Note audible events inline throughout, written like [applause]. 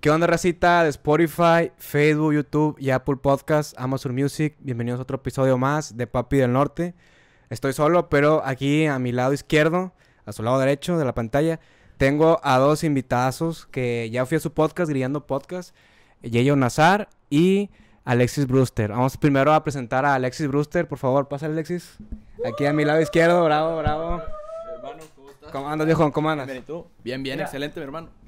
¿Qué onda, racita? De Spotify, Facebook, YouTube y Apple Podcasts, Amazon Music. Bienvenidos a otro episodio más de Papi del Norte. Estoy solo, pero aquí a mi lado izquierdo, a su lado derecho de la pantalla, tengo a dos invitazos que ya fui a su podcast, Grillando Podcast, Yeyo Nazar y Alexis Brewster. Vamos primero a presentar a Alexis Brewster. Por favor, pasa Alexis. Aquí a mi lado izquierdo, bravo, bravo. Hermano, ¿cómo andas, viejo? ¿Cómo andas? Bien, Bien, excelente, mi hermano.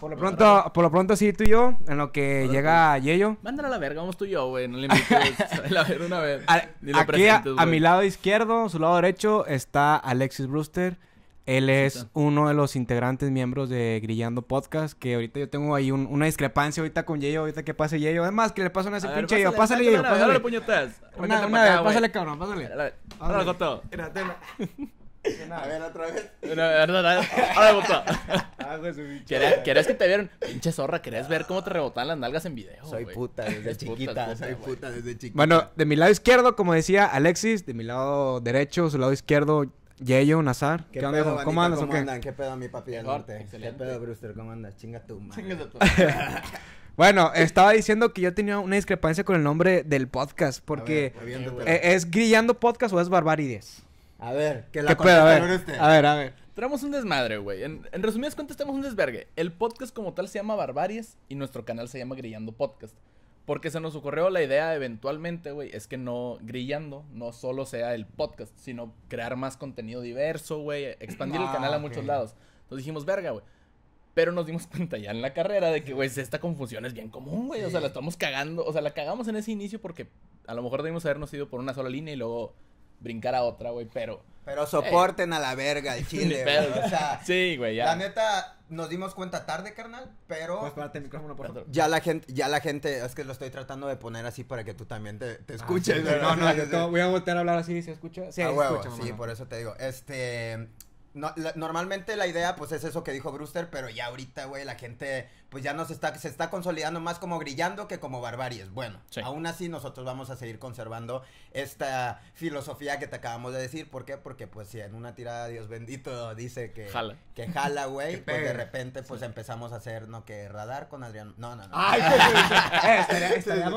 Por lo pronto, por sí, tú y yo, en lo que llega Yeyo. Mándala a la verga, vamos tú y yo, güey. No le invito [laughs] [laughs] a la ver una vez. A, aquí a, mi lado izquierdo, su lado derecho, está Alexis Brewster. Él es uno de los integrantes, miembros de Grillando Podcast, que ahorita yo tengo ahí una discrepancia ahorita con Yeyo, ahorita que pase Yeyo. Además, que le pasan a ese pinche yo. Yeyo. Pásale, Yeyo, pásale. Pásale, pásale, pásale, pásale, puñetas. pásale, cabrón, pásale. Dale, [laughs] A ver, otra vez. [laughs] ahora [laughs] ah, que te vieran? Pinche zorra, ¿querías ver cómo te rebotan las nalgas en video? Soy puta desde [laughs] chiquita. soy puta, desde chiquita. Bueno, de mi lado izquierdo, como decía Alexis, de mi lado derecho, su lado izquierdo, Yeyo, Nazar. ¿Cómo andas? ¿Cómo andan? ¿Qué pedo, a mi papi del norte? ¿Qué pedo, Brewster? ¿Cómo andas? Chinga tu madre. Bueno, estaba diciendo que yo tenía una discrepancia con el nombre del podcast, porque ¿E-, es Grillando Podcast o es Barbarides. A ver, que la puede, a ver, a ver, a ver. Tenemos un desmadre, güey. En, resumidas cuentas, tenemos un desvergue. El podcast como tal se llama Barbaries y nuestro canal se llama Grillando Podcast. Porque se nos ocurrió la idea eventualmente, güey, es que no grillando, no solo sea el podcast, sino crear más contenido diverso, güey, expandir el ah, canal a muchos lados. Entonces dijimos, verga, güey. Pero nos dimos [laughs] cuenta ya en la carrera de que, güey, esta confusión es bien común, güey. O sea, la estamos cagando. O sea, la cagamos en ese inicio porque a lo mejor debimos habernos ido por una sola línea y luego brincar a otra, güey, pero... Pero soporten a la verga el chile, [laughs] güey. O sea, sí, güey, ya. La neta, nos dimos cuenta tarde, carnal, pero... Pues el micrófono, por favor. Ya la gente, ya la gente, es que lo estoy tratando de poner así para que tú también te, ah, escuches. güey. no, no, no, [laughs] voy a voltear a hablar así, ¿se escucha? Sí, sí, por eso te digo. Este... normalmente la idea, pues, es eso que dijo Brewster, pero ya ahorita, güey, la gente pues ya nos está, se está consolidando más como grillando que como barbaries. Bueno, aún así nosotros vamos a seguir conservando esta filosofía que te acabamos de decir. ¿Por qué? Porque pues si en una tirada Dios bendito dice que jala, que jala, güey, [laughs] pues de repente pues empezamos a hacer, no, que radar con Adrián. No, no, no. Ay, pues, [laughs] eh, estaría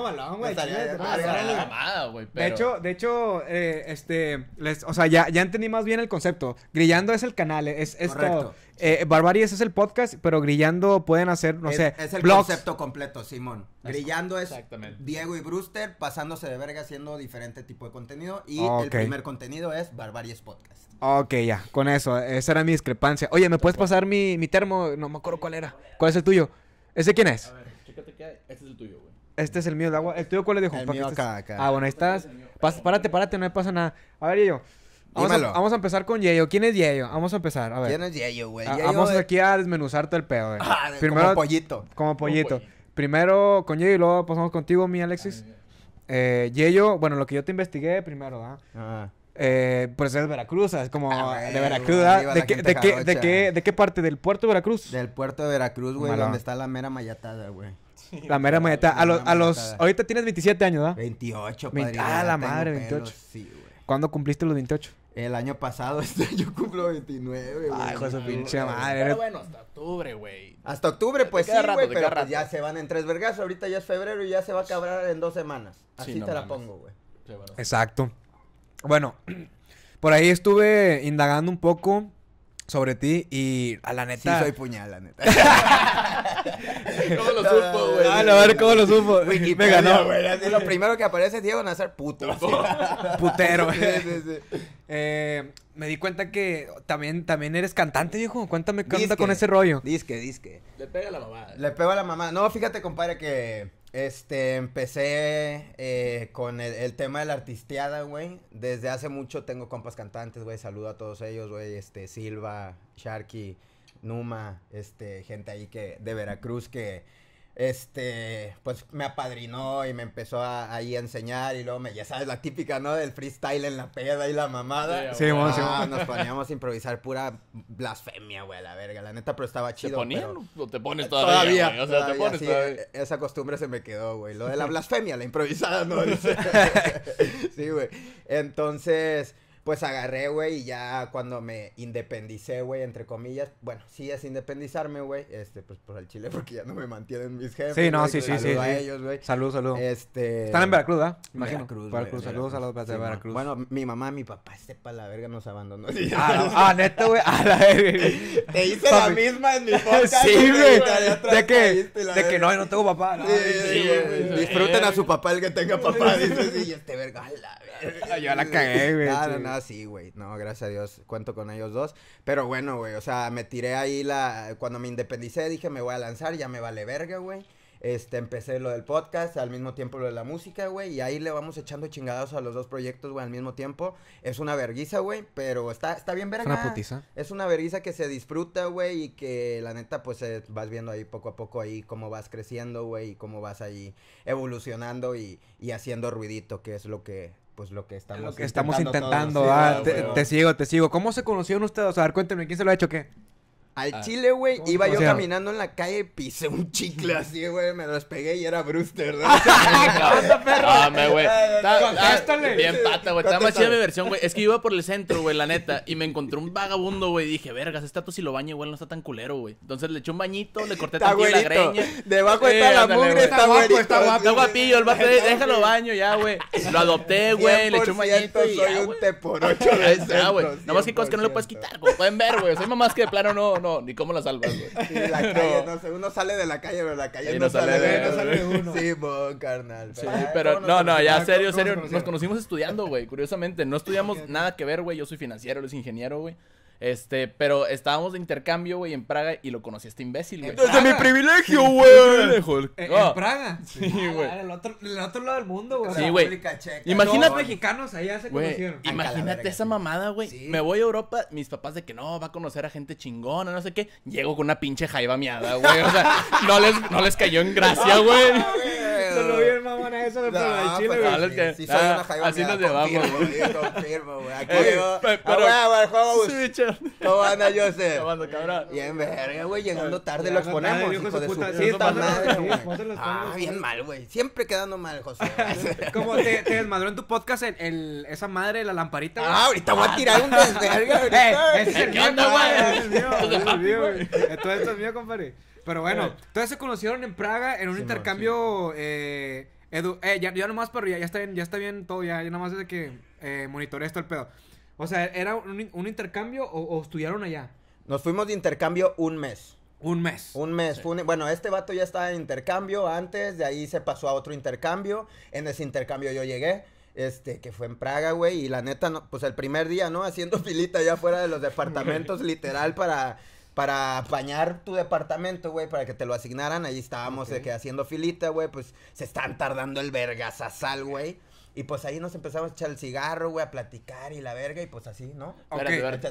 güey. De hecho, de hecho, eh, este, o sea, ya, ya entendí más bien el concepto. Grillando es el canal, es, es Correcto. Eh, Barbarie, es el podcast, pero Grillando pueden hacer, no sé, Es el concepto completo, Simón. Grillando es Diego y Brewster pasándose de verga haciendo diferente tipo de contenido y el primer contenido es Barbaries Podcast. Ok, ya, con eso. Esa era mi discrepancia. Oye, ¿me puedes pasar mi, termo? No me acuerdo cuál era. ¿Cuál es el tuyo? ¿Ese quién es? A ver, chécate que este es el tuyo, güey. Este es el mío, el agua. ¿El tuyo cuál le dijo? acá, Ah, bueno, ahí estás. Este párate, párate, no me pasa nada. A ver, yo. Vamos a, vamos a, empezar con Yeyo. ¿Quién es Yeyo? Vamos a empezar, a ver. ¿Quién es Yeyo, güey? Ah, vamos aquí a desmenuzarte el pedo, güey. Ah, como pollito. Como pollito. Primero con Yeyo y luego pasamos contigo, mi Alexis. Ah, eh, Yeyo, bueno, lo que yo te investigué primero, Ah. Eh, pues es Veracruz, es como de Veracruz, ¿ah? ¿De, qué, parte? ¿Del puerto de Veracruz? Del puerto de Veracruz, güey, donde está la mera mayatada, güey. la mera mayatada. A, los, Ahorita tienes 27 años, ¿ah? 28, padre. Ah, la madre, 28. ¿Cuándo cumpliste los 28? El año pasado, yo [laughs] este cumplo 29, güey. Ay, José, ah, pinche madre. Pero bueno, hasta octubre, güey. Hasta octubre, pues sí, güey, pero pues ya se van en tres vergas. Ahorita ya es febrero y ya se va a cabrar en dos semanas. Así te la pongo, güey. Exacto. Bueno, [clears throat] por ahí estuve indagando un poco sobre ti y a la neta. Sí, soy puñal, la neta. [laughs] ¿Cómo lo supo, güey? Ah, a ver cómo lo supo. Me ganó, güey. Lo primero que aparece es Diego Nazar, puto. [laughs] Putero, eh, me di cuenta que también, también eres cantante, viejo. Cuéntame qué con ese rollo. Disque, disque. Le pega a la mamá. Le pega a la mamá. No, fíjate, compadre, que este, empecé eh, con el, el, tema de la artisteada, güey. Desde hace mucho tengo compas cantantes, güey. Saludo a todos ellos, güey. Este, Silva, Sharky, Numa, este, gente ahí que, de Veracruz que este, pues me apadrinó y me empezó a, ahí a enseñar y luego me, ya sabes, la típica, ¿no? Del freestyle en la peda y la mamada. Sí, bueno. Ah, nos poníamos a improvisar pura blasfemia, güey, la verga, la neta, pero estaba chido. ¿Te ponían o te pones todavía? o eh, Esa costumbre se me quedó, güey, lo de la blasfemia, la improvisada, ¿no? [laughs] [laughs] sí, güey. Entonces, pues agarré, güey, y ya cuando me independicé, güey, entre comillas, bueno, sí es independizarme, güey, este, pues por el chile, [laughs] porque ya no me mantienen mis jefes. Sí, no, wey, sí, sí, sí. a ellos, güey. Salud, salud. Este... Están en Veracruz, ¿ah? Imagino. Veracruz, Veracruz, saludos saludos a de Veracruz. Bueno, mi mamá, mi papá, este pa' la verga nos abandonó. [laughs] Ah, no, ah neta, güey, a la verga. [laughs] Te hice la misma en mi podcast. sí, güey. De que, de que no, no tengo papá. sí, güey. Disfruten a su papá el que tenga papá, y este verga, a la verga. Yo la cagué, güey. nada así, güey. No, gracias a Dios, cuento con ellos dos. Pero bueno, güey, o sea, me tiré ahí la... Cuando me independicé dije, me voy a lanzar, ya me vale verga, güey. Este, empecé lo del podcast, al mismo tiempo lo de la música, güey. Y ahí le vamos echando chingados a los dos proyectos, güey, al mismo tiempo. Es una verguiza, güey, pero está, está bien verga. Es una putiza. Es una verguiza que se disfruta, güey, y que la neta, pues eh, vas viendo ahí poco a poco ahí cómo vas creciendo, güey, y cómo vas ahí evolucionando y, y haciendo ruidito, que es lo que pues lo que estamos lo que intentando estamos intentando, ah, te, sigo, te sigo. ¿Cómo se conocieron ustedes? O sea, a ver, cuéntenme, ¿quién se lo ha hecho qué? Al ah, chile, güey, iba yo caminando en la calle y pisé un chicle [laughs] así, güey. Me los pegué y era Brewster. [laughs] ¿no? perro? Ah, me, güey. Bien pata, güey. Estaba más chida mi versión, güey. Es que iba por el centro, güey, la neta. Y me encontré un vagabundo, güey. y Dije, vergas, este tato si lo baño güey? no está tan culero, güey. Entonces le eché un bañito, le corté también la greña. Debajo eh, está la mugre, está, guapo, está guapo. Está guapillo, el vato, eh, déjalo baño ya, güey. Lo adopté, güey. Le eché un bañito y soy un te por ocho de güey. Nada más que cosas que no le puedes quitar, güey. pueden ver, güey. Soy mamás que de plano no no, ni cómo la salvas, güey. Sí, la [laughs] calle, no. sé, uno sale de la calle, pero la calle no, sale, de, no sale uno. Sí, carnal. sí, pero no, no, ya serio, serio, nos conocimos estudiando, güey, curiosamente. No estudiamos [laughs] nada que ver, güey, yo soy financiero, él es ingeniero, güey. Este, pero estábamos de intercambio, güey, en Praga y lo conocí a este imbécil, güey. Desde mi privilegio, güey. En, ah. Praga. Sí, güey. En el otro, el otro lado del mundo, güey. Sí, güey. Imagínate. Los mexicanos allá se conocieron. Imagínate esa mamada, güey. Me voy a Europa, mis papás de que no, va a conocer a gente chingona, no sé qué. Llego con una pinche jaiba miada, güey. O sea, no les, no les cayó en gracia, güey eso de no, de Chile, güey. Pues, sí, soy una Así nos llevamos, güey. Confirmo, güey. Aquí yo. Pero, güey, juego, güey. ¿Cómo anda, Joseph? ¿Cómo anda, cabrón? Bien, verga, güey. Llegando tarde lo exponemos, hijo de su puta madre, güey. Ah, bien mal, güey. Siempre quedando mal, José. ¿Cómo te desmadró en tu podcast en esa madre de la lamparita, Ah, ahorita voy a tirar un desverga, Ese es el mío, güey. Es mío, güey. Todo esto es mío, compadre. Pero bueno, entonces se conocieron en Praga en un intercambio Eh, Edu, eh, ya, nomás, pero ya, está bien, ya está bien todo, ya, ya nomás es que eh, monitoreé esto el pedo. O sea, ¿era un, intercambio o, estudiaron allá? Nos fuimos de intercambio un mes. Un mes. Un mes. bueno, este vato ya estaba en intercambio antes, de ahí se pasó a otro intercambio. En ese intercambio yo llegué este, que fue en Praga, güey, y la neta, pues el primer día, ¿no? Haciendo [laughs] filita allá fuera de los departamentos, literal, para para apañar tu departamento, güey, para que te lo asignaran. Ahí estábamos que haciendo filita, güey, pues se están tardando el vergasasal, güey. Y pues ahí nos empezamos a echar el cigarro, güey, a platicar y la verga, y pues así, ¿no? Ok, Espérate,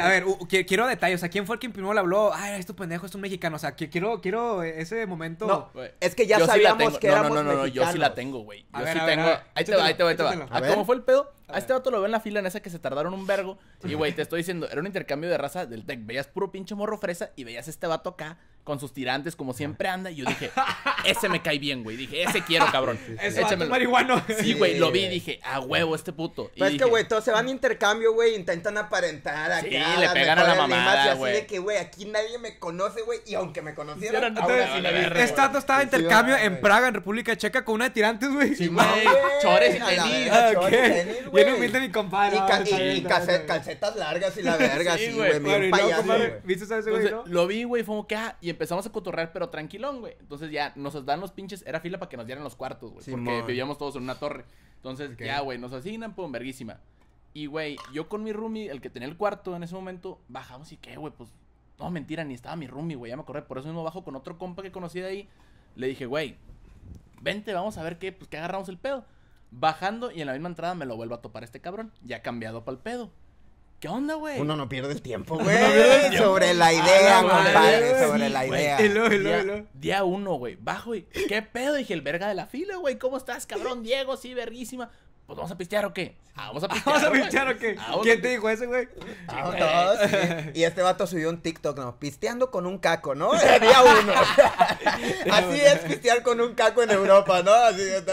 a ver, quiero detalles. ¿a ¿quién fue el que primero le habló? Ay, tu este pendejo, es un mexicano. O sea, quiero, quiero ese momento. No, es que ya sabíamos que no, éramos no, no, no, No, yo sí la tengo, güey. Yo sí ver, tengo. ahí, te va, ahí te va, ahí te va. ¿Cómo fue el pedo? A, este vato lo veo en la fila en esa que se tardaron un vergo. Y, güey, te estoy diciendo, era un intercambio de raza del tech. Veías puro pinche morro fresa y veías a este vato acá con sus tirantes como siempre anda. Y yo dije, [laughs] ese me cae bien, güey. Dije, ese quiero, cabrón. Sí, sí, marihuano. Sí, güey, lo vi y dije, a huevo este puto. Pero es que, güey, todos se van a intercambio, güey, intentan aparentar aquí. Sí, le pegan a la mamada, Así de que, güey, aquí nadie me conoce, güey, y aunque me conocieran, Este estaba en intercambio en Praga, en República Checa, con una de tirantes, güey. Sí, güey, chores y ah, Bien mi compadre. Y, calcetas, largas y la [laughs] verga, sí, güey. Lo vi, güey, fue como que, ah, y empezamos a cotorrear, pero tranquilón, güey. Entonces ya nos dan los pinches, era fila para que nos dieran los cuartos, güey. porque vivíamos todos en una torre. Entonces, ya, güey, nos asignan, pues, verguísima. Y, güey, yo con mi roomie, el que tenía el cuarto en ese momento, bajamos y qué, güey, pues, no, mentira, ni estaba mi roomie, güey, ya me acordé. Por eso mismo bajo con otro compa que conocí de ahí. Le dije, güey, vente, vamos a ver qué, pues, qué agarramos el pedo. Bajando y en la misma entrada me lo vuelvo a topar este cabrón. Ya ha cambiado para el pedo. ¿Qué onda, güey? Uno no pierde el tiempo, [laughs] güey. sobre la ah, idea, compadre. sobre la idea. día, uno, güey. Bajo y. ¿Qué pedo? Dije el verga de la fila, güey. ¿Cómo estás, cabrón? Diego, sí, verguísima pues vamos a pistear o qué. Ah, [laughs] vamos a pistear. o qué. Ah, ¿Quién te dijo eso, güey? Ah, [laughs] y este vato subió un TikTok, ¿no? Pisteando con un caco, ¿no? [laughs] Sería uno. Así es pistear con un caco en Europa, ¿no? Así es.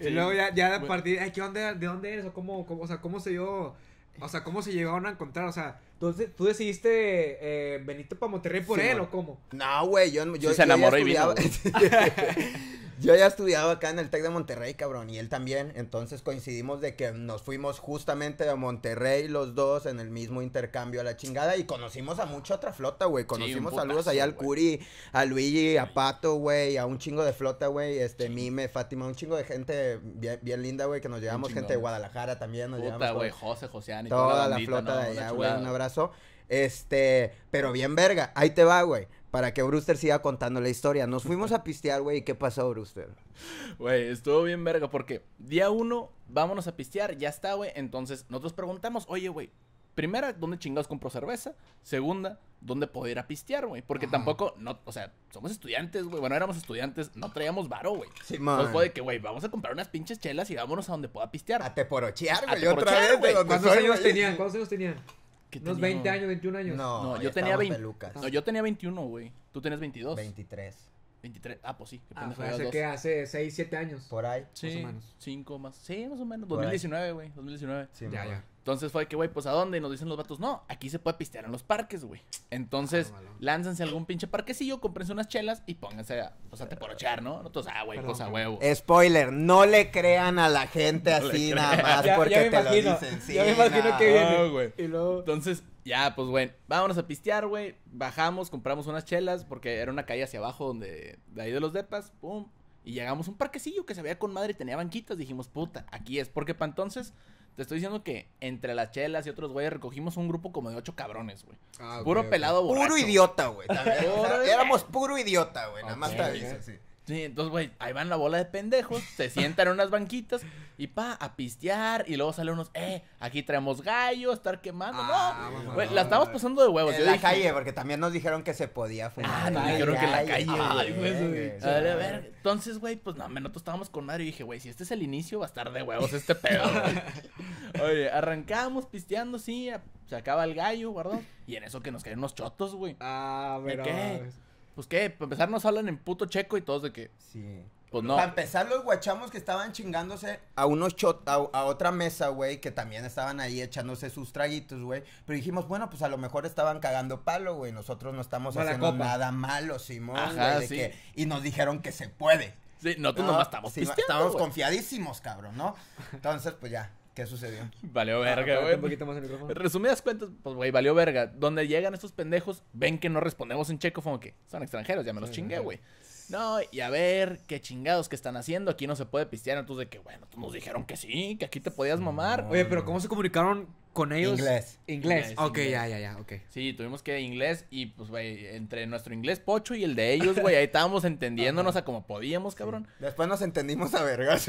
Y luego ya, ya a partir, eh ¿qué onda, ¿de dónde eres? O cómo, cómo, o sea, cómo se dio. O sea, ¿cómo se llegaron a encontrar? O sea, ¿tú, tú decidiste eh, venirte para Monterrey por él o cómo? No, güey, yo, yo, sí, se enamoró y vino, yo ya estudiaba acá en el TEC de Monterrey, cabrón, y él también. Entonces coincidimos de que nos fuimos justamente a Monterrey los dos en el mismo intercambio a la chingada y conocimos a mucha otra flota, güey. Conocimos saludos allá al Curi, a Luigi, a Pato, güey, a un chingo de flota, güey. Este, Mime, Fátima, un chingo de gente bien, linda, güey, que nos llevamos gente de Guadalajara también. Nos Puta, güey, José, José y toda, la, flota de allá, güey. Un abrazo. Este, pero bien verga, ahí te va, güey para que Brewster siga contando la historia. Nos fuimos a pistear, güey, qué pasó, Brewster? Güey, estuvo bien verga porque día uno, vámonos a pistear, ya está, güey. Entonces, nosotros preguntamos, oye, güey, primera, ¿dónde chingados compro cerveza? Segunda, ¿dónde puedo ir a pistear, güey? Porque tampoco, no, o sea, somos estudiantes, güey. Bueno, éramos estudiantes, no traíamos varo, güey. Sí, fue de que, güey, vamos a comprar unas pinches chelas y vámonos a donde pueda pistear. A te porochear, güey. ¿Cuántos años tenían? ¿Cuántos años tenían? Unos 20 años, 21 años. No, no yo tenía 20. No, yo tenía 21, güey. Tú tenías 22. 23. 23. Ah, pues sí. qué ah, fue hace que hace 6, 7 años. Por ahí. Sí, más o menos. 5 más. Sí, más o menos. 2019, güey. 2019. Sí, ya, ya. Entonces fue que, güey, pues a dónde? Y nos dicen los vatos, no, aquí se puede pistear en los parques, güey. Entonces, ah, lánzense algún pinche parquecillo, cómprense unas chelas y pónganse a, sea, pues, a teporochar, ¿no? entonces ah, güey, cosa huevo. Spoiler, no le crean a la [laughs] gente así nada [laughs] más porque te lo dicen. me imagino que viene. Entonces, ya, pues, güey, vámonos a pistear, güey. Bajamos, compramos unas chelas porque era una calle hacia abajo donde, de ahí de los depas, pum. Y llegamos a un parquecillo que se veía con madre y tenía banquitas. Dijimos, puta, aquí es. Porque para entonces te estoy diciendo que entre las chelas y otros güeyes recogimos un grupo como de ocho cabrones, güey. Ah, puro pelado güey. Puro idiota, güey. Éramos puro idiota, güey. Nada más te aviso, sí. Sí, entonces, güey, ahí van la bola de pendejos, se sientan en unas banquitas y pa, a pistear. Y luego salen unos, eh, aquí traemos gallo, estar quemando. no, ah, güey, la estamos pasando de huevos. En Yo la dije, calle, porque también nos dijeron que se podía fumar. Ah, no, dijeron que en la calle. Ay, güey, a ver, a ver. Entonces, güey, pues no, nosotros estábamos con madre y dije, güey, si este es el inicio, va a estar de huevos este pedo. [laughs] Oye, arrancamos pisteando, sí, se acaba el gallo, guardó. Y en eso que nos caen unos chotos, güey. Ah, pero. qué? pues qué, para empezar nos hablan en puto checo y todos de que. Sí. Pues no. Para empezar, los guachamos que estaban chingándose a unos shot, a, otra mesa, güey, que también estaban ahí echándose sus traguitos, güey. Pero dijimos, bueno, pues a lo mejor estaban cagando palo, güey. Nosotros no estamos haciendo nada malo, Simón, Ajá, y nos dijeron que se puede. Sí, nosotros nomás estamos Estábamos confiadísimos, cabrón, ¿no? Entonces, pues ya, ¿Qué sucedió? Valió ah, verga, güey. Resumidas cuentas, pues, güey, valió verga. Donde llegan estos pendejos, ven que no respondemos en checo, como que son extranjeros, ya me los chingué, güey. No, y a ver, qué chingados que están haciendo. Aquí no se puede pistear. Entonces, de que bueno, tú nos dijeron que sí, que aquí te podías mamar. Oye, pero ¿cómo se comunicaron con ellos. Inglés. Inglés. ok, ya, ya, ya, ok. Sí, tuvimos que inglés y pues, güey, entre nuestro inglés pocho y el de ellos, güey, ahí estábamos entendiéndonos a como podíamos, cabrón. Después nos entendimos a vergas.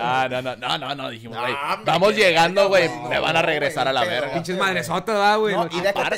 ah, no, no, no, no, no, dijimos, güey, vamos llegando, güey, me van a regresar a la verga. Pinches madresotas, güey.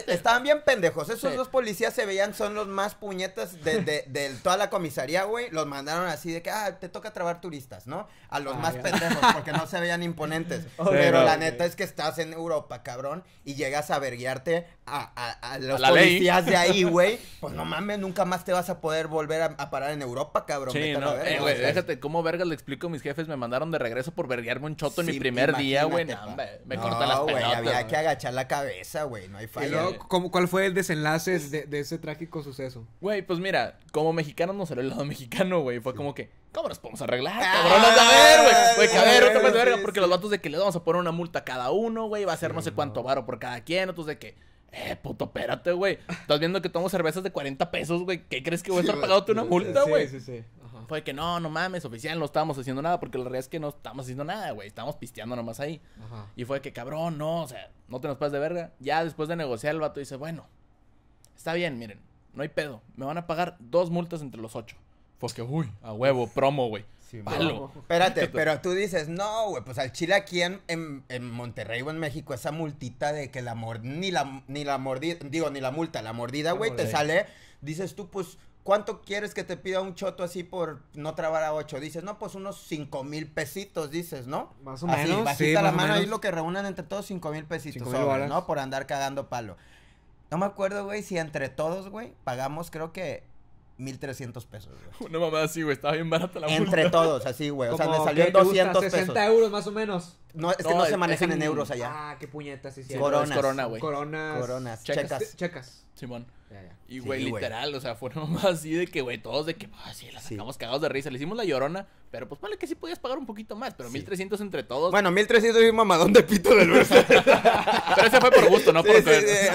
y estaban bien pendejos, esos dos policías se veían, son los más puñetas de, de, toda la comisaría, güey, los mandaron así de que, ah, te toca trabar turistas, ¿no? A los ah, más pendejos, porque no se veían imponentes. [laughs] Pero la neta es que estás en Europa, cabrón, y llegas a verguiarte a, los policías de ahí, güey. [laughs] Pues no mames, nunca más te vas a poder volver a, parar en Europa, cabrón. Sí, no, eh, déjate, ¿cómo vergas le explico a mis jefes? Me mandaron de regreso por verguiarme un choto en mi primer día, güey. No, me, güey, había que agachar la cabeza, güey, no hay fallo Y luego, ¿cuál fue el desenlace de, ese trágico suceso? Güey, pues mira, como mexicano no salió el lado [laughs] mexicano, güey. Fue como que ¿Cómo nos podemos arreglar, ah, cabrón? A ver, güey. a ver, otra vez de verga. Porque los vatos de que le vamos a poner una multa a cada uno, güey. Va a ser no sé cuánto varo por cada quien. Otros de que. Eh, puto, espérate, güey. Estás viendo que tomo cervezas de 40 pesos, güey. ¿Qué crees que voy a estar pagándote una multa, güey? Sí, sí, sí. Fue que no, no mames, oficial, no estábamos haciendo nada, porque la realidad es que no estamos haciendo nada, güey. Estamos pisteando nomás ahí. Y fue que, cabrón, no, o sea, no te nos pases de verga. Ya después de negociar, el vato dice, bueno, está bien, miren, no hay pedo. Me van a pagar dos multas entre los ocho. Pues que, uy, a huevo, promo, güey. Sí, Palo. [laughs] Espérate, pero tú dices, no, güey, pues al chile aquí en, Monterrey o en México, esa multita de que la ni la, ni la mordida, digo, ni la multa, la mordida, güey, te sale, dices tú, pues, ¿cuánto quieres que te pida un choto así por no trabar a ocho? Dices, no, pues unos cinco mil pesitos, dices, ¿no? Más o así, menos. Bajita sí, la mano, ahí lo que reúnen entre todos cinco mil pesitos, ¿no? Por andar cagando palo. No me acuerdo, güey, si entre todos, güey, pagamos creo que 1300 pesos, Una mamá así, güey. Estaba bien barata la multa. Entre todos, así, güey. O sea, me salió 200 pesos. 60 euros más o menos. No, es que no, se manejan en, euros allá. Ah, qué puñetas. Sí, sí, Corona, güey. Coronas. Coronas. Checas. Checas. Simón. Y, güey, literal, o sea, [laughs] fueron más así de que, güey, todos de que, ah, sí, la sacamos cagados de risa. Le hicimos la llorona, pero pues vale que sí podías pagar un poquito más, pero 1300 entre todos. Bueno, 1300 es un mamadón de pito del [laughs] verso. pero ese fue por gusto, no por ese,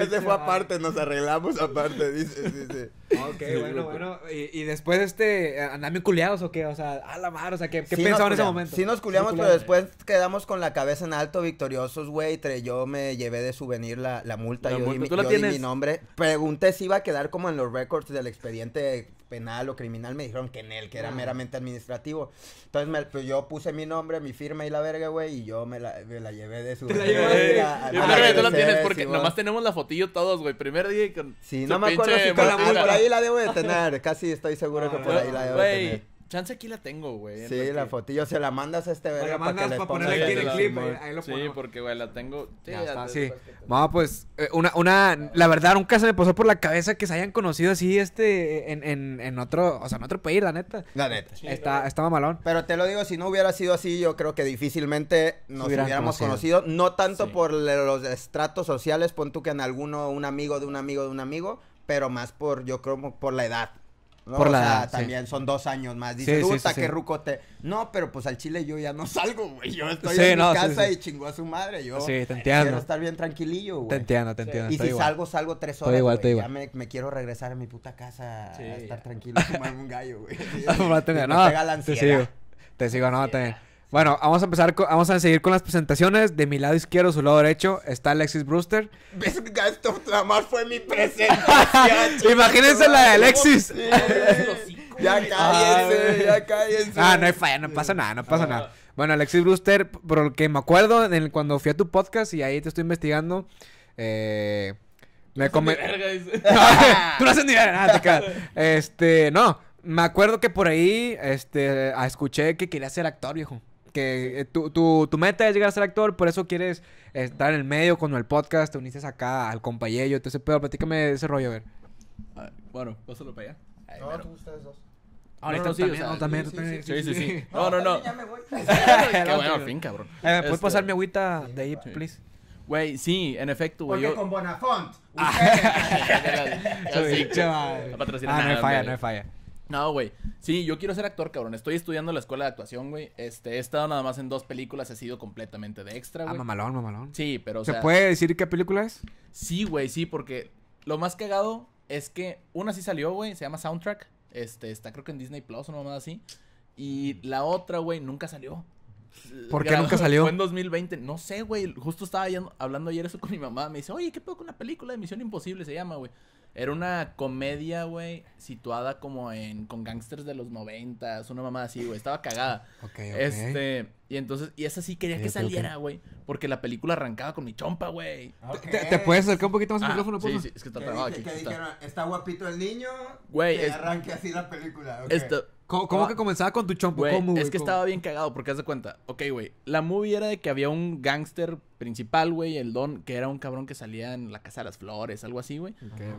ese, fue aparte, nos arreglamos aparte, dice, dice. Ok, bueno, bueno. Y, y, después, este, eh, andame culiados o qué, o sea, a la mar, o sea, ¿qué, qué pensaban en ese momento? Sí nos culiamos, pero después quedamos con la cabeza en alto, victoriosos, güey. Yo me llevé de souvenir la, la multa, yo, Y, ¿Tú la tienes? mi nombre pregunté si iba a quedar como en los récords del expediente penal o criminal, me dijeron que en él, que era meramente administrativo. Entonces me, pues yo puse mi nombre, mi firma y la verga, güey, y yo me la, la llevé de su... ¿Te la llevé? tú tienes porque nomás tenemos la fotillo todos, güey. Primer día y con... Sí, no me acuerdo si con la, por ahí la debo de tener, casi estoy seguro que ah, por ahí la debo de tener. Chance aquí la tengo, güey. Sí, la fotillo. Se la mandas a este verga. La mandas para, ponerle aquí el clip, Ahí lo pongo. Sí, porque, güey, la tengo. Sí, ya, está, sí. Vamos, pues, eh, una, una, la verdad, nunca se me pasó por la cabeza que se hayan conocido así, este, en, en, en otro, o sea, en otro país, la neta. La neta. está, Pero te lo digo, si no hubiera sido así, yo creo que difícilmente nos hubiéramos conocido. No tanto por los estratos sociales, pon tú que en alguno, un amigo de un amigo de un amigo, pero más por, yo creo, por la edad por o la sea, también son dos años más. Disfruta, sí, que rucote. No, pero pues al chile yo ya no [laughs] salgo, güey. Yo estoy en mi casa y chingo a su madre. Yo sí, te eh, entiendo. quiero estar bien tranquilillo, güey. Te entiendo, te entiendo. Y si salgo, salgo tres horas. igual, te igual. Ya me, me, quiero regresar a mi puta casa a estar tranquilo como fumarme un gallo, güey. [laughs] no, Te sigo, te sigo, no, te. Bueno, vamos a empezar, vamos a seguir con las presentaciones. De mi lado izquierdo, su lado derecho, está Alexis Brewster. ¿Ves? [laughs] Esto jamás fue mi [laughs] presentación. Imagínense la de Alexis. ya cállense, ya cállense. Ah, no hay falla, no pasa nada, no pasa ah. nada. Bueno, Alexis Brewster, por lo que me acuerdo, cuando fui a tu podcast y ahí te estoy investigando, eh... Me come... [laughs] Tú no haces ni Este, no. Me acuerdo que por ahí, este, escuché que quería ser actor, viejo que eh, tu, tu, tu, meta es llegar a ser actor, por eso quieres estar en el medio con el podcast, te uniste acá al compañero, Entonces pero Platícame de ese rollo, a ver. Ah, bueno, pásalo para allá. no, tú ustedes dos. Ah, Ahorita no, no, sí, también, o sea, no, también, sí, sí, sí, sí, No, no, no. Ya me voy. [laughs] Qué [laughs] bueno, fin, cabrón. ¿Puedes pasar este, mi agüita de ahí, please? Güey, sí, en efecto, güey. Porque yo... con Bonafont. [laughs] Ah, sí, chaval. No me ah, falla, no me falla. No, güey. Sí, yo quiero ser actor, cabrón. Estoy estudiando la escuela de actuación, güey. Este, he estado nada más en dos películas, he sido completamente de extra, ah, güey. Ah, mamalón, mamalón. Sí, pero ¿Se puede decir qué película es? Sí, güey, sí, porque lo más cagado es que una sí salió, güey, se llama Soundtrack. Este, está creo que en Disney Plus o no más así. Y la otra, güey, nunca salió. ¿Por qué nunca salió? Fue en 2020. No sé, güey. Justo estaba hablando ayer eso con mi mamá. Me dice, oye, ¿qué pedo con una película de Misión Imposible? Se llama, güey. Era una comedia, güey, situada como en. con gangsters de los noventas, una mamá así, güey. Estaba cagada. Ok, ok. Este. Y entonces, y esa sí quería que saliera, güey. Porque la película arrancaba con mi chompa, güey. ¿Te, puedes acercar un poquito más el ah, micrófono, por Sí, sí, es que está aquí. Que dijeron, está guapito el niño. Güey. Que arranque así la película. Esto, ¿Cómo, que comenzaba con tu chompo? es que estaba bien cagado, porque haz de cuenta. Ok, güey. La movie era de que había un gángster principal, güey, el Don, que era un cabrón que salía en la Casa de las Flores, algo así, güey.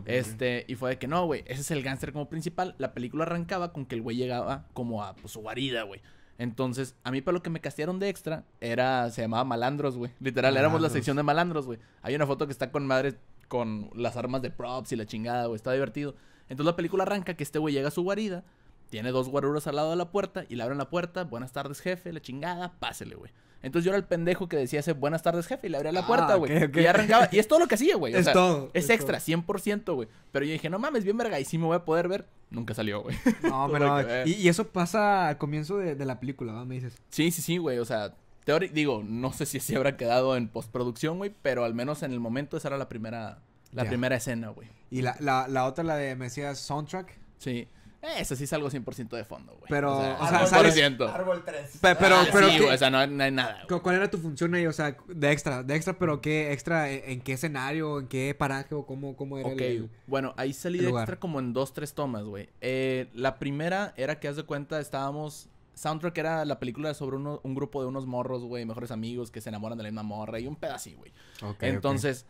Este, y fue de que no, güey, ese es el gángster como principal. La película arrancaba con que el güey llegaba como a pues, su guarida, güey. Entonces, a mí para lo que me castearon de extra era, se llamaba Malandros, güey. Literal, éramos la sección de Malandros, güey. Hay una foto que está con madre con las armas de props y la chingada, güey. Está divertido. Entonces la película arranca que este güey llega a su guarida tiene dos guaruras al lado de la puerta y le abren la puerta. Buenas tardes, jefe, la chingada, pásele, güey. Entonces yo era el pendejo que decía ese buenas tardes, jefe, y le abría la ah, puerta, güey. Y arrancaba. Y es todo lo que hacía, güey. es todo. Es, extra, por 100%, güey. Pero yo dije, no mames, bien verga, y si me voy a poder ver. Nunca salió, güey. No, [laughs] pero. y, eso pasa al comienzo de, la película, ¿no? Me dices. Sí, sí, sí, güey. O sea, teórico, Digo, no sé si se habrá quedado en postproducción, güey, pero al menos en el momento esa era la primera. La primera escena, güey. Y la, la, la otra, la de, me soundtrack. Sí. Eso sí salgo 100% de fondo, güey. Pero, o sea, o árbol, 3, pero, pero, ah, sí, o sea, no, hay nada. ¿Cuál era tu función ahí? O sea, de extra, de extra, pero ¿qué extra? ¿En qué escenario? ¿En qué paraje? ¿O cómo, cómo era okay. el Bueno, ahí salí de extra como en dos, tres tomas, güey. Eh, la primera era que, haz de cuenta, estábamos soundtrack era la película sobre un grupo de unos morros, güey, mejores amigos que se enamoran de la misma morra y un pedacito, güey. ok. Entonces,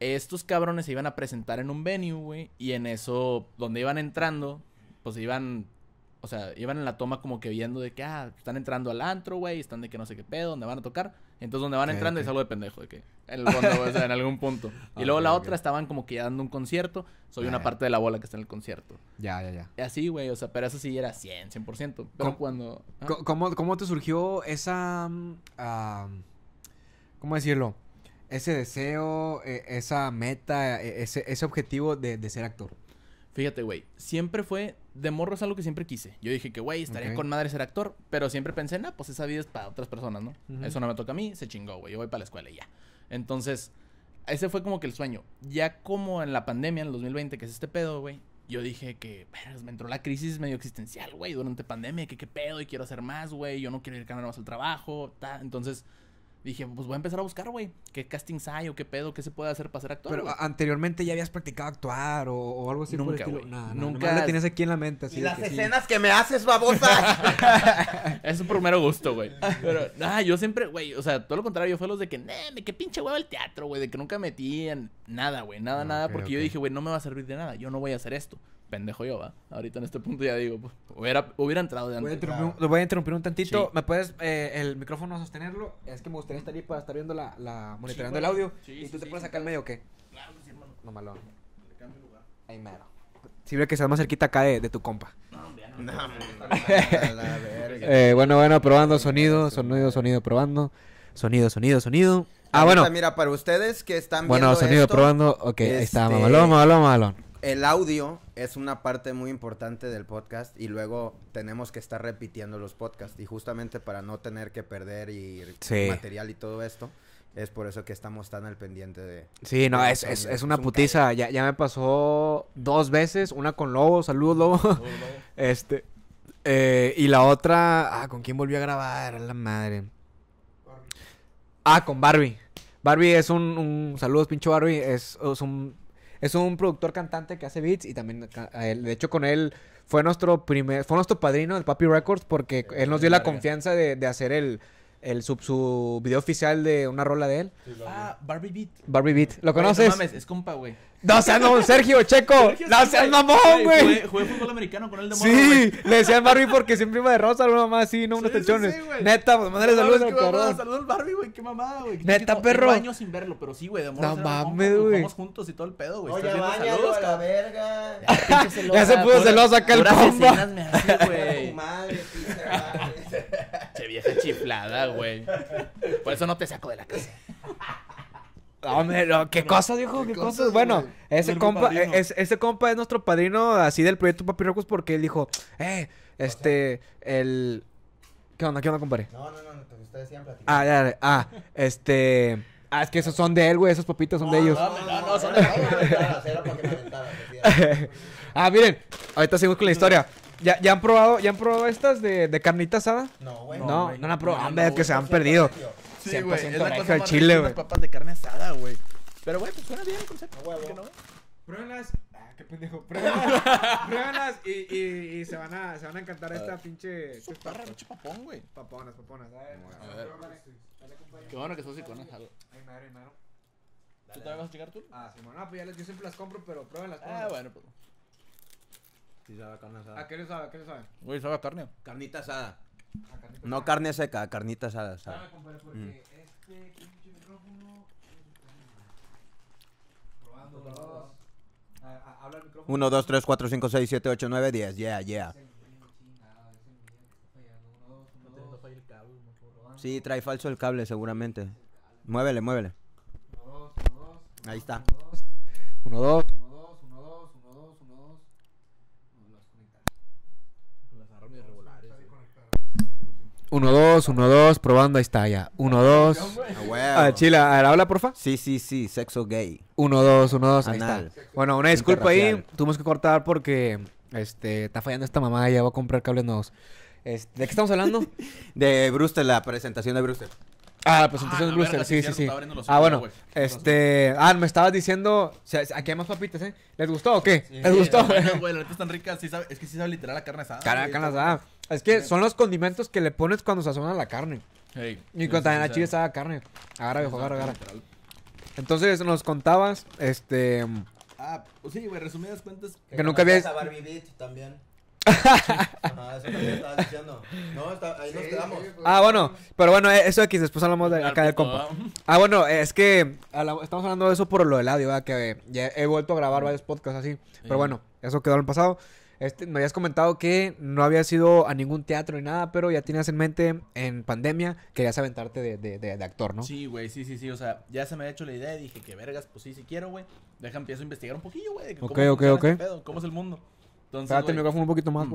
estos cabrones se iban a presentar en un venue, güey, y en eso, donde iban entrando, pues iban, o sea, iban en la toma como que viendo de que, ah, están entrando al antro, güey, están de que no sé qué pedo, donde van a tocar. Entonces, donde van entrando es algo de pendejo, de que, en, algún punto. [laughs] Y luego la otra estaban como que ya dando un concierto, soy una parte de la bola que está en el concierto. Ya, ya, ya. Y así, güey, o sea, pero eso sí era 100, 100%. Pero cuando... ¿ah? ¿cómo, te surgió esa... Mm, ah, ¿Cómo decirlo? Ese deseo, e-, esa meta, e-, ese, ese objetivo de ser actor. Fíjate, güey, siempre fue, de morro es algo que siempre quise. Yo dije que, güey, estaría con madre ser actor, pero siempre pensé, nah, pues esa vida es para otras personas, ¿no? Eso no me toca a mí, se chingó, güey, yo voy para la escuela y ya. Entonces, ese fue como que el sueño. Ya como en la pandemia, en el 2020, que es este pedo, güey, yo dije que pues, me entró la crisis medio existencial, güey, durante pandemia, que qué pedo y quiero hacer más, güey, yo no quiero ir vez más al trabajo, ta. Entonces, dije, pues voy a empezar a buscar, güey, qué castings hay o qué pedo, qué se puede hacer para ser actor. Pero anteriormente ya habías practicado actuar o, o algo así. Nunca, güey. Nunca. la tienes aquí en la mente. y las escenas que me haces, babosa. [laughs] es un primero gusto, güey. Pero, ah, yo siempre, güey, o sea, todo lo contrario, yo fue los de que, me qué pinche huevo el teatro, güey, de que nunca metí en nada, güey, nada, ah, nada, porque yo dije, güey, no me va a servir de nada, yo no voy a hacer esto pendejo yo, ¿va? Ahorita en este punto ya digo, pues, hubiera, hubiera entrado de antes. lo voy a interrumpir un tantito. ¿Me puedes eh, el micrófono sostenerlo? Es que me gustaría estar ahí para estar viendo la, la monitoreando el audio. ¿Y tú te puedes sacar el medio o qué? Claro, sí, hermano. No malo. Le cambio lugar. Ahí mero. que estás más cerquita acá de, de tu compa. No, no. [laughs] eh, bueno, bueno, probando sonido, sonido, sonido, probando. Sonido, sonido, sonido. Ah, bueno. mira, para ustedes que están bueno, viendo. Bueno, sonido probando. Ok, está, este, mamalón, mamalón, mamalón. El audio es una parte muy importante del podcast y luego tenemos que estar repitiendo los podcasts. Y justamente para no tener que perder y material y todo esto, es por eso que estamos tan al pendiente de... Sí, no, es, una putiza. Ya, me pasó dos veces, una con Lobo, saludos Lobo. [laughs] este, eh, y la otra, ah, ¿con quién volvió a grabar? La madre. Ah, con Barbie. Barbie es un, saludos pincho Barbie, es un es un productor cantante que hace beats y también, eh, de hecho, con él fue nuestro primer, fue nuestro padrino el Papi Records porque él nos dio la confianza de hacer el, el, sub su, video oficial de una rola de él. Ah, Barbie Beat. Barbie Beat. ¿Lo conoces? no mames, es compa, güey. No seas mamón, Sergio, Checo. Sergio no seas mamón, güey. Jugué, jugué, fútbol americano con él de morro. Sí, wey. le decían Barbie porque siempre iba de rosa, no mamá así, no unos techones. Neta, pues mandale saludos al cabrón. Saludos al Barbie, güey, qué mamada, güey. Neta, perro. Tengo años sin verlo, pero sí, güey, de No mames, güey. Vamos juntos y todo el pedo, güey. Oye, saludos, a la verga. [laughs] Ya se puso celoso acá el compa. [laughs] Madre, madre. [laughs] che vieja chiflada, güey. Por eso no te saco de la casa. [laughs] Hombre, qué cosa dijo? qué, cosa? Bueno, ese compa, es, ese compa es nuestro padrino así del proyecto Papi Rocos porque él dijo, eh, este, el... ¿Qué onda, qué onda, compadre? No, no, no, ustedes sigan Ah, ya, ah, este... Ah, es que esos son de él, güey, esos papitos son de ellos. No, no, no, son de ellos. [laughs] ah, miren, ahorita seguimos con la historia. ¿Ya, ya han probado, ya han probado estas de, de carnita asada? No, güey. No, no, no la han probado. Hombre, que se han perdido. Sí, güey. Es la cosa más chile, güey. papas de carne asada, güey. Pero, güey, pues suena bien el concepto. No, güey. No, Pruébenlas. Ah, qué pendejo. Pruébenlas. [laughs] Pruébenlas y, y, y se, van a, se van a encantar esta ah. pinche. Es este, parra, pinche papón, güey. Paponas, paponas. A ver, a Qué bueno que sos con algo. Ay, madre, madre. ¿Tú también vas a llegar tú? Ah, sí, bueno, no, pues ya yo siempre las compro, pero pruébenlas. Ah, bueno, pues. Sí, sabe a carne asada. ¿A qué le sabe? ¿A qué le sabe? Güey, sabe a carne. Carnita asada. Ah, carne No carne seca, carnita asada. asada. compadre, porque Mm. este pinche micrófono. Probando probando. el micrófono. 1, 2, 3, 4, 5, 6, 7, 8, 9, 10. Yeah, yeah. Sí, trae falso el cable seguramente. Muévele, muévele. 1 2. Ahí está. 1, 2. 1, 2, 1, 2, probando, ahí está ya. 1, 2. Ah, Chila, habla porfa. Sí, sí, sí, sexo gay. 1, 2, 1, 2, ahí está. Bueno, una disculpa ahí, tuvimos que cortar porque este, está fallando esta mamá, ya voy a comprar cables nuevos. Este, ¿De qué estamos hablando? [laughs] de Brewster, la presentación de Brewster. Ah, la presentación ah, de Brewster, sí, sí, sí. Ah, bueno, este... Ah, me estabas diciendo... aquí hay más papitas, ¿eh? ¿Les gustó o qué? ¿Les gustó? Bueno, güey, la están ricas. Sí sabe... es que sí sabe literal la carne asada. carne asada. Es que son los condimentos que le pones cuando sazonas la carne. y cuando también la chile estaba carne. Agarra, viejo, agarra, agarra. Entonces nos contabas, este... Ah, pues sí, güey, resumidas cuentas. Que, nunca había. Barbie también. ah, bueno, pero bueno, eh, eso aquí después hablamos acá del compa. Ah, bueno, es que estamos hablando de eso por lo del audio, Que eh, ya he vuelto a grabar varios podcasts así. Pero bueno, eso quedó en el pasado. Este, me habías comentado que no habías sido a ningún teatro ni nada, pero ya tenías en mente en pandemia querías aventarte de, de, de, actor, ¿no? Sí, güey, sí, sí, sí. O sea, ya se me ha hecho la idea y dije que vergas, pues sí, si quiero, güey. Deja, empiezo a investigar un poquillo, güey. Ok, ok, ok. Este ¿Cómo es el mundo? Entonces, un poquito más,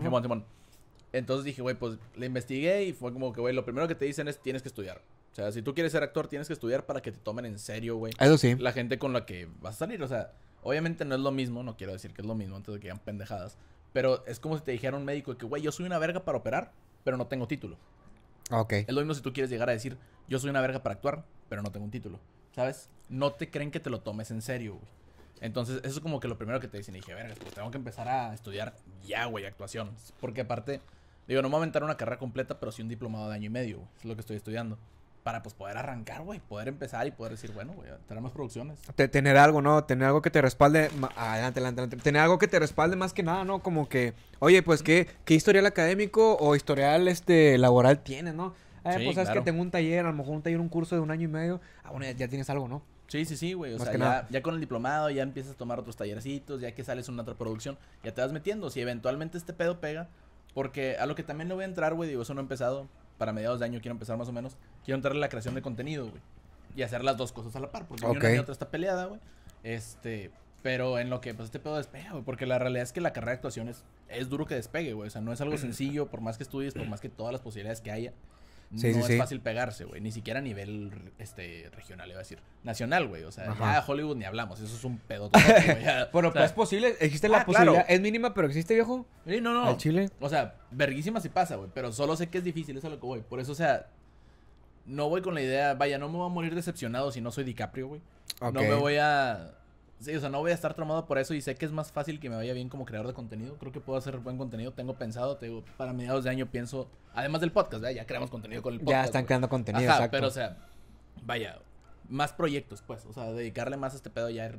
Entonces dije, güey, pues le investigué y fue como que, güey, lo primero que te dicen es tienes que estudiar. O sea, si tú quieres ser actor, tienes que estudiar para que te tomen en serio, güey. Eso sí. La gente con la que vas a salir, o sea, obviamente no es lo mismo, no quiero decir que es lo mismo antes de que digan pendejadas. Pero es como si te dijera un médico que, güey, yo soy una verga para operar, pero no tengo título. Ok. Es lo mismo si tú quieres llegar a decir, yo soy una verga para actuar, pero no tengo un título. ¿Sabes? No te creen que te lo tomes en serio, güey. Entonces, eso es como que lo primero que te dicen. Y dije, verga, pues tengo que empezar a estudiar ya, güey, actuación. Porque aparte, digo, no me voy a aventar una carrera completa, pero sí un diplomado de año y medio, Es lo que estoy estudiando para pues poder arrancar, güey, poder empezar y poder decir, bueno, güey, tener más producciones. tener algo, ¿no? Tener algo que te respalde, adelante, adelante, adelante, tener algo que te respalde más que nada, ¿no? Como que, oye, pues, ¿qué, qué historial académico o historial, este, laboral tienes, no? Eh, pues, sabes que tengo un taller, a lo mejor un taller, un curso de un año y medio, ah, bueno, ya, tienes algo, ¿no? Sí, sí, sí, güey. O sea, ya, ya, con el diplomado ya empiezas a tomar otros tallercitos, ya que sales una otra producción, ya te vas metiendo. Si eventualmente este pedo pega, porque a lo que también le voy a entrar, güey, digo, eso no he empezado, para mediados de año, quiero empezar más o menos, quiero entrar en la creación de contenido, güey. Y hacer las dos cosas a la par, porque una y otra está peleada, güey. Este, pero en lo que, pues, este pedo despega, güey, porque la realidad es que la carrera de actuaciones es, es duro que despegue, güey. O sea, no es algo sencillo, por más que estudies, por más que todas las posibilidades que haya no es fácil pegarse, güey. Ni siquiera a nivel este, regional, iba a decir. Nacional, güey. O sea, a Hollywood ni hablamos. Eso es un pedo. bueno, [laughs] es posible. Existe ah, la posibilidad. Es mínima, pero existe, viejo. Sí, no, no. Al Chile. O sea, verguísima si pasa, güey. Pero solo sé que es difícil. Eso es lo que voy. Por eso, o sea, no voy con la idea. Vaya, no me voy a morir decepcionado si no soy DiCaprio, güey. No me voy a Sí, o sea, no voy a estar tramado por eso y sé que es más fácil que me vaya bien como creador de contenido. Creo que puedo hacer buen contenido. Tengo pensado, te digo, para mediados de año pienso, además del podcast, ya creamos contenido con el podcast. Ya están creando contenido, Pero, o sea, vaya, más proyectos, pues. O sea, dedicarle más a este pedo ya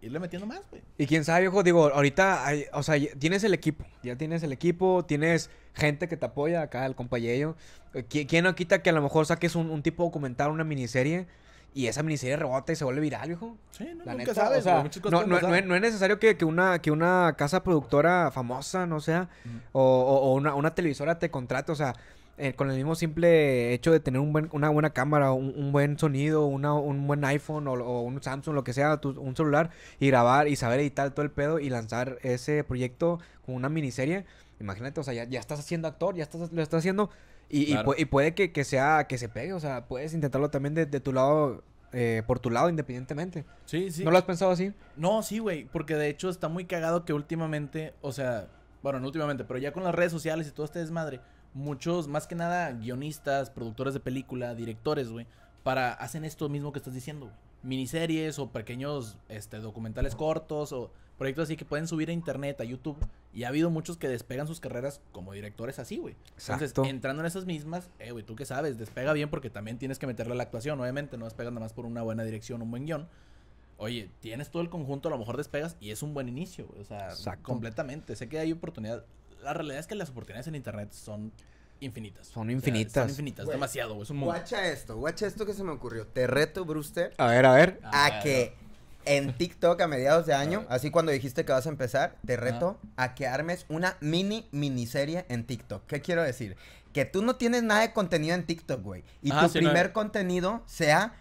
irle metiendo más, güey. Y quién sabe, ojo, digo, ahorita, o sea, tienes el equipo, ya tienes el equipo, tienes gente que te apoya acá, el compañero. Eh, ¿Quién no quita que a lo mejor saques un, un tipo documental, una miniserie? Y esa miniserie rebota y se vuelve viral, viejo. Sí, no, nunca sabes. O sea, no, no, es necesario que, una, que una casa productora famosa, no sea, mm. o, una, televisora te contrate, o sea, eh, con el mismo simple hecho de tener una buena cámara, un, buen sonido, una, un buen iPhone o, un Samsung, lo que sea, un celular, y grabar y saber editar todo el pedo y lanzar ese proyecto con una miniserie. Imagínate, o sea, ya, ya estás haciendo actor, ya estás, lo estás haciendo y, puede que, sea, que se pegue, o sea, puedes intentarlo también de, de tu lado, eh, por tu lado, independientemente. Sí, sí. ¿No lo has pensado así? No, sí, güey, porque de hecho está muy cagado que últimamente, o sea, bueno, no últimamente, pero ya con las redes sociales y todo este desmadre, muchos, más que nada, guionistas, productores de película, directores, güey, para, hacen esto mismo que estás diciendo, Miniseries o pequeños, este, documentales cortos o proyectos así que pueden subir a internet, a YouTube. Y ha habido muchos que despegan sus carreras como directores así, güey. Entonces, entrando en esas mismas, eh, güey, tú qué sabes, despega bien porque también tienes que meterle a la actuación, obviamente, no despegas nada más por una buena dirección, un buen guión. Oye, tienes todo el conjunto, a lo mejor despegas y es un buen inicio, O sea, completamente. Sé que hay oportunidad. La realidad es que las oportunidades en internet son infinitas. Son infinitas. son infinitas, demasiado, güey. Es un mundo. Guacha esto, guacha esto que se me ocurrió. Te reto, Brewster. A ver, a ver. A, qué. que en TikTok a mediados de año, así cuando dijiste que vas a empezar, te reto a que armes una mini miniserie en TikTok. ¿Qué quiero decir? Que tú no tienes nada de contenido en TikTok, güey. Y tu primer contenido sea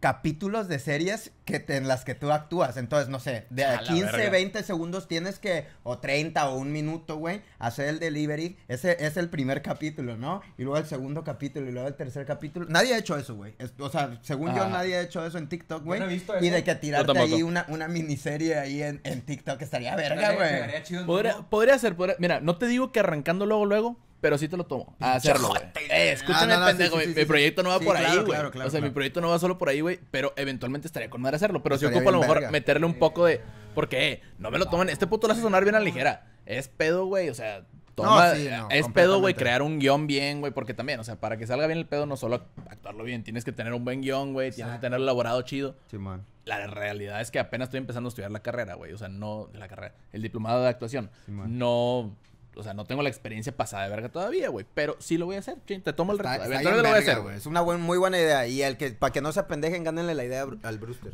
capítulos de series que te, en las que tú actúas. Entonces, no sé, de 15, 20 segundos tienes que, o 30 o un minuto, güey, hacer el delivery. Ese es el primer capítulo, ¿no? Y luego el segundo capítulo y luego el tercer capítulo. Nadie ha hecho eso, güey. o sea, según yo, ah. nadie ha hecho eso en TikTok, güey. y de que tirarte ahí una, una miniserie ahí en, en TikTok estaría verga, güey. Podría, podría ser, Mira, no te digo que arrancando luego, luego pero sí te lo tomo a hacerlo, Eh, escúchame, pendejo, mi, proyecto no va por ahí, güey. Claro, claro, o sea, mi proyecto no va solo por ahí, güey, pero eventualmente estaría con madre hacerlo. Pero sí ocupo a lo mejor meterle un poco de. Porque, eh, no me lo tomen. Este puto lo hace sonar bien a ligera. Es pedo, güey. O sea, toma. es pedo, güey, crear un guión bien, güey. Porque también, o sea, para que salga bien el pedo, no solo actuarlo bien. Tienes que tener un buen guión, güey. Tienes que tenerlo elaborado chido. Sí, man. La realidad es que apenas estoy empezando a estudiar la carrera, güey. O sea, no. La carrera. El diplomado de actuación. no o sea, no tengo la experiencia pasada de verga todavía, güey. Pero sí lo voy a hacer, te tomo el reto. lo voy güey. Es una muy buena idea. Y el que, para que no se apendejen, gánenle la idea al Brewster.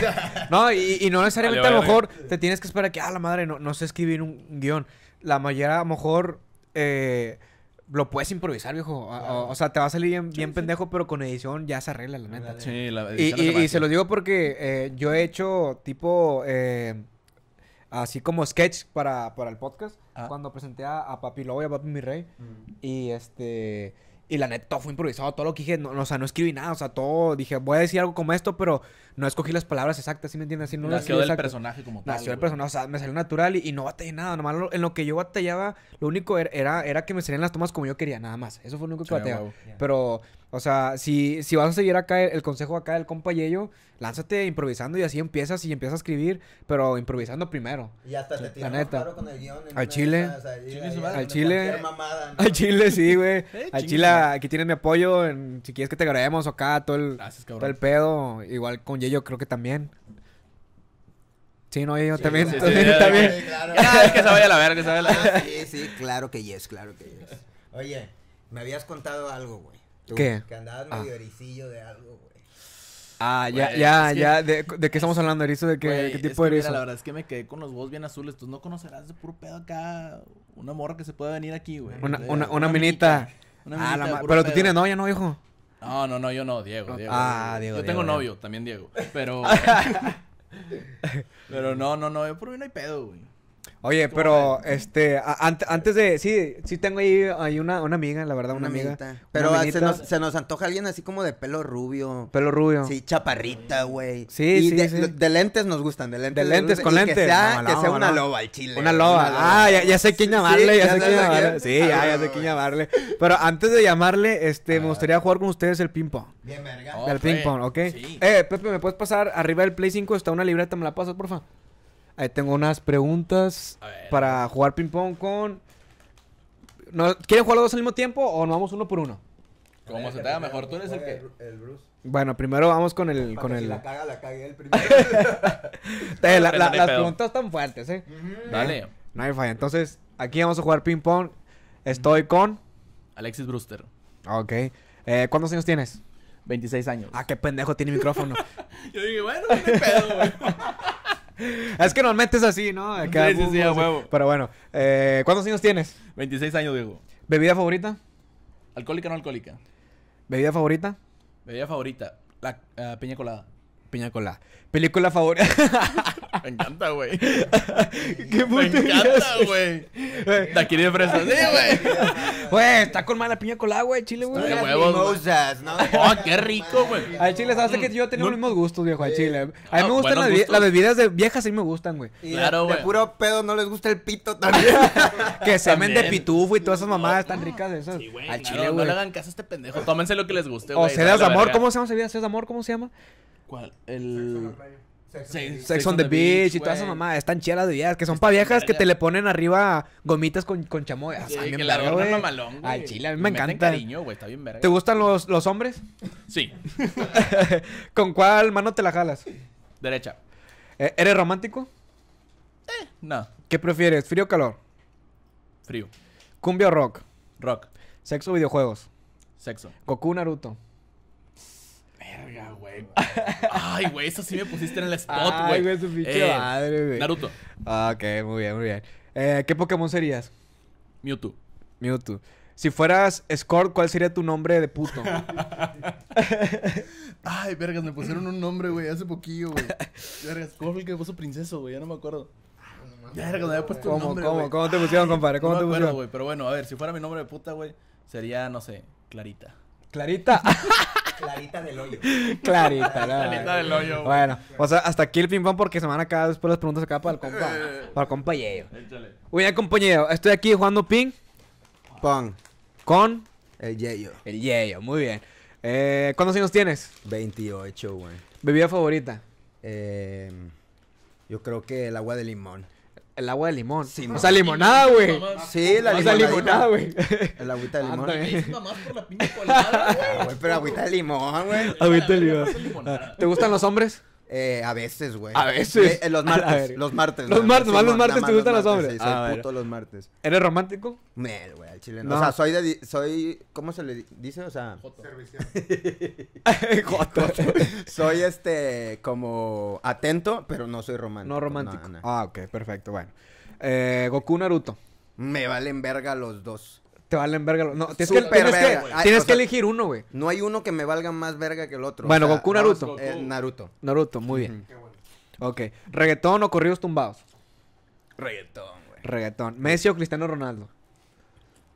[laughs] no, y, no necesariamente a lo mejor te tienes que esperar a que, ah, la madre, no, no sé escribir un guión. La mayoría, a lo mejor, eh, lo puedes improvisar, viejo. O, sea, te va a salir bien, pendejo, pero con edición ya se arregla, la neta. Sí, la Y, se lo digo porque eh, yo he hecho tipo eh, así como sketch para, el podcast, ah. cuando presenté a, a, Papi Lobo y a Papi Mi Rey. Mm. Y este. Y la neta, fue improvisado, todo lo que dije, no, o sea, no escribí nada, o sea, todo, dije, voy a decir algo como esto, pero no escogí las palabras exactas, ¿sí me entiendes? no Nació del personaje como tal. Nació personaje, o sea, me salió natural y, no batallé nada, nomás en lo que yo batallaba, lo único er, era, era, que me salían las tomas como yo quería, nada más, eso fue lo único que batallé. batallaba. Pero o sea, si, si vas a seguir acá el, consejo acá del compa Yello, lánzate improvisando y así empiezas y empiezas a escribir, pero improvisando primero. Y hasta te la con el Al chile. al chile. Al chile, sí, güey. [laughs] Eh, al chile, aquí tienes mi apoyo. si quieres que te grabemos acá, todo el, todo el pedo. Igual con Yello creo que también. Sí, no, yo también. Claro. es que la verga, que se vaya a la [laughs] verga. Sí, sí, claro que yes, claro que yes. Oye, me habías contado algo, güey. ¿Qué? Que andabas ah. medio ericillo de algo, güey. Ah, ya, ya, ya. ¿De, de qué estamos hablando, erizo? ¿De qué, tipo de erizo? la verdad es que me quedé con los huevos bien azules. Tú no conocerás de puro pedo acá una morra que se puede venir aquí, güey. Una, una, una, minita. ah, pero tú tienes novia, ¿no, hijo? No, no, no, yo no, Diego. Diego ah, Diego. Yo tengo novio, también Diego. [laughs] Pero. pero no, no, no, yo por mí no hay pedo, güey. Oye, pero este, antes de, sí, sí tengo ahí, una, una, amiga, la verdad, una, amiga. Pero ah, se, nos, se, nos, antoja alguien así como de pelo rubio. Pelo rubio. Sí, chaparrita, güey. Sí, y sí, de, de, lentes nos gustan, de lentes. De lentes, con lentes. Que sea, que sea una loba el chile. Una loba. Ah, ya, sé quién llamarle, ya, sé quién llamarle. Sí, ya, ya ah, sé quién llamarle. Pero antes de llamarle, este, me gustaría jugar con ustedes el ping pong. Bien, verga. El ping pong, ¿ok? Eh, Pepe, ¿me puedes pasar arriba del Play 5? Está una libreta, ¿me la pasas, porfa? Ahí tengo unas preguntas para jugar ping-pong con. ¿Quieren jugar los dos al mismo tiempo o nos vamos uno por uno? Como se te haga mejor, tú eres el que. El Bruce. Bueno, primero vamos con el. con el... la caga, la cagué el primero. [laughs] las preguntas están fuertes, ¿eh? Dale. No hay falla. Entonces, aquí vamos a jugar ping-pong. Estoy con. Alexis Brewster. Ok. Eh, ¿Cuántos años tienes? 26 años. Ah, qué pendejo, tiene micrófono. [laughs] Yo dije, bueno, no pedo, güey. [laughs] es que normalmente metes así, ¿no? Pero bueno, eh, ¿cuántos años tienes? 26 años, Diego. ¿Bebida favorita? Alcohólica o no alcohólica. ¿Bebida favorita? Bebida favorita, la eh, piña colada. Piña colada. ¿Película favorita? [laughs] Me encanta, güey. Qué Me encanta, güey. De de fresa. Sí, güey. Güey, está con mala piña colada, güey, chile, güey. De huevos, güey. Mimosas, ¿no? Oh, qué rico, güey. Al chile, sabes que yo tengo los mismos gustos, viejo, al chile. A mí me ah, gustan las, bebidas de viejas, sí me gustan, güey. Claro, güey. De puro pedo no les gusta el pito también. [laughs] que se semen de pitufo y todas esas mamadas tan ricas esas. Sí, güey. Al chile, güey. No le hagan caso a este pendejo. Tómense lo que les guste, güey. O sedas de amor, ¿cómo se llama esa bebida? ¿Sedas de amor? ¿Cómo se llama? ¿Cuál? El. Sex, on, the, Beach, y todas esas mamadas. Están chelas de ideas que son pa' viejas que te le ponen arriba gomitas con, con me, encanta. Está bien ¿Te gustan los, hombres? Sí. [laughs] ¿Con cuál mano te la jalas? Derecha. Eh, ¿Eres romántico? Eh, no. ¿Qué prefieres, frío o calor? Frío. ¿Cumbia o rock? Rock. ¿Sexo o videojuegos? Sexo. ¿Goku Naruto? Ay, güey, eso sí me pusiste en el spot, güey. Ay, güey, su pinche eh, madre, güey. Naruto. Ah, ok, muy bien, muy bien. Eh, ¿Qué Pokémon serías? Mewtwo. Mewtwo. Si fueras Scorp, ¿cuál sería tu nombre de puto? [laughs] Ay, vergas, me pusieron un nombre, güey, hace poquillo, güey. [laughs] Vergas, ¿cómo fue el que puso princeso, güey? Ya no me acuerdo. Ah, vergas, me había puesto un nombre, ¿Cómo, cómo te pusieron, compadre? ¿Cómo no te me acuerdo, pusieron? güey, pero bueno, a ver, si fuera mi nombre de puta, güey, sería, no sé, Clarita. Clarita. [laughs] Clarita del hoyo. Clarita, claro. [laughs] Clarita del hoyo. Bueno, hasta aquí el ping-pong porque se van a después las preguntas acá para el compa. Eh. para el compa compañero, estoy aquí jugando ping-pong. Con. El Yeyo. El Yeyo, muy bien. Eh, ¿Cuántos años tienes? 28, güey. ¿Bebida favorita? Em, yo creo que el agua de limón. El agua de limón. Sí, o sea, limonada, güey. Sí, la limonada. O sea, limonada, güey. El agüita de limón. Ah, güey. Pero agüita de limón, güey. Agüita de limón. Ah, ¿Te gustan los hombres? Eh, a veces, güey. A veces. Eh, [laughs] los, martes, los martes. Los martes. Más los martes te gustan los, hombres. Sí, soy los martes. ¿Eres romántico? Mel güey, al chile O sea, soy de. Soy. ¿Cómo se le dice? O sea. Joto. [laughs] Joto. [laughs] soy este. Como. Atento, pero no soy romántico. No romántico. Ah, ok, perfecto. Bueno. Eh, Goku Naruto. Me valen verga los dos te valen verga. No, tienes, que, tienes que elegir uno, güey. No hay uno que me valga más verga que el otro. Bueno, o Goku Naruto. Naruto. Naruto, muy bien. Qué Ok. ¿Reggaetón o corridos tumbados? Reggaetón, güey. Reggaetón. ¿Messi o Cristiano Ronaldo?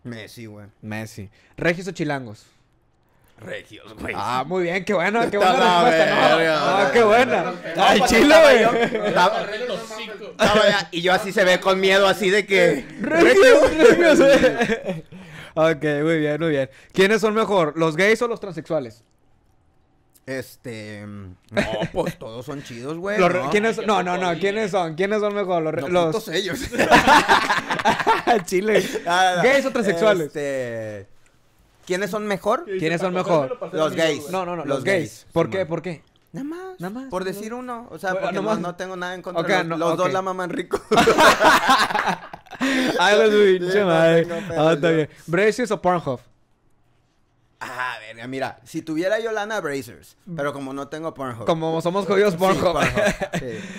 Messi, güey. Messi. ¿Regios o chilangos? Regios, güey. Ah, muy bien, qué bueno, [laughs] ah, qué buena respuesta, ¿no? Ah, qué buena. Ay, chilo, güey. Y yo así se ve con miedo, así de que. [laughs] Regios, regios, [laughs] Ok, muy bien, muy bien. ¿Quiénes son mejor, los gays o los transexuales? Este. Mm, no, [laughs] pues todos son chidos, güey. ¿no? no, no, no. ¿Quiénes son? ¿Quiénes son mejor? Los. No, los... ellos. [laughs] Ah, chile. [laughs] Ah, ah, ¿Gays o transexuales? Este. ¿Quiénes son mejor? ¿Quiénes son mejor? Los gays. No, no, no. Los, gays. ¿Por qué? ¿Por qué? Nada más. Nada más. Por decir uno. O sea, porque no, tengo nada en contra. Okay, los, los dos la maman rico. I was doing Jimmy. Oh, está bien. Braces o Pornhub. Ah, verga, mira, si tuviera yo lana Brazers, pero como no tengo Pornhub. Como somos jodidos Pornhub.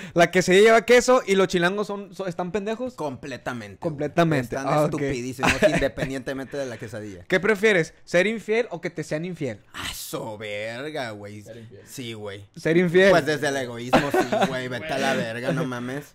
[laughs] La que se lleva queso y los chilangos son, están pendejos. Completamente. Completamente. Están ah, estupidísimos [laughs] independientemente de la quesadilla. ¿Qué prefieres? ¿Ser infiel o que te sean infiel? Ah, so verga, güey. Sí, güey. Ser infiel. Pues desde el egoísmo, sí, güey. Vete a la [laughs] verga, no mames.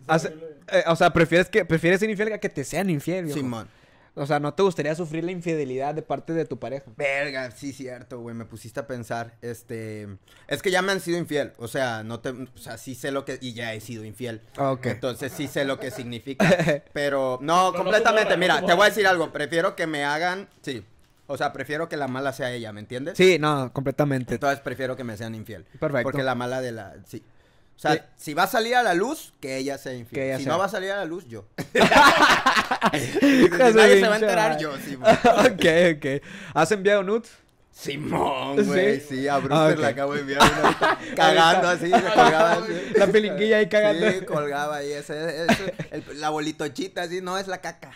Eh, o sea, prefieres que prefieres ser infiel a que te sean infiel, Simón. O sea, ¿no te gustaría sufrir la infidelidad de parte de tu pareja? Verga, sí, cierto, güey. Me pusiste a pensar. Este. Es que ya me han sido infiel. O sea, no te. O sea, sí sé lo que. Y ya he sido infiel. Ah, ok. Entonces sí sé lo que significa. [laughs] Pero. No, completamente. Mira, te voy a decir algo. Prefiero que me hagan. Sí. O sea, prefiero que la mala sea ella, ¿me entiendes? Sí, no, completamente. Entonces prefiero que me sean infiel. Perfecto. Porque la mala de la. Sí. O sea, si va a salir a la luz, que ella sea infiel. si no va a salir a la luz, yo. [laughs] [laughs] si nadie se va a enterar, yo. Simón. [laughs] ok, ok. ¿Has enviado nudes? Simón, güey, sí. sí, a Bruce ah, le acabo de enviar una cagando así, se colgaba así. La peliquilla ahí cagando. Sí, colgaba ahí, ese, el, la bolitochita así, no, es la caca,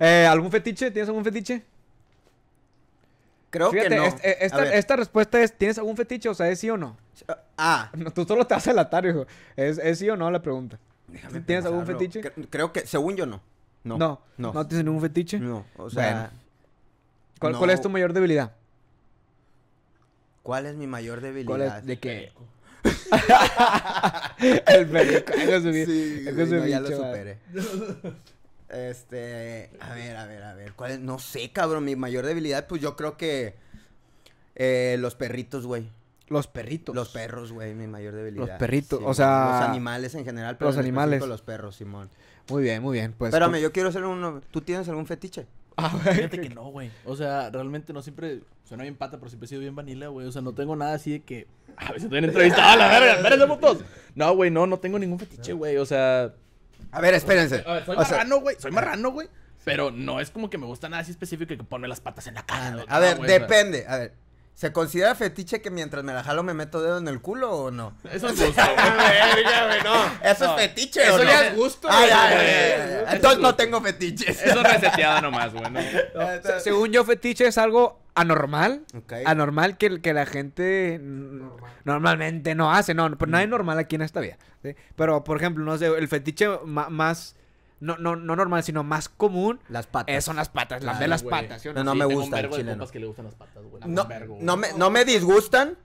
eh, algún fetiche? Creo que no. Este, eh, esta, esta, respuesta es, ¿tienes algún fetiche? O sea, ¿es sí o no? Ah. [laughs] tú solo te haces el atar, hijo. ¿Es, ¿Es, sí o no la pregunta? ¿Tienes algún fetiche? Creo que, según yo, no. No. ¿No, no. no tienes ningún fetiche? No, o sea... ¿Cuál, ¿Cuál, es tu mayor debilidad? ¿Cuál es mi mayor debilidad? ¿De qué? [laughs] el perico. Es sí, es ya lo superé. [laughs] Este, a ver, a ver, a ver, ¿cuál No sé, cabrón, mi mayor debilidad, pues yo creo que eh, los perritos, güey. Los perritos. Los perros, güey, mi mayor debilidad. Los perritos, o sea... Los animales en general, pero los animales. Los perros, Simón. Muy bien, muy bien, pues... Espérame, pues yo quiero hacer uno... ¿Tú tienes algún fetiche? Ah, Fíjate que no, güey. O sea, realmente no siempre... Suena bien pata, pero siempre he sido bien vanilla, güey. O sea, no tengo nada así de que... Ah, a veces te ¡A ¡ah, la putos! No, güey, no, no tengo ningún fetiche, güey. O sea... A ver, espérense. soy marrano, güey. Soy eh. marrano, güey. Pero no es como que me gusta nada así específico que ponerme las patas en la cara. A ver, depende. A ver, ¿Se considera fetiche que mientras me la jalo me meto dedo en el culo o no? Eso es gusto. [laughs] Eso es fetiche. Eso ya es gusto. Entonces no tengo fetiches. Eso es reseteado nomás, bueno. Según yo, fetiche es algo anormal. Anormal que, que la gente normalmente no hace. No, pues no mm. normal aquí en esta vida. Pero, por ejemplo, no sé, el fetiche más no, no, no normal, sino más común. Las patas. son las patas, las de las patas. No, me gustan. No, me, disgustan,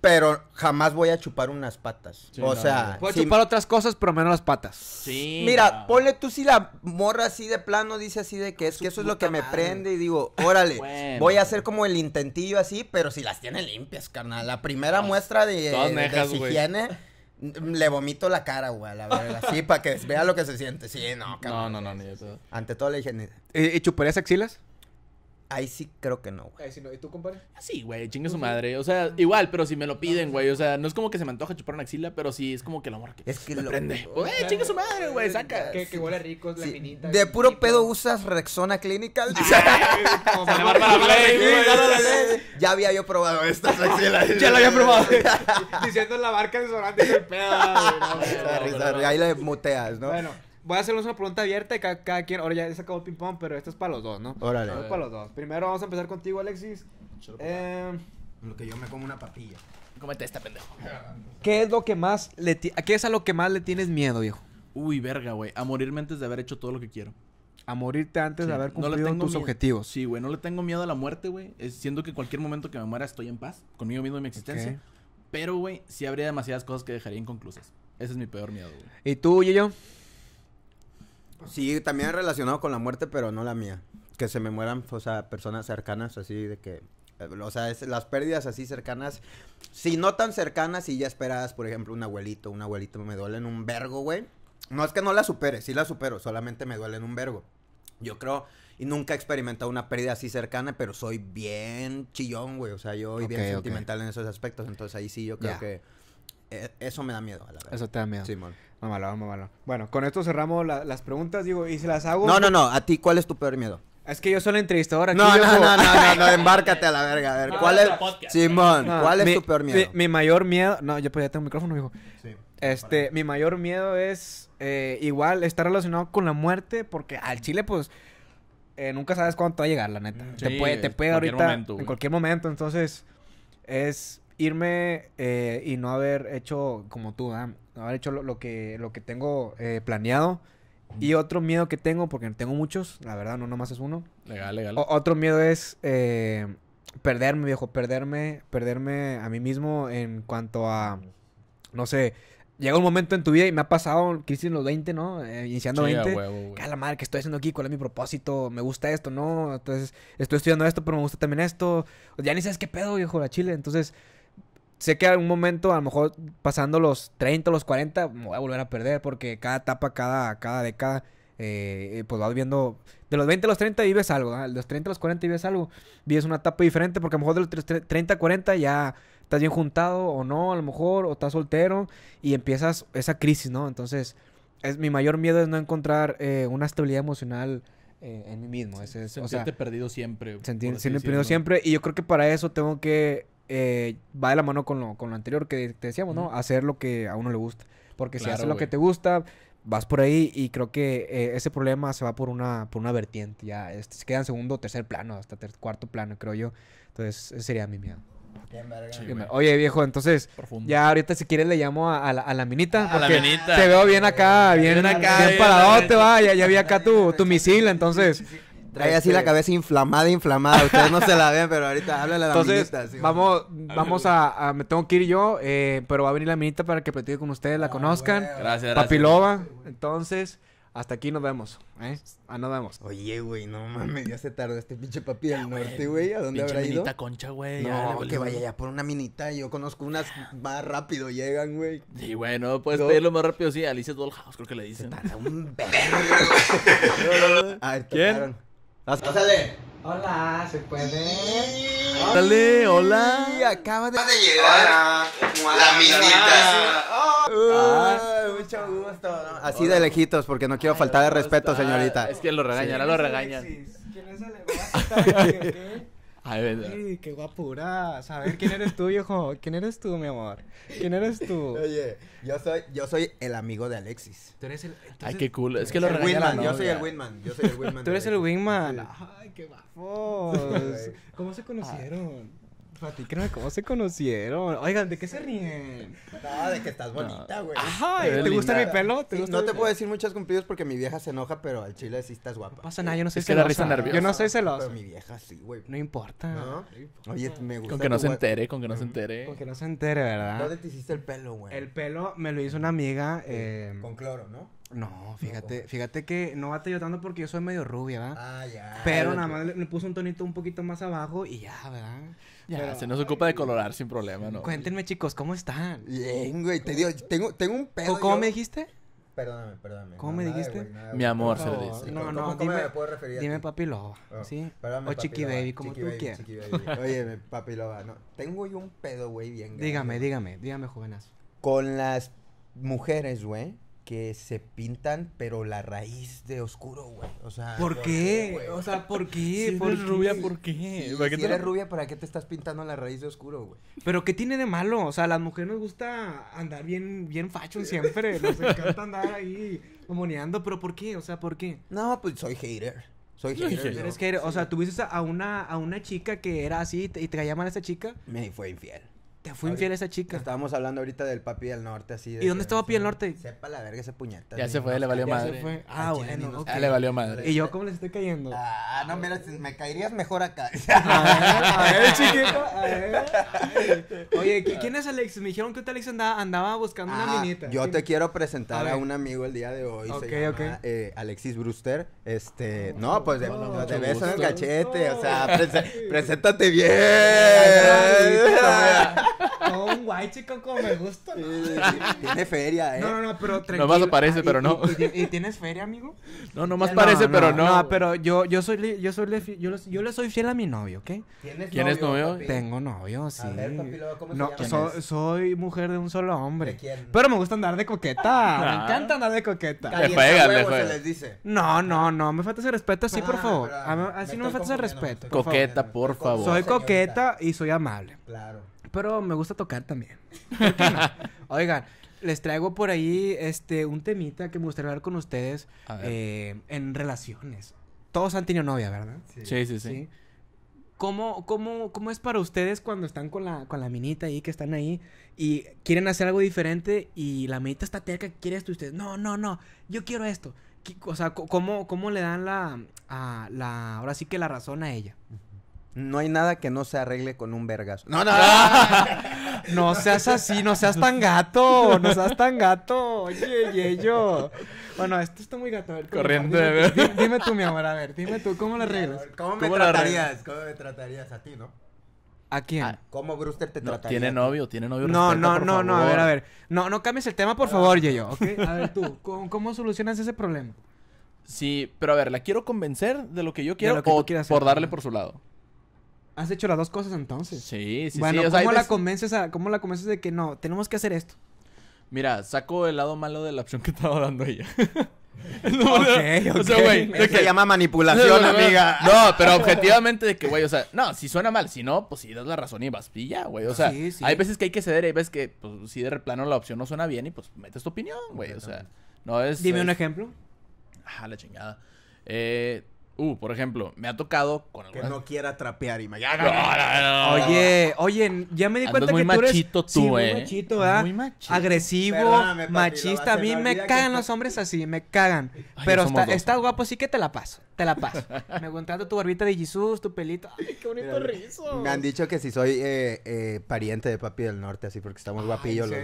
pero jamás voy a chupar unas patas. o sea. chupar otras cosas, pero menos las patas. Sí. Mira, ponle tú si la morra así de plano dice así de que es que eso es lo que me prende y digo, órale, voy a hacer como el intentillo así, pero si las tiene limpias, carnal. La primera muestra de, de, de higiene. Le vomito la cara, güey, la Sí, para que vea lo que se siente. Sí, no, cabrón. No, no, no, ni eso. Ante todo le dije. ¿Y chuparías axilas? Ahí sí creo que no, güey. Ahí no. ¿Y tú, compadre? Ah, sí, güey, chingue su madre. O sea, igual, pero si me lo piden, güey. O sea, no es como que se me antoja chupar una axila, pero sí es como que el amor que es que lo prende. Güey, chingue su madre, güey, saca. Que, huele rico, la minita. De puro pedo usas Rexona Clinical. Ya había yo probado estas axilas. [laughs] ya lo había probado. [laughs] Diciendo la marca desodorante del pedo. [laughs] Ahí le muteas, ¿no? Bueno voy a hacerles una pregunta abierta y cada, quien. Ahora ya se acabó el ping-pong, pero esto es para los dos, ¿no? Órale. para los dos. Primero vamos a empezar contigo, Alexis. Eh, lo que yo me como una papilla. Cómete esta, pendejo. ¿Qué es lo que más le ¿Qué es a lo que más le tienes miedo, viejo? Uy, verga, güey. A morirme antes de haber hecho todo lo que quiero. A morirte antes de haber cumplido tus objetivos. Sí, güey. No le tengo miedo a la muerte, güey. Siento que cualquier momento que me muera estoy en paz conmigo mismo y mi existencia. Pero, güey, sí habría demasiadas cosas que dejaría inconclusas. Ese es mi peor miedo, güey. ¿Y tú, yo? Sí, también relacionado con la muerte, pero no la mía. Que se me mueran, o sea, personas cercanas, así de que. Eh, o sea, las pérdidas así cercanas, si no tan cercanas y ya esperadas, por ejemplo, un abuelito, un abuelito me duele en un vergo, güey. No es que no la supere, sí la supero, solamente me duele en un vergo. Yo creo, y nunca he experimentado una pérdida así cercana, pero soy bien chillón, güey. O sea, yo soy bien sentimental en esos aspectos, entonces ahí sí yo creo que e, eso me da miedo. A la verdad. Eso te da miedo. Simón. Sí, malo, muy malo. Bueno, con esto cerramos las preguntas, digo, y se las hago. No, no, no. ¿A ti cuál es tu peor miedo? Es que yo soy la entrevistadora. no, no, no, no, no, [laughs] no, embárcate a la verga. A ver, ¿cuál es. Simón, ¿cuál es tu peor miedo? Mi, mayor miedo. No, yo pues ya tengo micrófono, hijo. Sí. Este, mi mayor miedo es eh, igual estar relacionado con la muerte, porque al chile, pues. Eh, nunca sabes cuándo te va a llegar, la neta. Mm, te puede, te puede ahorita. Momento, en cualquier momento, entonces. Es irme eh, y no haber hecho como tú, ¿eh? no haber hecho lo, que, lo que tengo eh, planeado. Y otro miedo que tengo, porque tengo muchos, la verdad, no nomás es uno. Legal, legal. otro miedo es eh, perderme, viejo, perderme, perderme a mí mismo en cuanto a, no sé, llega un momento en tu vida y me ha pasado, crisis los 20, ¿no? iniciando sí, 20. la madre, que estoy haciendo aquí? ¿Cuál es mi propósito? Me gusta esto, ¿no? Entonces, estoy estudiando esto, pero me gusta también esto. Ya ni sabes qué pedo, viejo, la chile. Entonces, sé que en algún momento, a lo mejor pasando los 30, los 40, me voy a volver a perder porque cada etapa, cada, cada década, eh, eh, pues vas viendo. De los 20 a los 30 vives algo, de los 30 a los 40 vives algo. Vives una etapa diferente porque a lo mejor de los 30 a 40 ya estás bien juntado o no, a lo mejor, o estás soltero y empiezas esa crisis, ¿no? Entonces, es, mi mayor miedo es no encontrar eh, una estabilidad emocional. en mí mismo. perdido siempre. Sentir, perdido siempre. Y yo creo que para eso tengo que eh, va de la mano con lo, con lo anterior que te decíamos, ¿no? Hacer lo que a uno le gusta. Porque si haces lo que te gusta, vas por ahí y creo que eh, ese problema se va por una, por una vertiente. Ya este, se queda en segundo, tercer plano, hasta cuarto plano, creo yo. Entonces, ese sería mi miedo. Oye, viejo, entonces, ya ahorita si quieres le llamo a, la, minita. la Te veo bien acá, bien, acá, bien, va. Ya, vi acá tu, tu misil, entonces. Trae así la este, cabeza inflamada, inflamada. Ustedes no se la ven, pero ahorita háblale a la Entonces, minita. Entonces, vamos, vamos a, Me tengo que ir yo, eh, pero va a venir la minita para que platique con ustedes, la ah, conozcan. Gracias, Gracias, Papilova. Entonces, hasta aquí nos vemos. ¿eh? Ah, nos vemos. Oye, güey, no mames, ya se tardó este pinche papi del ah, norte, güey. ¿A dónde habrá ido? minita concha, güey. No, que vaya ya por una minita. Yo conozco unas más rápido llegan, güey. y bueno, pues, puedes lo más rápido, sí. Alicia Dollhouse, creo que le dicen. Se tarda un [laughs] A ver, ¿Quién? Hola, ¿se puede? Dale, hola. Acaba de, llegar la minita. Ah. mucho gusto. Así de lejitos, porque no quiero faltar de respeto, señorita. Es que lo regaña no lo regaña. ¿Quién es [laughs] Ay, qué guapura. Saber quién eres tú, viejo. ¿Quién eres tú, mi amor? ¿Quién eres tú? Oye, yo soy, yo soy el amigo de Alexis. Tú eres el. Ay, qué cool. Es que lo el yo soy el Winman. Yo soy el Winman. [laughs] tú eres el Wingman. Ay, qué guapo. ¿Cómo se conocieron? cómo se conocieron. Oigan, ¿de qué se ríen? de que estás bonita, güey. ¿te gusta mi pelo? no te puedo decir muchos cumplidos porque mi vieja se enoja, pero al chile sí estás guapa. No pasa nada, yo no soy es Que la risa Yo no soy celosa. mi vieja sí, güey. No importa. Oye, me gusta. Con que no se entere, con que no se entere. Con que no se entere, ¿verdad? ¿Dónde te hiciste el pelo, güey? El pelo me lo hizo una amiga. Eh, con cloro, ¿no? No, fíjate, fíjate que no va yo tanto porque yo soy medio rubia, ¿verdad? Ah, ya. Pero nada más le, puso puse un tonito un poquito más abajo y ya, ¿verdad? Ya, se nos ocupa de colorar sin problema, ¿no? Cuéntenme, chicos, ¿cómo están? Bien, güey, te digo, tengo, tengo un pedo. ¿Cómo me dijiste? Perdóname, perdóname. ¿Cómo me dijiste? Mi amor, se lo dice. No, no, dime, me puedo referir dime papi loba, oh, ¿sí? Perdóname, o chiqui baby, como tú quieras. Oye, papi loba, no, tengo yo un pedo, güey, bien Dígame, dígame, dígame, jovenazo. Con las mujeres, güey, que se pintan, pero la raíz de oscuro, güey. O sea, ¿por qué? o sea, ¿por qué? Si eres rubia, ¿por qué? si qué eres rubia, ¿para qué te estás pintando la raíz de oscuro, güey? Pero ¿qué tiene de malo? O sea, a las mujeres nos gusta andar bien bien fashion siempre, nos encanta andar ahí homoneando, pero ¿por qué? O sea, ¿por qué? No, pues soy hater. Soy hater. O sea, tuviste a una a una chica que era así y te, la llaman a esa chica. Me fue infiel. Te fue infiel esa chica. Estábamos hablando ahorita del papi del norte, así. De ¿Y dónde estaba papi del norte? Sepa la verga ese puñeta. Ya se fue, le valió madre. Se fue. Ah, bueno. Okay. ya le valió madre. ¿Y yo cómo les estoy cayendo? Ah, no, mira, me caerías mejor acá. a ver, chiquito. A ver. Oye, ¿quién es Alexis Me dijeron que usted Alexis andaba, buscando una minita. Yo te quiero presentar a, un amigo el día de hoy. Ok, ok. Eh, Alexis Brewster. Este, no, pues te beso en el cachete. o sea, preséntate bien. Todo un guay chico como me gusta. Tiene feria, eh. No, no, no, pero tranquilo. más aparece, ah, pero no. Y, tienes feria, amigo? No, nomás no, parece, pero no. No, pero yo, yo soy, yo soy, yo, le soy fiel a mi novio, ¿ok? ¿Tienes ¿Quién novio, es Tengo novio, sí. A no, soy mujer de un solo hombre. Pero me gusta andar de coqueta. Ah. Me encanta andar de coqueta. No, no, no, me falta ese respeto ah, así, por favor. Así no me falta ese respeto. Coqueta, por favor. Soy coqueta y soy amable. Claro pero me gusta tocar también. [laughs] Oigan, les traigo por ahí este un temita que me gustaría hablar con ustedes eh, en relaciones. Todos han tenido novia, ¿verdad? Sí, sí, sí. ¿Cómo, es para ustedes cuando están con la, con la minita ahí, que están ahí, y quieren hacer algo diferente y la minita está terca, quiere esto y ustedes, no, no, no, yo quiero esto. O sea, ¿cómo, le dan la, la, ahora sí que la razón a ella? No hay nada que no se arregle con un vergas. No, no. [laughs] no seas así, no seas tan gato, no seas tan gato. Oye, Yeyo Bueno, esto está muy gato. Corriendo dime, dime, dime, tú, mi amor, a ver, dime tú, ¿cómo lo arreglas? ¿Cómo me tratarías? ¿Cómo me tratarías a ti, no? ¿A quién? ¿Cómo Brewster te trataría? ¿Tiene novio? ¿Tiene novio? No, no, no, no, a ver, a ver. No, no cambies el tema, por favor, ah. Yeyo, ¿ok? A ver, tú, ¿cómo, solucionas ese problema? Sí, pero a ver, ¿la quiero convencer de lo que yo quiero o por darle por su lado? Has hecho las dos cosas entonces. Sí, sí, bueno, sí. ¿cómo, la convences ¿Cómo la convences de que no, tenemos que hacer esto? Mira, saco el lado malo de la opción que estaba dando ella. [laughs] no, okay, O sea, güey, llama manipulación, amiga. No, pero objetivamente de que, güey, o sea, no, si suena mal, si no, pues si das la razón y vas pilla, güey. O sea, hay veces que hay que ceder, hay veces que, pues, si de replano la opción no suena bien y pues metes tu opinión, güey. O sea, no es. Dime un ejemplo. Ah, la chingada. Eh, Uh, por ejemplo, me ha tocado con Que no quiera trapear y me oye, oye, ya me di cuenta que tú eres... machito tú, sí, muy eh. machito, ¿verdad? Muy machito. Agresivo, machista. A mí me cagan los hombres así, me cagan. Pero está, estás guapo, sí que te la paso, te la paso. me contaste tu barbita de Jesús, tu pelito. Ay, qué bonito rizo. Me han dicho que si soy eh, eh, pariente de Papi del Norte, así porque estamos guapillos los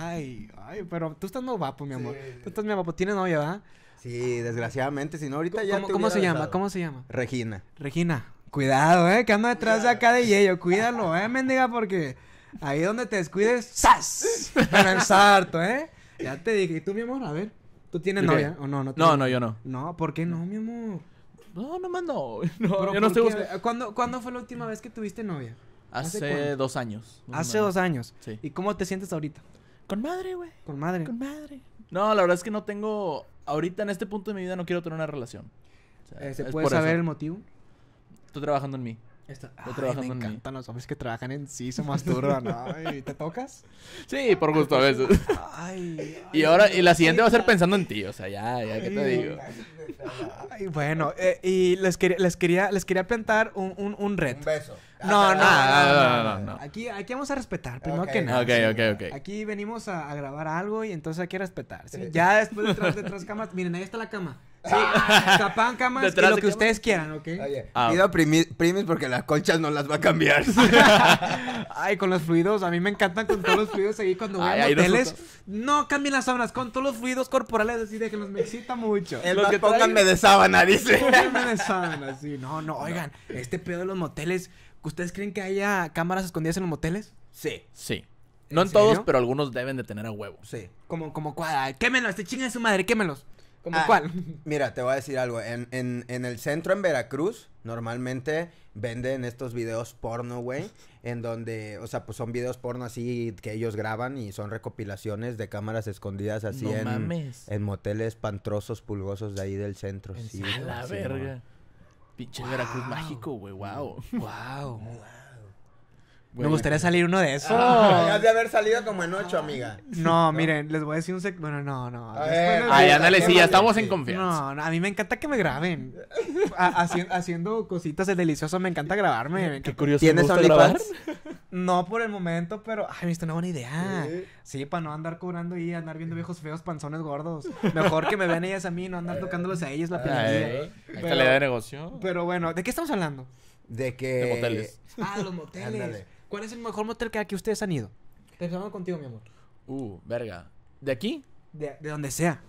Ay, ay, pero tú estás no guapo, mi amor. Tú estás mi guapo. Tienes novia, ¿verdad? Sí, desgraciadamente, si no ahorita ya ¿Cómo, se llama? ¿Cómo se llama? Regina. Regina. Cuidado, eh, que ando detrás de acá de Yello. Cuídalo, eh, [laughs] mendiga, porque ahí donde te descuides, [laughs] ¡zas! Para el sarto, eh. Ya te dije. ¿Y tú, mi amor? A ver. ¿Tú tienes novia o no? No, no, yo no. No, ¿por qué no, mi amor? No, nomás no. [laughs] No, yo no estoy gustando. ¿Cuándo, ¿Cuándo fue la última vez que tuviste novia? Hace, ¿Hace dos años. Hace dos años. Sí. ¿Y cómo te sientes ahorita? Con madre, güey. Con madre. Con madre. No, la verdad es que no tengo ahorita en este punto de mi vida no quiero tener una relación. Eh, ¿Se puede saber el motivo? Estoy trabajando en mí. Está. me encantan los hombres que trabajan en sí, son masturban. Ay, ¿te tocas? Sí, por gusto a veces. Ay, y ahora, y la siguiente va a ser pensando en ti, o sea, ya, ya, ¿qué te digo? bueno, y les, les, quería, les quería plantar un, un, un reto. beso. No, no, no, no, no, Aquí, vamos a respetar, primero que nada. Ok, ok, ok. Aquí venimos a, grabar algo y entonces hay que respetar. Ya después de detrás, de camas, miren, ahí está la cama. Sí, ah. camas, y lo que ustedes quieran, ¿ok? Oye, ah. primes primis porque las conchas no las va a cambiar. [laughs] Ay, con los fluidos, a mí me encantan con todos los fluidos ahí cuando voy a hoteles. No cambien las sábanas, con todos los fluidos corporales así los me excita mucho. Es que pónganme de sábana, dice. Pónganme de [laughs] sábana, sí. No, no, oigan, este pedo de los moteles, ¿ustedes creen que haya cámaras escondidas en los moteles? Sí. Sí. No en, todos, pero algunos deben de tener a huevo. Sí. Como, como cuadra, quémenlos, te este chingan su madre, quémenlos. ¿Cómo ah, cuál? Mira, te voy a decir algo. En, el centro, en Veracruz, normalmente venden estos videos porno, güey. En donde, o sea, pues son videos porno así que ellos graban y son recopilaciones de cámaras escondidas así en, en moteles pantrosos, pulgosos de ahí del centro. la verga. Pinche Veracruz mágico, güey. Wow. Wow. wow. Me gustaría salir uno de esos. Ah. de haber salido como en ocho, amiga. No, miren, les voy a decir un sec... Bueno, no, no. Ay, ándale, sí, ya estamos en confianza. No, a mí me encanta que me graben. haciendo cositas, es delicioso, me encanta grabarme. Qué curioso. ¿Tienes OnlyFans? No por el momento, pero... Ay, me una buena idea. Sí, para no andar cobrando y andar viendo viejos feos panzones gordos. Mejor que me vean ellas a mí, no andar tocándolos a ellas la pelea. Ahí de negocio. Pero bueno, ¿de qué estamos hablando? De que... De moteles. Ah, los moteles. ¿Cuál es el mejor motel que aquí ustedes han ido? Empezamos contigo, mi amor. Uh, verga. ¿De aquí? De, donde sea.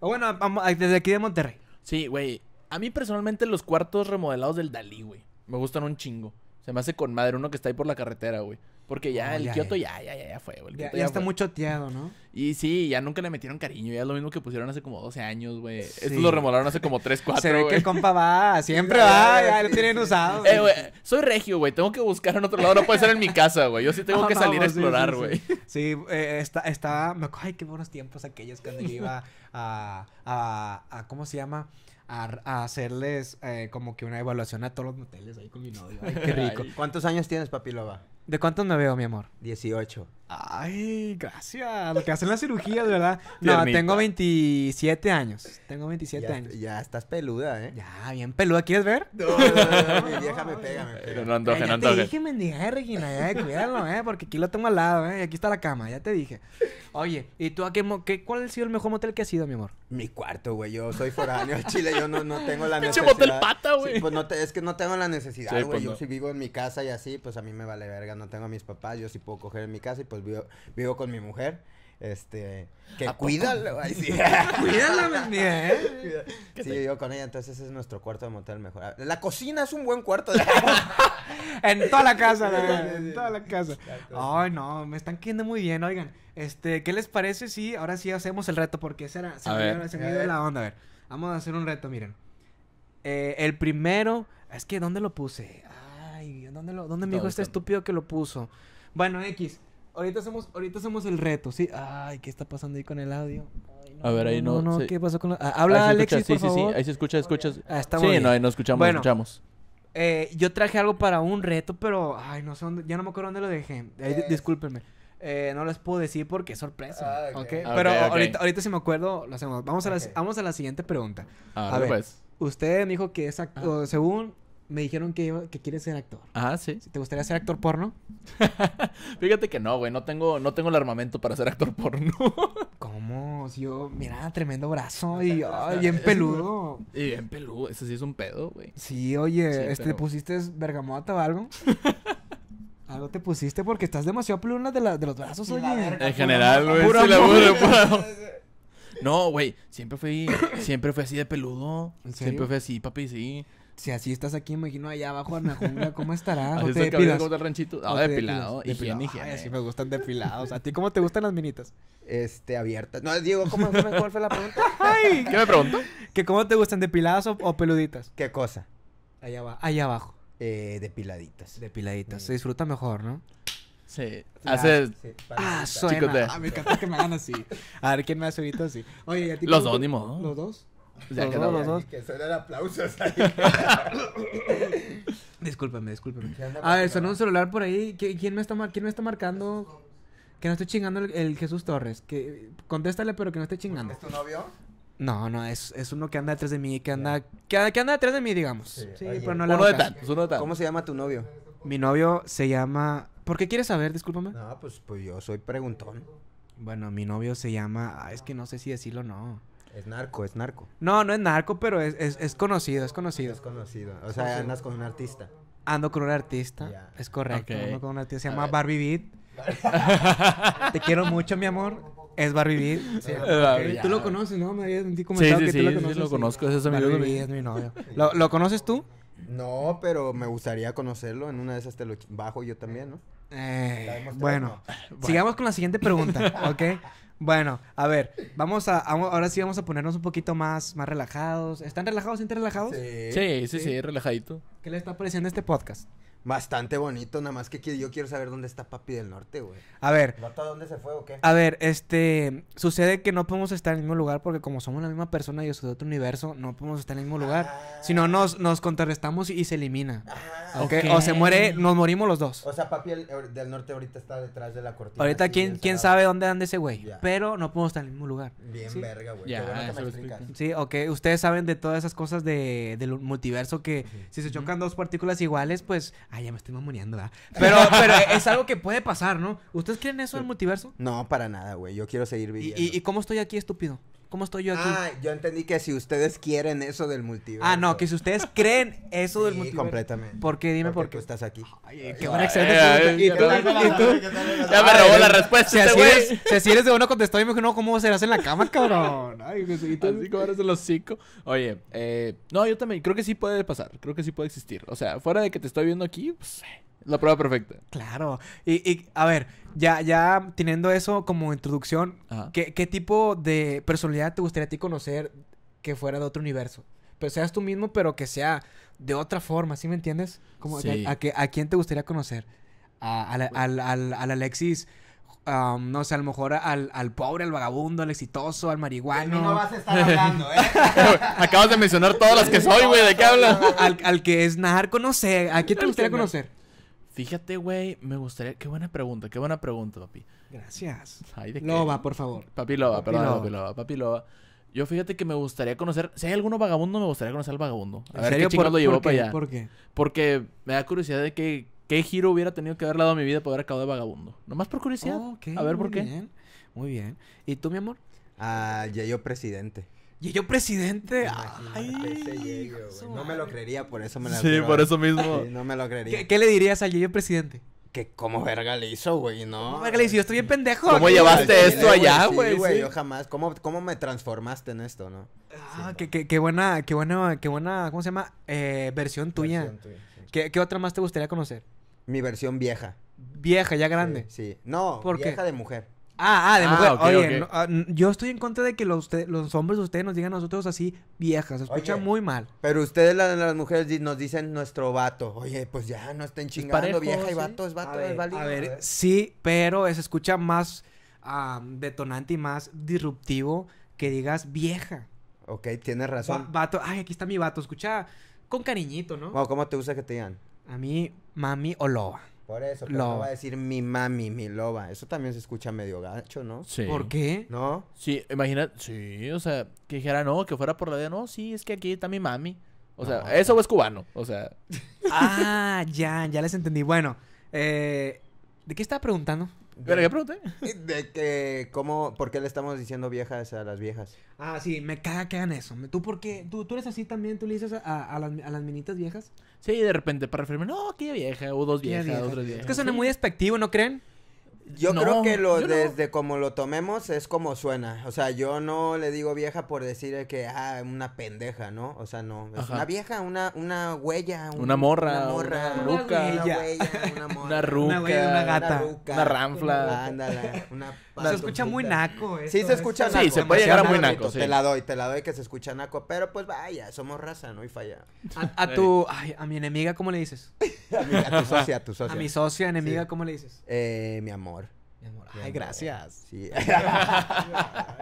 O bueno, desde aquí de Monterrey. Sí, güey. A mí personalmente los cuartos remodelados del Dalí, güey. Me gustan un chingo. Se me hace con madre uno que está ahí por la carretera, güey. Porque ya el ya, Kyoto ya, ya, ya, ya, fue, güey ya, está mucho tiado, ¿no? Y sí, ya nunca le metieron cariño. Ya es lo mismo que pusieron hace como 12 años, güey. Esto lo remolaron hace como 3, 4, Se ve que el compa va. Siempre [laughs] va. Ya lo tienen usado. Eh, soy regio, güey. Tengo que buscar en otro lado. No puede ser en mi casa, güey. Yo sí tengo [laughs] que salir a explorar, güey. Sí, está, eh, estaba... Me acuerdo, ay, qué buenos tiempos aquellos cuando iba a, a, a... ¿Cómo se llama? A, hacerles eh, como que una evaluación a todos los moteles ahí con mi novio. Ay, qué [laughs] rico. ¿Cuántos años tienes, papi Loba? ¿De cuántos me veo, mi amor? 18. Ay, gracias. Lo que hacen las cirugías, de verdad. [laughs] No, tengo 27 años. Tengo 27 años. Ya estás peluda, ¿eh? Ya, bien peluda. ¿Quieres ver? No, no, no, no mi vieja me pega, me pega. No Ya te dije, mendiga Regina, ya de cuidarlo, ¿eh? Porque aquí lo tengo al lado, ¿eh? Y aquí está la cama, ya te dije. Oye, ¿y tú a qué, cuál ha sido el mejor motel que has ido, mi amor? Mi cuarto, güey. Yo soy foráneo de Chile, yo no, no tengo la [laughs] necesidad. motel pata, güey. Sí, pues no te, es que no tengo la necesidad, güey. Pues yo si vivo en mi casa y así, pues a mí me vale verga no tengo a mis papás, yo sí puedo coger en mi casa y pues vivo, con mi mujer. Este, que cuídalo, ahí sí. [laughs] cuídala, [laughs] ¿eh? Sí, con ella, entonces ese es nuestro cuarto de motel mejor. La cocina es un buen cuarto de [laughs] En toda la casa, en toda la casa. Ay, no, me están quedando muy bien, oigan. Este, ¿qué les parece si ahora sí hacemos el reto? Porque será se me, la onda, a ver. Vamos a hacer un reto, miren. Eh, el primero, es que ¿dónde lo puse? ¿Dónde, lo, dónde me dijo este estúpido que lo puso? Bueno, X. Ahorita hacemos, ahorita el reto, ¿sí? Ay, ¿qué está pasando ahí con el audio? a ver, ahí no. no, no ¿Qué pasó con ah, Habla Alexis, por sí, favor. Sí, sí, ahí se escucha, escuchas. Ah, está sí, no, ahí no escuchamos, bueno, escuchamos. Eh, yo traje algo para un reto, pero ay, no sé dónde, ya no me acuerdo dónde lo dejé. Ahí, discúlpenme. Eh, no les puedo decir porque es sorpresa. Ah, okay. Ah, pero Ahorita, ahorita si me acuerdo, lo hacemos. Vamos, a, la, vamos a la siguiente pregunta. a, ver, pues. usted me dijo que según me dijeron que, que quieres ser actor. Ah, sí. ¿Te gustaría ser actor porno? [laughs] Fíjate que no, güey. No tengo, no tengo el armamento para ser actor porno. [laughs] ¿Cómo? Si yo, mira, tremendo brazo y bien [laughs] peludo. Y bien peludo. Ese sí es un pedo, güey. Sí, oye, este, ¿pusiste bergamota o algo? Algo te pusiste porque estás demasiado peludo de, los brazos, oye. en general, güey. No, güey. Siempre fui, siempre fui así de peludo. Siempre fui así, papi, sí si así estás aquí, imagino allá abajo en la ¿cómo estará? ¿O ah, te depilas? ¿Cómo ranchito? Ah, depilado, y Higiene, Ay, así me gustan depilados. ¿A ti cómo te gustan las minitas? Este, abiertas. No, Diego, ¿cómo, fue la pregunta? [laughs] Ay, ¿Qué me pregunto? ¿Que cómo te gustan, depiladas o, o peluditas? ¿Qué cosa? Allá, abajo. allá abajo. Eh, depiladitas. Depiladitas. piladitas mm. Se disfruta mejor, ¿no? Sí. Hace. ah, suena. Chicos de... Ah, me encanta que me hagan así. A ver quién me hace ahorita así. Oye, ¿y a ti Los dos, ni Los dos. Ya los Que [laughs] [laughs] discúlpame, discúlpame. A ver, sonó un celular por ahí. ¿Quién me está, quién me está marcando? Que no estoy chingando el, Jesús Torres. Que, contéstale, pero que no esté chingando. ¿Es tu novio? No, no, es, es uno que anda detrás de mí, que anda, que, anda detrás de mí, digamos. Sí, pero no uno de uno de tal. ¿Cómo se llama tu novio? Mi novio se llama... ¿Por qué quieres saber? Discúlpame. No, pues, pues yo soy preguntón. Bueno, mi novio se llama... Ah, es que no sé si decirlo o no. Es narco, es narco. No, no es narco, pero es, es, es conocido, es conocido. Es conocido. O sea, andas con un artista. Ando con un artista, es correcto. Ando con un artista, se llama Barbie Beat. [laughs] Te quiero mucho, mi amor. Es Barbie Beat. Sí, Tú lo conoces, ¿no? Me había comentado que tú lo conoces. Sí, lo conozco, es amigo Barbie es mi novio. [laughs] ¿Lo, conoces tú? No, pero me gustaría conocerlo. En una de esas te lo bajo yo también, ¿no? Eh, bueno, bueno, sigamos con la siguiente pregunta, [laughs] ¿ok? Bueno, a ver, vamos a, ahora sí vamos a ponernos un poquito más, más relajados. ¿Están relajados, sienten relajados? Sí, sí, sí, sí, relajadito. ¿Qué les está pareciendo este podcast? Bastante bonito, nada más que yo quiero saber dónde está Papi del Norte, güey. A ver. dónde se fue o qué? A ver, este. Sucede que no podemos estar en el mismo lugar porque, como somos la misma persona y yo soy otro universo, no podemos estar en el mismo lugar. Ah. Si no, nos, nos contrarrestamos y se elimina. Ah. okay. O se muere, nos morimos los dos. O sea, Papi del Norte ahorita está detrás de la cortina. Ahorita, ¿quién, sabe dónde anda ese güey? Pero no podemos estar en el mismo lugar. Bien, verga, güey. bueno sí, ok. Ustedes saben de todas esas cosas del multiverso que si se chocan dos partículas iguales, pues Ah, ya me estoy mamoneando, ¿verdad? [laughs] Pero, pero es algo que puede pasar, ¿no? ¿Ustedes creen eso del multiverso? No, para nada, güey. Yo quiero seguir viviendo. y cómo estoy aquí, estúpido? ¿Cómo estoy yo aquí? Ah, yo entendí que si ustedes quieren eso del multiverso. Ah, no, que si ustedes [laughs] creen eso del multiverso. completamente. ¿Por qué? Dime por qué. estás aquí. Ay, qué buena excelente ¿Y tú? Ya me robó la respuesta si este güey. Si así eres de uno contestado, y me dijo, no, ¿cómo serás en la cama, cabrón? Ay, y tú así de los cinco. Oye, eh, no, yo también creo que sí puede pasar. Creo que sí puede existir. O sea, fuera de que te estoy viendo aquí, pues... La prueba perfecta. Claro. Y, y a ver, ya, ya teniendo eso como introducción, ¿qué, tipo de personalidad te gustaría a ti conocer que fuera de otro universo? Pero pues seas tú mismo, pero que sea de otra forma, ¿sí me entiendes? Como a, quién te gustaría conocer? A, al, Alexis. no sé, a lo mejor al, pobre, al vagabundo, al exitoso, al marihuano. no vas a estar hablando, ¿eh? [laughs] Acabas de mencionar todas las que soy, güey, ¿de qué hablas? Al, al, que es narco, no sé, ¿a quién te gustaría conocer? Fíjate, güey, me gustaría. Qué buena pregunta, qué buena pregunta, papi. Gracias. Ay, ¿de Loba, por favor. Papi Loba, perdón, papi Loba, papi Loba. Yo fíjate que me gustaría conocer. Si hay alguno vagabundo, me gustaría conocer al vagabundo. A ver qué chingado llevó para allá. ¿Por qué? Porque me da curiosidad de que, qué giro hubiera tenido que haber dado mi vida para haber acabado de vagabundo. Nomás por curiosidad. a ver por qué. muy bien. ¿Y tú, mi amor? Ah, ya yo presidente. Y yo presidente. Ay, no me lo creería, por eso me la Sí, por eso mismo. [laughs] no me lo creería. ¿Qué, le dirías al yo presidente? Que como verga le hizo, güey, ¿no? ¿Cómo verga le hizo? Yo estoy bien pendejo. ¿Cómo llevaste esto allá, güey? Sí, güey, yo jamás. ¿Cómo, ¿Cómo me transformaste en esto, no? Ah, qué, qué, buena, qué buena, qué buena, ¿cómo se llama? Eh, versión tuya. ¿Qué, ¿Qué otra más te gustaría conocer? Mi versión vieja. Vieja, ya grande. Sí. No, ¿Por vieja de mujer. Ah, ah, de ah, mujer. Oye, ah, yo estoy en contra de que los, hombres de ustedes nos digan a nosotros así viejas. Se escucha muy mal. Pero ustedes, las, mujeres, nos dicen nuestro vato. Oye, pues ya no estén chingando. vieja y vato es vato, es válido. A ver, sí, pero se escucha más detonante y más disruptivo que digas vieja. Ok, tienes razón. vato, ay, aquí está mi vato. Escucha con cariñito, ¿no? ¿Cómo te gusta que te digan? A mí, mami o loa. Por eso, pero no va a decir mi mami, mi loba. Eso también se escucha medio gacho, ¿no? Sí. ¿Por qué? ¿No? Sí, imagínate, sí, o sea, que dijera no, que fuera por la de no, sí, es que aquí está mi mami. O sea, eso es cubano, o sea. Ah, ya, ya les entendí. Bueno, eh, ¿de qué estaba preguntando? ¿Pero qué pregunté? De que, ¿cómo, por qué le estamos diciendo viejas a las viejas? Ah, sí, me caga que hagan eso. ¿Tú por qué? ¿Tú, tú eres así también? ¿Tú le dices a, las, a minitas viejas? Sí, de repente, para referirme, no, qué vieja, o dos viejas, vieja? tres viejas. Es que suena muy despectivo, ¿no creen? Yo creo que lo desde como lo tomemos es como suena. O sea, yo no le digo vieja por decir que, ah, una pendeja, ¿no? O sea, no. Es una vieja, una, una huella. una morra. Una morra. Una ruca. Una morra. ruca. Una, gata. Una, una ranfla. Una se escucha muy naco, Sí, se escucha naco. Sí, se puede llegar a muy naco. Te la doy, te la doy que se escucha naco. Pero pues vaya, somos raza, no hay falla. A, tu. Ay, a mi enemiga, ¿cómo le dices? [laughs] a, tu socia, a tu socia. A mi socia, enemiga, ¿cómo le dices? Eh, mi amor. Ay, gracias. Sí. [laughs]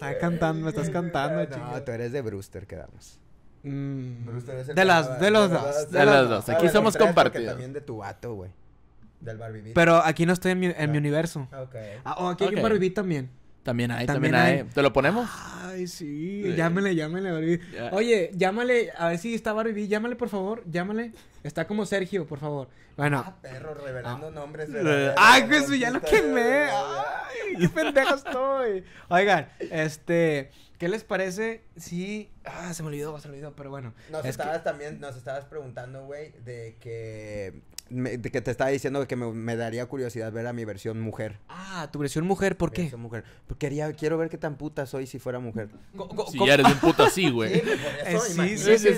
Ay, cantando, me estás cantando, No, tú eres de Brewster, quedamos. Mm. de las, de los dos. De, los dos. Aquí ah, somos compartidos. También de tu vato, güey. Del Barbie B. Pero aquí no estoy en mi, en ah. mi universo. Ah, ok. Ah, oh, aquí hay un Barbie B también. También hay, también, hay. ¿Te lo ponemos? Ay, sí. Llámale, llámale, Barbie. Oye, llámale, a ver si está Barbie. Llámale, por favor, llámale. Está como Sergio, por favor. Bueno. Ah, perro, revelando ah. nombres. Revelando, Ay, pues, ya lo quemé. Ay, qué pendejo estoy. Oigan, este, ¿qué les parece si... Ah, se me olvidó, se me olvidó, pero bueno. Nos estabas también, nos estabas preguntando, güey, de que que te estaba diciendo que me, daría curiosidad ver a mi versión mujer. Ah, tu versión mujer, ¿por qué? Mujer. Porque quería, quiero ver qué tan puta soy si fuera mujer. Si ya eres un puta así, [laughs] güey. Eh, sí, sí, sí,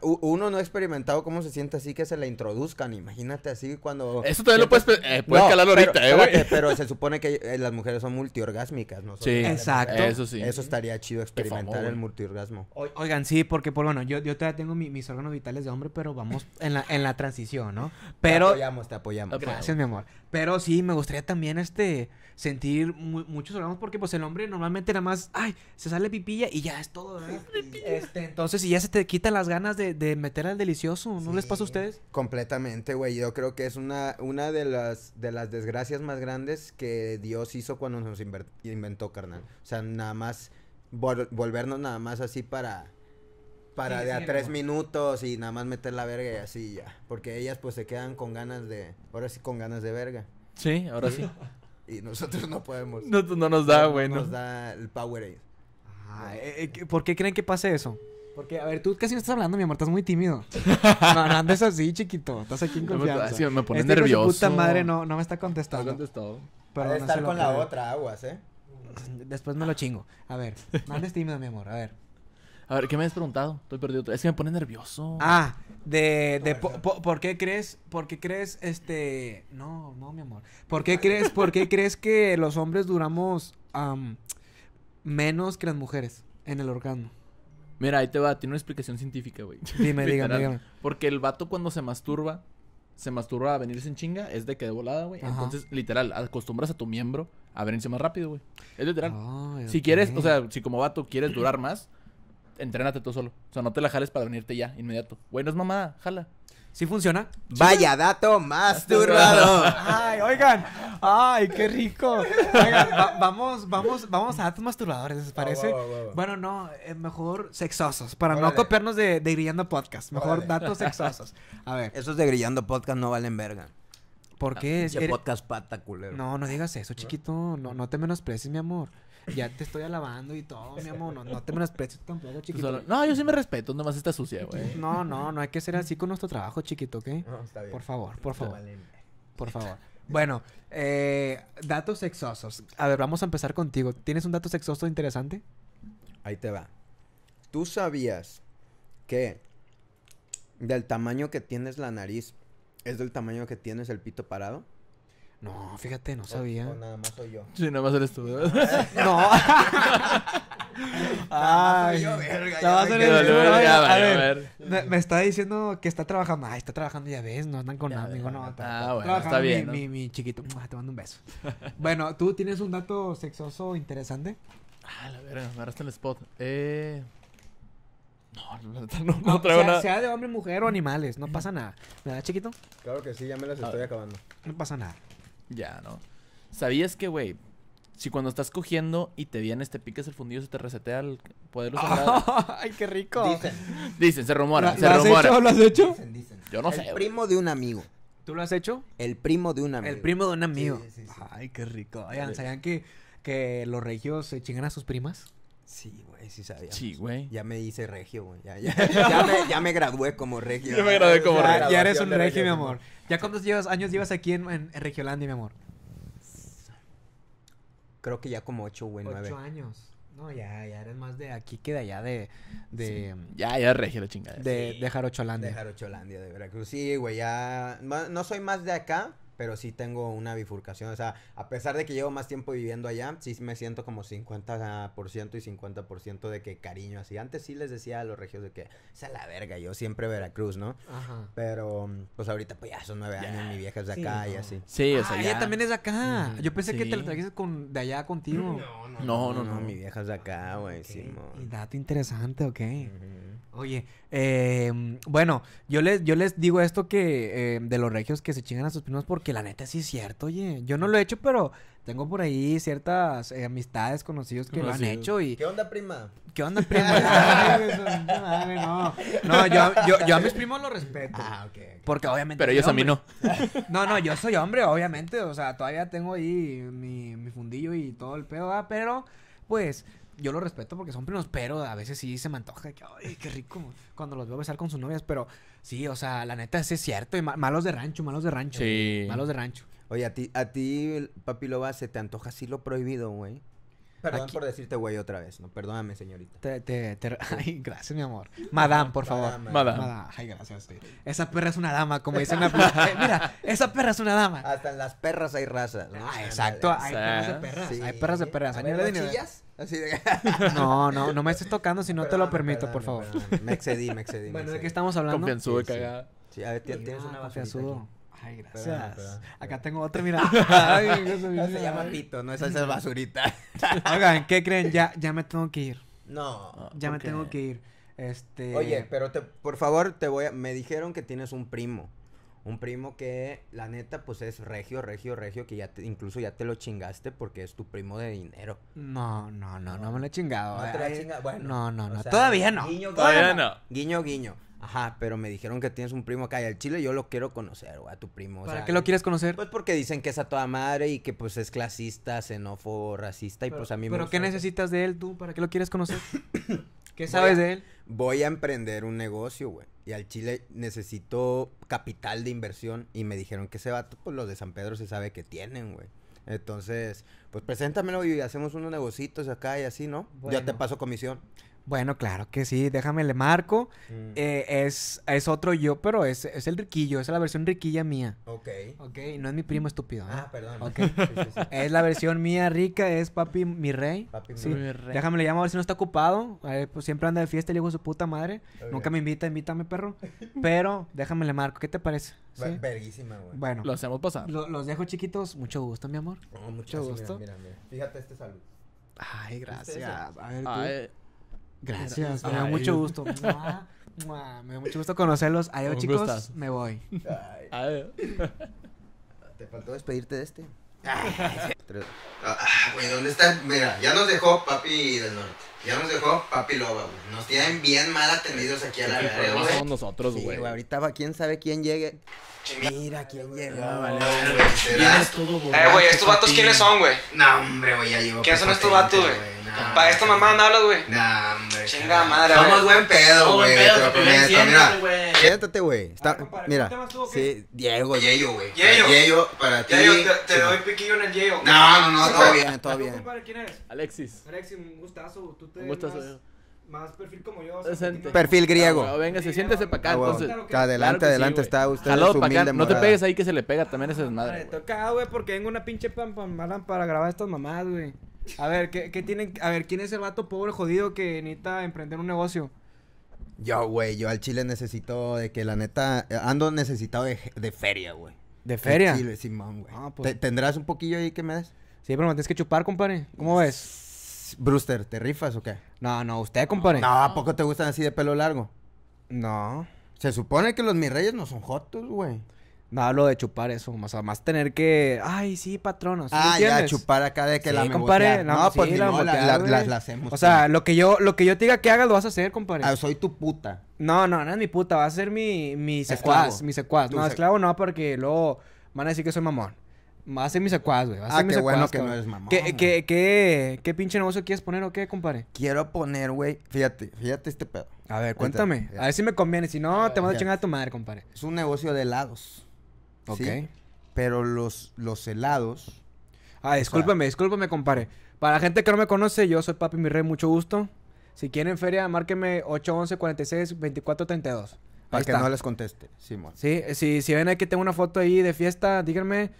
Uno no ha experimentado cómo se siente así que se la introduzcan. Imagínate así cuando. Eso también lo puedes, eh, puedes ahorita, eh, güey. Pero se supone que eh, las mujeres son multiorgásmicas, ¿no? sí, exacto. Eso sí. Eso estaría chido experimentar el multiorgasmo. Oigan, sí, porque, por bueno, yo, yo todavía tengo mis órganos vitales de hombre, pero vamos en la, en la transición, ¿no? te apoyamos, te apoyamos. Gracias, mi amor. Pero sí, me gustaría también este sentir muchos orgasmos porque pues el hombre normalmente nada más, ay, se sale pipilla y ya es todo, Este, entonces, si ya se te quitan las ganas de, meter al delicioso, ¿no les pasa a ustedes? Completamente, güey. Yo creo que es una, una de las de las desgracias más grandes que Dios hizo cuando nos inventó, carnal. O sea, nada más volvernos nada más así para para de a tres minutos y nada más meter la verga y así ya. Porque ellas pues se quedan con ganas de, ahora sí con ganas de verga. Sí, ahora sí. Y nosotros no podemos. No, nos da, bueno. nos da el power Ah, eh, eh, ¿Por qué creen que pase eso? Porque, a ver, tú casi no estás hablando, mi amor, estás muy tímido. [laughs] no, andes así, chiquito. Estás aquí en confianza. me pones este nervioso. puta madre no, no me está contestando. No contestado. Pero estar con la otra, aguas, ¿eh? Mm, después me lo chingo. A ver, no andes tímido, mi amor, a ver. A ver, ¿qué me has preguntado? Estoy perdido. Es que me pone nervioso. Ah, de, de por qué crees, por qué crees, este, no, no, mi amor. ¿Por qué crees, por qué crees que los hombres duramos menos que las mujeres en el orgasmo? Mira, ahí te va, tiene una explicación científica, güey. Dime, dígame, dígame. Porque el vato cuando se masturba, se masturba a venirse en chinga, es de que de volada, güey. Entonces, literal, acostumbras a tu miembro a venirse más rápido, güey. Es literal. Si quieres, o sea, si como vato quieres durar más, entrénate tú solo. O sea, no te la jales para venirte ya, inmediato. Güey, no es mamada, jala. ¿Sí funciona? Vaya dato masturbador Ay, oigan. Ay, qué rico. vamos, vamos, vamos a datos masturbadores, ¿les parece? Ah, bueno, no, eh, mejor sexosos, para no copiarnos de, Grillando Podcast. Mejor datos sexosos. A ver, Esos de Grillando Podcast no valen verga. ¿por ah, qué? podcast pata culero. No, no digas eso, chiquito. No, no te menosprecies, mi amor ya te estoy alabando y todo, mi amor. No, no te tan tampoco, chiquito. No, yo sí me respeto, nomás está sucia, güey. No, no, no hay que ser así con nuestro trabajo, chiquito, ¿ok? No, Por favor, por favor. Por favor. Bueno, eh, datos sexosos. A ver, vamos a empezar contigo. ¿Tienes un dato sexoso interesante? Ahí te va. ¿Tú sabías que del tamaño que tienes la nariz es del tamaño que tienes el pito parado? No, fíjate, no sabía. No, nada más soy yo. Sí, nada más eres tú. ¿verdad? [laughs] no. [laughs] Ay, yo, verga, a ver. Me, está diciendo que está trabajando. Ay, está trabajando, ya ves, no andan con nada. no, está, ah, bueno, está bien. Mi, mi, chiquito, ah, te mando un beso. bueno, ¿tú tienes un dato sexoso interesante? Ah, la verga, me agarraste el spot. Eh. No, no, no, no traigo sea, nada. sea de hombre, mujer o animales, no pasa nada. ¿Me da chiquito? Claro que sí, ya me las estoy acabando. No pasa nada. Ya, ¿no? ¿Sabías que, güey, si cuando estás cogiendo y te vienes, te picas el fundido, se te resetea el poder [laughs] ¡Ay, qué rico! Dicen. Dicen, se rumora, se ¿Lo ¿Lo has hecho? Yo no sé. El primo de un amigo. ¿Tú lo has hecho? El primo de un amigo. El primo de un amigo. Ay, qué rico. Oigan, ¿sabían que, que los regios se chingan a sus primas? Sí, güey, sí sabía. Sí, güey. Ya me hice regio, güey. Ya, ya, [laughs] ya, me, gradué como regio. Ya me gradué como regio. Ya, eres un regio, mi amor. ¿Ya cuántos llevas, años llevas aquí en, Regiolandia, mi amor? Creo que ya como ocho, güey, nueve. Ocho años. No, ya, ya eres más de aquí que de allá de... de Ya, ya regio la chingada. De, de Jarocholandia. De Jarocholandia, de Veracruz. Sí, güey, ya... No soy más de acá, pero sí tengo una bifurcación. O sea, a pesar de que llevo más tiempo viviendo allá, sí me siento como 50% y 50% de que cariño así. Antes sí les decía a los regios de que es a la verga, yo siempre Veracruz, ¿no? Ajá. Pero pues ahorita pues ya son nueve años, mi vieja es de acá y así. Sí, o sea, ah, ella también es de acá. Mm, yo pensé que te la trajiste con, de allá contigo. No, no, no, no, mi vieja es de acá, güey, ah, sí, Y dato interesante, ok. Oye, em, bueno, yo les, yo les digo esto que em, de los regios que se chingan a sus primos porque la neta sí es cierto, oye. Yo no lo he hecho, pero tengo por ahí ciertas eh, amistades conocidos que lo han hecho y... ¿Qué onda, prima? ¿Qué onda, prima? [laughs] no, no yo, yo, a mis primos los respeto. Ah, ok. Porque obviamente... Pero ellos a mí no. [laughs] no, no, yo soy hombre, obviamente. O sea, todavía tengo ahí mi, mi fundillo y todo el pedo, ah, Pero, pues yo lo respeto porque son primos, pero a veces sí se me antoja ay, qué rico cuando los veo besar con sus novias, pero sí, o sea, la neta es cierto, malos de rancho, malos de rancho, sí. malos de rancho. Oye, a ti, a ti, papi Loba, se te antoja así lo prohibido, güey. Perdón por decirte güey otra vez, ¿no? Perdóname, señorita. Te, te, [laughs] Ay, gracias, mi amor. [laughs] Madame, por favor. Madame. Ay, gracias. Esa perra es una dama, como dice una [laughs] eh, mira, esa perra es una dama. Hasta en las perras hay razas. Ah, exacto. Hay, perras de perras. hay perras de perras. Así de... [laughs] no, no, no me estés tocando si no te lo permito, por favor. Me excedí, me excedí. Bueno, ¿de qué estamos hablando? Confianzudo de sí, cagada. Sí. a ver, tienes una basurita Ay, gracias. Acá tengo otra, mira. [laughs] Ay, se llama pito, no es esa basurita. [laughs] Oigan, ¿qué creen? Ya, ya me tengo que ir. No. Ya me tengo que ir. Este... Oye, pero te, por favor, te voy a... Me dijeron que tienes un primo. Un primo que, la neta, pues es regio, regio, regio, que ya incluso ya te lo chingaste porque es tu primo de dinero. No, no, no, no, me lo he chingado. No eh. no, no, todavía no. Guiño, Guiño, Ajá, pero me dijeron que tienes un primo acá y al chile yo lo quiero conocer, güey, a tu primo. ¿Para qué lo quieres conocer? Pues porque dicen que es a toda madre y que pues es clasista, xenófobo, racista y pues a mí ¿Pero qué necesitas de él tú? ¿Para qué lo quieres conocer? [coughs] ¿Qué sabes de él? Voy a emprender un negocio, güey. Y al Chile necesito capital de inversión. Y me dijeron que ese vato, pues los de San Pedro se sabe que tienen, güey. Entonces, pues preséntamelo y hacemos unos negocitos acá y así, ¿no? Ya te paso comisión. Bueno, claro que sí, déjame le marco. Mm. Eh, es, es otro yo, pero es, es el riquillo, es la versión riquilla mía. Ok. Ok, no es mi primo estúpido. ¿eh? Ah, perdón. Okay. [laughs] Es la versión mía rica, es papi mi rey. Papi mi rey. Déjame le llamo a ver si no está ocupado. Eh, pues siempre anda de fiesta, le digo su puta madre. Nunca me invita, invítame, perro. Pero déjame le marco, ¿qué te parece? Verguísima, güey. Bueno. Los hemos pasado. los dejo chiquitos, mucho gusto, mi amor. Oh, mucho gusto. Mira, mira, Fíjate este salud. Ay, gracias. A ver, tú. Ay. Gracias, me da mucho gusto. me da mucho gusto conocerlos. Adiós, chicos. Me voy. Adiós. [laughs] Te faltó despedirte de este. [laughs] Ah, ¿dónde está? Mira, ya nos dejó papi del norte. Ya nos dejó papi loba, güey. Nos tienen bien mal atendidos aquí a la verga, güey. somos nosotros, güey. Sí, ahorita va, quién sabe quién llegue. Mira quién ah, llegó, vale. güey, Eh, güey, ¿estos vatos quiénes son, güey? No, hombre, güey, ya llevo. ¿Quiénes son estos vatos, güey? Para esta mamá no hablas, güey. Nah, hombre. Chinga madre. Somos buen pedo, güey. Mira. Siéntate, güey. Mira. Sí, Diego. Yeyo, güey. Yeyo. para ti. te, doy piquillo en el Yeyo. No, no, no, todo [laughs] bien, todo bien. ¿Para quién es? Alexis. Alexis, un gustazo. Tú te un gustazo, más perfil como yo. Perfil griego. No, venga, se siéntese para acá, entonces. adelante, adelante, está usted Jaló, su No te pegues ahí que se le pega también a esa desmadre. Me toca, güey, porque tengo una pinche pampa para grabar estas mamadas, güey. A ver, ¿qué, qué tienen? A ver, ¿quién es el vato pobre jodido que necesita emprender un negocio? Yo, güey, yo al Chile necesito de que la neta eh, ando necesitado de, feria, güey. ¿De feria? Chile, Simón, güey. Ah, pues. ¿Tendrás un poquillo ahí que me des? Sí, pero me tienes que chupar, compadre. ¿Cómo ves? Brewster, ¿te rifas o qué? No, no, usted, compadre. No, ¿a poco te gustan así de pelo largo? No. Se supone que los mis reyes no son jotos, güey. No hablo de chupar eso, o sea, más tener que, ay, sí, patronos. ¿sí ah, ya, chupar acá de que la me no, pues, pues no, las hacemos. O sea, lo que yo, lo que yo te diga que hagas lo vas a hacer, compadre. Ah, soy tu puta. No, no, no es mi puta, vas a ser mi, secuaz, mi secuaz. no, es esclavo no, porque luego van a decir que soy mamón. Va a ser mi secuaz, güey. a ah, ser ah, qué bueno que no eres mamón. ¿Qué, qué, qué, qué, pinche negocio quieres poner o qué, compadre? Quiero poner, güey, fíjate, fíjate este pedo. A ver, cuéntame. A ver si me conviene. Si no, te mando a chingar a tu madre, compadre. Es un negocio de helados. Pero los, los helados. Ah, discúlpame, discúlpame, compadre. Para la gente que no me conoce, yo soy Papi Mi mucho gusto. Si quieren feria, márquenme 811-46-2432. Para que no les conteste, Simón. Sí, si, ven ahí que tengo una foto ahí de fiesta, díganme.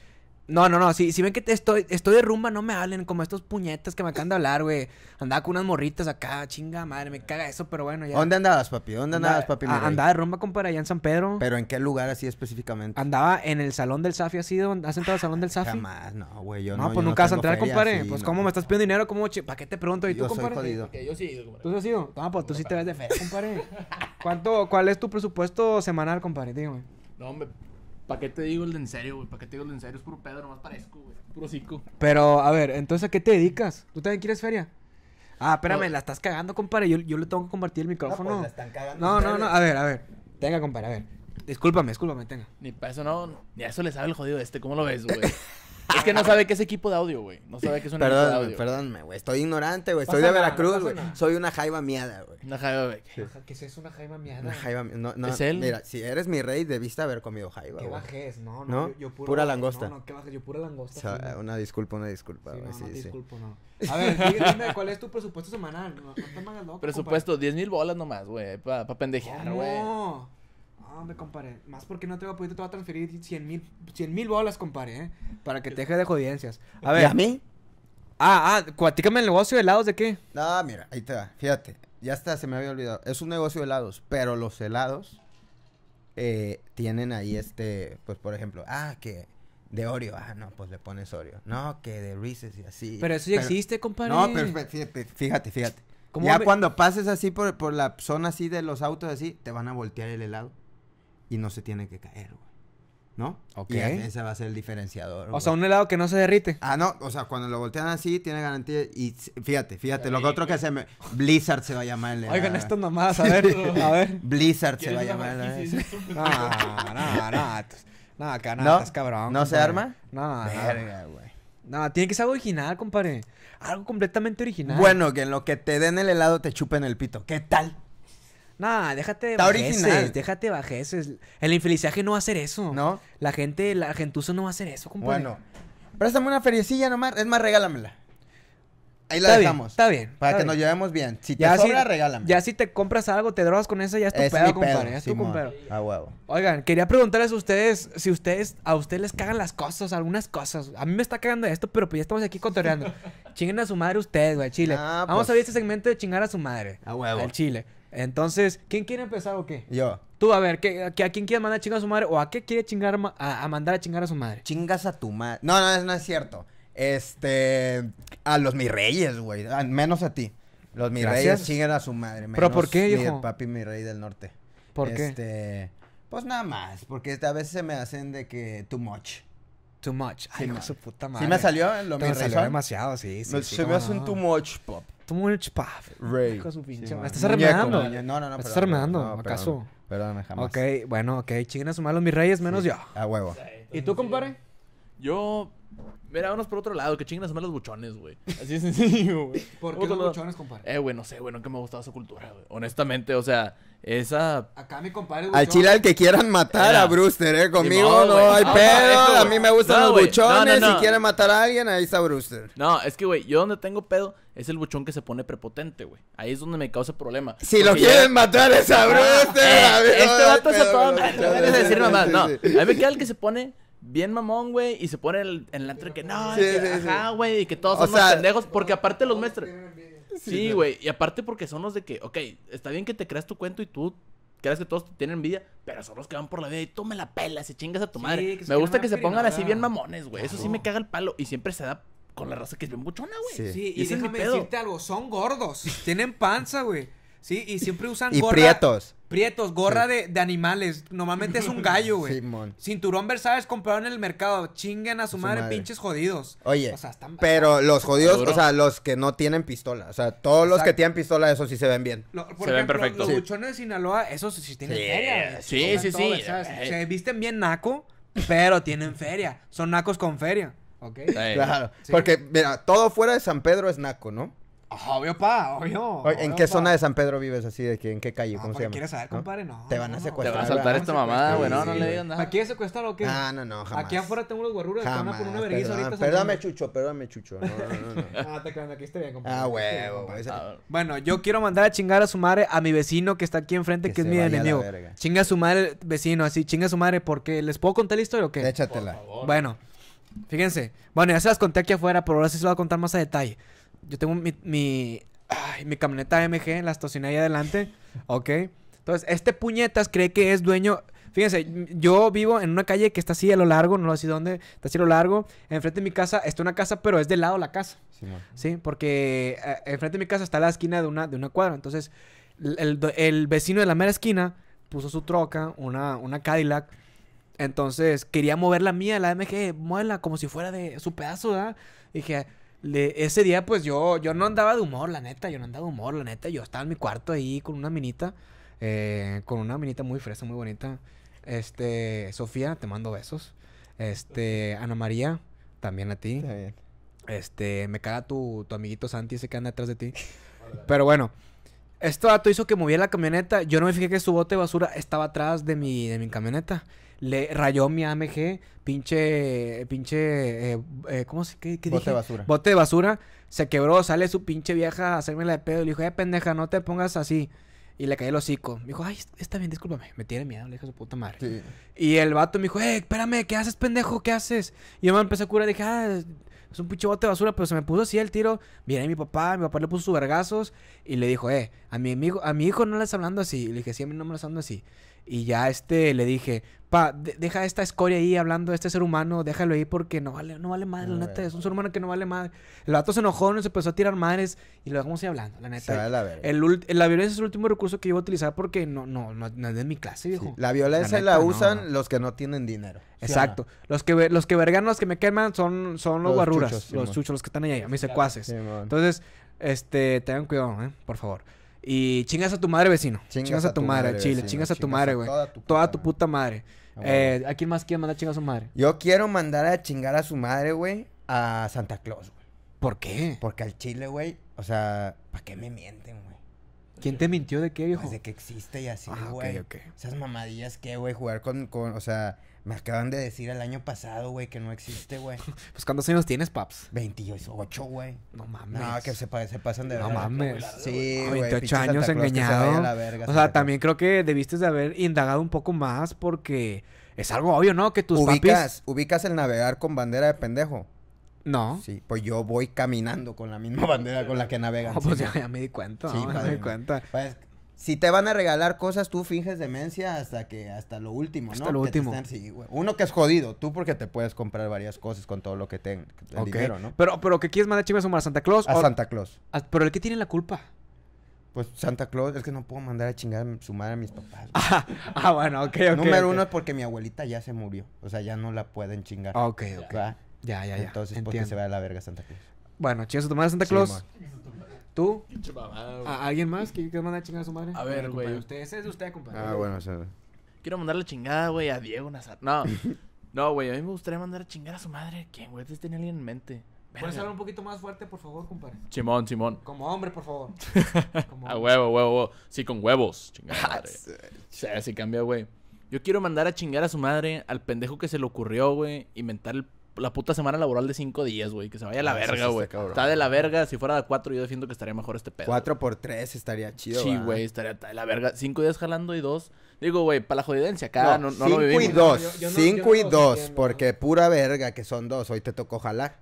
No, no, no. Si, si ven que te estoy, estoy de rumba, no me hablen como estos puñetas que me acaban de hablar, güey. Andaba con unas morritas acá, chinga madre, me caga eso, pero bueno, ya. ¿Dónde andabas, papi? ¿Dónde andabas, papi? andaba de rumba, compadre, allá en San Pedro. ¿Pero en qué lugar así específicamente? Andaba en el salón del Safi, ¿has ido? ¿Has entrado al salón del ah, Safi? Jamás, no, güey. Yo no, no, pues nunca no vas a entrar, compadre. pues, ¿cómo me estás pidiendo dinero? ¿Cómo, ¿Para qué te pregunto? ¿Y tú, yo compadre? Soy Yo sí, compadre. ¿Tú has ido? pues tú sí [laughs] te ves de fe, compadre. ¿Cuánto, cuál es tu presupuesto semanal, compadre? Dígame. No, hombre, ¿Para qué te digo el de en serio, güey? ¿Para qué te digo el de en serio? Es puro pedo, nomás parezco, güey. Puro cico. Pero, a ver, entonces, ¿a qué te dedicas? ¿Tú también quieres feria? Ah, espérame, la estás cagando, compadre. Yo, yo le tengo que compartir el pues, micrófono. No, la están cagando. No, no, no, a ver, a ver. Tenga, compadre, a ver. Discúlpame, discúlpame, tenga. Ni para eso no, ni a eso le sabe el jodido este, ¿cómo lo ves, güey? [laughs] Es que no sabe qué es equipo de audio, güey. No sabe qué es un equipo de audio. Perdónme, güey. Estoy ignorante, güey. Estoy de Veracruz, güey. Soy una jaiba miada, güey. Una jaiba, güey. Que ¿Qué es una jaiba miada? Una jaiba no, no, ¿Es él? Mira, si eres mi rey, debiste haber comido jaiba, ¿Qué bajes? No, no. Yo, pura langosta. No, no, ¿qué bajes? Yo pura langosta. O sea, una disculpa, una disculpa, Sí, no, sí, disculpo, no. A ver, dime, ¿cuál es tu presupuesto semanal? No, te Presupuesto, 10.000 mil bolas nomás, güey. Para pendejear, güey. No. No, me compadre. Más porque no tengo apoyo, te voy a transferir 100 mil, 100 mil bolas, compadre, ¿eh? Para que te deje de jodiencias. A ver. ¿Y a mí? Ah, ah, cuatícame el negocio de helados de qué. Ah, mira, ahí te va. Fíjate, ya está, se me había olvidado. Es un negocio de helados, pero los helados eh, tienen ahí este, pues por ejemplo, ah, que de Oreo, ah, no, pues le pones Oreo. No, que de Reese's y así. Pero eso ya existe, compadre. No, pero fíjate, fíjate. ya cuando pases así por, por la zona así de los autos así, te van a voltear el helado y no se tiene que caer, güey. ¿No? Ok. Y ese va a ser el diferenciador. O sea, un helado que no se derrite. Ah, no. O sea, cuando lo voltean así, tiene garantía. Y fíjate, fíjate. lo que otro que se me. Blizzard se va a llamar el helado. Oigan, esto nomás, a ver. a ver. Blizzard se va a llamar el helado. [laughs] no, no, no. No, acá nada, no, estás cabrón. ¿No se arma? No, Verga, güey. No, tiene que ser algo original, compadre. Algo completamente original. Bueno, que en lo que te den el helado te chupen el pito. ¿Qué tal? Nah, déjate de Está Déjate El infelizaje no va a hacer eso. ¿No? La gente, la gentuza no va a hacer eso, compadre. Bueno. Préstame una feriecilla nomás. Es más, regálamela. Ahí la dejamos. está bien. Para que nos llevemos bien. Si te ya sobra, si, regálame. Ya si te compras algo, te drogas con eso, ya es tu pedo, compadre. huevo. Oigan, quería preguntarles a ustedes si ustedes, a ustedes les cagan las cosas, algunas cosas. A mí me está cagando esto, pero pues ya estamos aquí contoreando. [laughs] Chinguen a su madre ustedes, güey, Chile. Ah, Vamos a ver pues. este segmento de chingar a su madre. A huevo. Al Chile. Entonces, ¿quién quiere empezar o qué? Yo. Tú, a ver, a quién quiere mandar a chingar a su madre o a qué quiere chingar a, mandar a chingar a su madre? Chingas a tu madre. No, no, no es cierto. Este. A los mis reyes, güey. Menos a ti. Los mis reyes chingan a su madre. ¿Pero por qué, hijo? Mi papi, mi rey del norte. ¿Por este, Pues nada más. Porque a veces se me hacen de que too much. Too much. Ay, sí, no, su puta madre. Sí me salió lo mismo. Me salió demasiado, sí, sí. se me hace un too much pop. Too much pop. Ray. Su pinche, estás arremedando. No, no, no. Me estás ¿acaso? perdón, jamás. Ok, bueno, ok. Chiquen a su malo mis reyes, menos yo. A huevo. ¿Y tú, compadre? Yo Mira, vámonos por otro lado, que chingas son los buchones, güey. Así es sencillo, güey. [laughs] ¿Por qué los buchones, compadre? Eh, güey, no sé, güey, nunca me gustaba gustado esa cultura, güey. Honestamente, o sea, esa. Acá mi compadre. Buchón, al chile al que quieran matar a Brewster, ¿eh? Conmigo no hay pedo. a mí me gustan los buchones. si quieren matar a alguien, ahí está Brewster. No, es que, güey, yo donde tengo pedo es el buchón que se pone prepotente, güey. Ahí es donde me causa problema. Si lo quieren matar es a ah, Brewster. Eh, este vato se toma. [laughs] No, no, decir No, a mí me queda el que se pone bien mamón, güey, y se pone el, en la que no, ajá, güey, y que todos son pendejos, porque aparte los maestros. Sí, güey, y aparte porque son los de que, ok, está bien que te creas tu cuento y tú creas que todos tienen envidia, pero son los que van por la vida y tú me la pelas y chingas a tu madre. Me gusta que se pongan así bien mamones, güey, eso sí me caga el palo y siempre se da con la raza que es bien buchona, güey. Sí, y, déjame decirte algo, son gordos, tienen panza, güey. Sí, y siempre usan y prietos. Prietos, gorra de, animales. Normalmente es un [laughs] gallo, güey. Simón. Cinturón Versailles comprado en el mercado. Chinguen a su, madre, pinches jodidos. Oye, o sea, están... pero los jodidos, o sea, los que no tienen pistola. O sea, todos los que tienen pistola, eso sí se ven bien. se ven perfectos. Los buchones de Sinaloa, esos sí tienen feria. Sí, sí, sí. Eh. Se visten bien naco, pero tienen feria. Son nacos con feria. ¿Ok? Claro. Porque, mira, todo fuera de San Pedro es naco, ¿no? Obvio, pa, obvio. ¿En qué zona de San Pedro vives así? ¿De ¿En qué calle? Ah, ¿Cómo se llama? ¿Quieres saber, compadre? No. Te van a secuestrar. Te van a saltar esta mamada, güey. No, no le digo nada. Aquí quieres secuestrar o qué? Ah, no, no, jamás. Aquí afuera tengo unos guarruras que a poner una vergüenza ahorita. Perdóname, Chucho, perdóname, Chucho. No, no, no. [laughs] Ah, te aquí estoy bien, compadre. Ah, huevo. Bueno, yo quiero mandar a chingar a su madre a mi vecino que está aquí enfrente, que, es mi enemigo. Chinga a su madre, vecino, así, chinga a su madre, porque ¿les puedo contar la historia o qué? Échatela. Bueno, fíjense. Bueno, ya se las conté aquí afuera, pero ahora sí se lo a contar más a detalle yo tengo mi, mi, camioneta MG la estacioné ahí adelante, ¿ok? Entonces, este puñetas cree que es dueño... Fíjense, yo vivo en una calle que está así a lo largo, no lo sé dónde, está así a lo largo. Enfrente de mi casa está una casa, pero es del lado la casa. Sí, porque eh, enfrente de mi casa está la esquina de una, de una cuadra. Entonces, el, vecino de la mera esquina puso su troca, una, una Cadillac. Entonces, quería mover la mía, la MG, muévela como si fuera de su pedazo, ¿verdad? dije, ese día, pues yo, yo no andaba de humor, la neta. Yo no andaba de humor, la neta. Yo estaba en mi cuarto ahí con una minita. Eh, con una minita muy fresa, muy bonita. Este, Sofía, te mando besos. Este, Ana María, también a ti. Este, me caga tu, amiguito Santi, ese que anda atrás de ti. Pero bueno, esto, dato hizo que moviera la camioneta. Yo no me fijé que su bote de basura estaba atrás de mi, de mi camioneta le rayó mi AMG, pinche, pinche, eh, eh, ¿cómo se, qué, qué Bote de basura. Bote de basura, se quebró, sale su pinche vieja a hacerme la de pedo, le dijo, eh, pendeja, no te pongas así. Y le caí el hocico. Me dijo, ay, está bien, discúlpame. Me tiene miedo, le dije su puta madre. Y el vato me dijo, eh, espérame, ¿qué haces, pendejo? ¿Qué haces? Y yo me empecé a curar, dije, ah, es un pinche bote de basura, pero se me puso así el tiro. viene mi papá, mi papá le puso sus vergazos y le dijo, eh, a mi amigo, a mi hijo no le estás hablando así. le dije, sí, a mí no me lo estás hablando así. Y ya este le dije, pa, deja esta escoria ahí hablando de este ser humano, déjalo ahí porque no vale, no vale madre, la neta, es un ser humano que no vale madre. El vato se enojó, no se empezó a tirar madres y lo dejamos ahí hablando, la neta. la, el, la violencia es el último recurso que iba a utilizar porque no, no, no, es de mi clase, viejo. La violencia la, usan los que no tienen dinero. Exacto. los que los que vergan, los que me queman son, son los, los los chuchos, los que están allá, mis secuaces. Entonces, este, tengan cuidado, ¿eh? por favor. Y chingas a tu madre, vecino. Chingas, a, tu madre, Chile. Chingas a tu madre, güey. Toda, tu, puta madre. Eh, ¿A quién más quiere mandar a a su madre? Yo quiero mandar a chingar a su madre, güey, a Santa Claus, güey. ¿Por qué? Porque al Chile, güey, o sea, ¿para qué me mienten, güey? ¿Quién te mintió de qué, viejo? Pues de que existe y así, ah, güey. Ah, Esas mamadillas que, güey, jugar con, con, o sea, me acaban de decir el año pasado, güey, que no existe, güey. [laughs] Pues ¿cuántos años tienes, paps? 28, güey. No mames. No, que se, pasan de verga. No mames. Sí, güey. 28 años engañado. o sea, también creo que debiste de haber indagado un poco más porque es algo obvio, ¿no? Que tus ubicas, papis... Ubicas el navegar con bandera de pendejo. No. Sí, pues yo voy caminando con la misma [laughs] bandera con la que navegan. No, pues ya, me di cuenta. Sí, [laughs] me di cuenta. Pues, si te van a regalar cosas, tú finges demencia hasta que hasta lo último, ¿no? Hasta lo último. Uno que es jodido, tú porque te puedes comprar varias cosas con todo lo que tengas, el dinero, ¿no? Pero, pero ¿qué quieres mandar a o a Santa Claus? A o... Santa Claus. Ah, pero el que tiene la culpa. Pues Santa Claus, es que no puedo mandar a chingar a su madre a mis papás. Ah, [laughs] ah, bueno, ok, ok. Número uno es porque mi abuelita ya se murió. O sea, ya no la pueden chingar. Ah, ok, ok. Ya, ya, ya. Entonces, ¿por se va a la verga Santa Claus? Bueno, chingas tu tomar a Santa Claus. ¿A alguien más que, quiera manda a chingar a su madre? A ver, güey. ese es de usted, compadre. Ah, bueno, o sea. Quiero mandarle chingada, güey, a Diego Nazar. No. [laughs] no, güey, a mí me gustaría mandar a chingar a su madre. ¿Quién, güey? ¿Tienes alguien en mente? ¿Puedes hablar un poquito más fuerte, por favor, compadre? Simón, Simón. Como hombre, por favor. [laughs] a huevo, huevo, huevo. Sí, con huevos. Chingada ah, madre. o cambia, güey. Yo quiero mandar a chingar a su madre al pendejo que se le ocurrió, güey, inventar el la puta semana laboral de 5 días, güey. Que se vaya a la ah, verga, güey. Está, de la verga. Si fuera de cuatro, yo defiendo que estaría mejor este pedo. 4 por 3 estaría chido. Sí, güey, estaría de la verga. 5 días jalando y dos Digo, güey, para la jodidencia, acá no, lo 5 y 2. 5 y 2, porque pura verga que son dos Hoy te tocó jalar.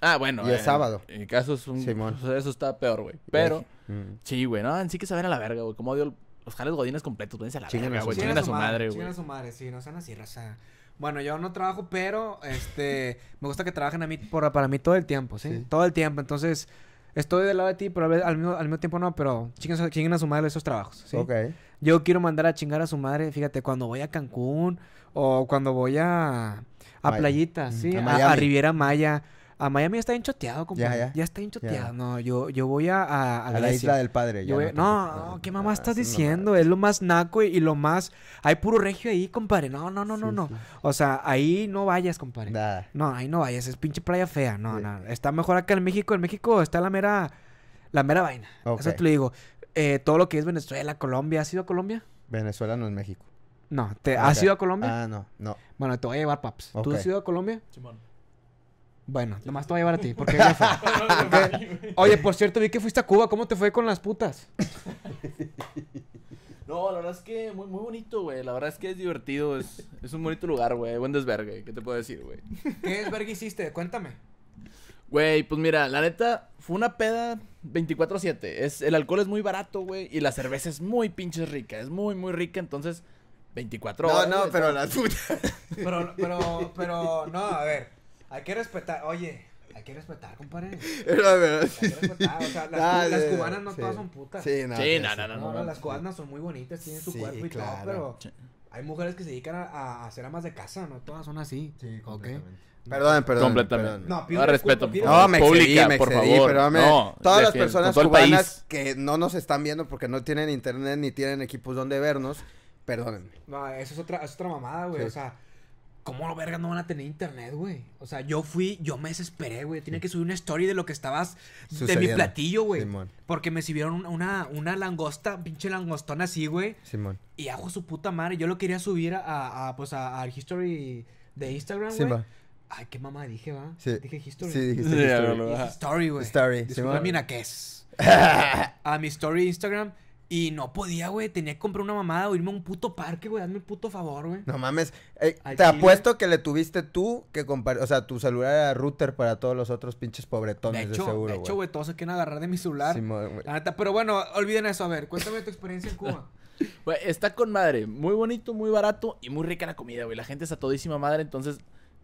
Ah, bueno. Y el sábado. En mi caso es un, Simón. Eso está peor, güey. Pero, mm. sí, güey, no, en sí que se ven a la verga, güey. Como odio los jales godines completos, vénganse a la verga, güey. a su madre, güey. Chinguen a su madre, sí, no sean así, raza. Bueno, yo no trabajo, pero este [laughs] me gusta que trabajen a mí para mí todo el tiempo, ¿sí? Todo el tiempo. Entonces, estoy del lado de ti, pero al mismo, al mismo tiempo no, pero chinguen, a su madre esos trabajos, ¿sí? Ok. Yo quiero mandar a chingar a su madre, fíjate, cuando voy a Cancún o cuando voy a a playita, ¿sí? a, Riviera Maya a Miami está enchoteado, compadre. Ya, está bien No, yo, yo voy a, a, la isla del padre. Yo no, no, ¿qué mamá estás diciendo? Es lo más naco y, lo más... Hay puro regio ahí, compadre. No, no, no, no, no. O sea, ahí no vayas, compadre. Nada. No, ahí no vayas. Es pinche playa fea. No, no. Está mejor acá en México. En México está la mera... La mera vaina. O Eso te lo digo. Eh, todo lo que es Venezuela, Colombia. ¿Has ido a Colombia? Venezuela no es México. No. Ah, ¿Has ido a Colombia? Ah, no, no. Bueno, te voy a llevar, paps. ¿Tú has ido a Colombia? Bueno, nomás te voy a llevar a ti, porque fue. [laughs] Oye, por cierto, vi que fuiste a Cuba. ¿Cómo te fue con las putas? [laughs] No, la verdad es que muy, muy bonito, güey. La verdad es que es divertido. Es, un bonito lugar, güey. Buen desvergue. ¿Qué te puedo decir, güey? ¿Qué desvergue hiciste? Cuéntame. Güey, pues mira, la neta, fue una peda 24-7. el alcohol es muy barato, güey. Y la cerveza es muy pinches rica. Es muy, muy rica. Entonces, 24 horas. No, no, pero las putas Pero, pero, pero, no, a ver. Hay que respetar, oye, hay que respetar, compadre. verdad. [laughs] O sea, las, cubanas no todas son putas. Sí, nada, nada, no, Las cubanas son muy bonitas, tienen su cuerpo y claro. todo, pero hay mujeres que se dedican a, ser amas de casa, no todas son así. Sí, ¿ok? Perdón, perdón. Completamente. No, no respeto. no, me excedí, me por excedí, favor. No, Todas las personas cubanas que no nos están viendo porque no tienen internet ni tienen equipos donde vernos, perdónenme. No, eso es otra, es otra mamada, güey. O sea, ¿Cómo lo verga no van a tener internet, güey? O sea, yo fui, yo me desesperé, güey. Tiene que subir una story de lo que estabas de mi platillo, güey. Porque me sirvieron una, una langosta, pinche langostón así, güey. Simón. Y hago su puta madre. Yo lo quería subir a, a, pues a, history de Instagram, güey. Ay, qué mamá dije, va. Sí. Dije history. Sí, dije history. No, story, güey. Story. mira qué es. [laughs] a mi story Instagram. Y no podía, güey. Tenía que comprar una mamada o irme a un puto parque, güey. Hazme un puto favor, güey. No mames. Eh, te apuesto que le tuviste tú que comprar. O sea, tu celular era router para todos los otros pinches pobretones, de, hecho, de De hecho, güey, todos se quieren agarrar de mi celular. Sí, Pero bueno, olviden eso. A ver, cuéntame tu experiencia en Cuba. [laughs] Güey, está con madre. Muy bonito, muy barato y muy rica la comida, güey. La gente está todísima madre, entonces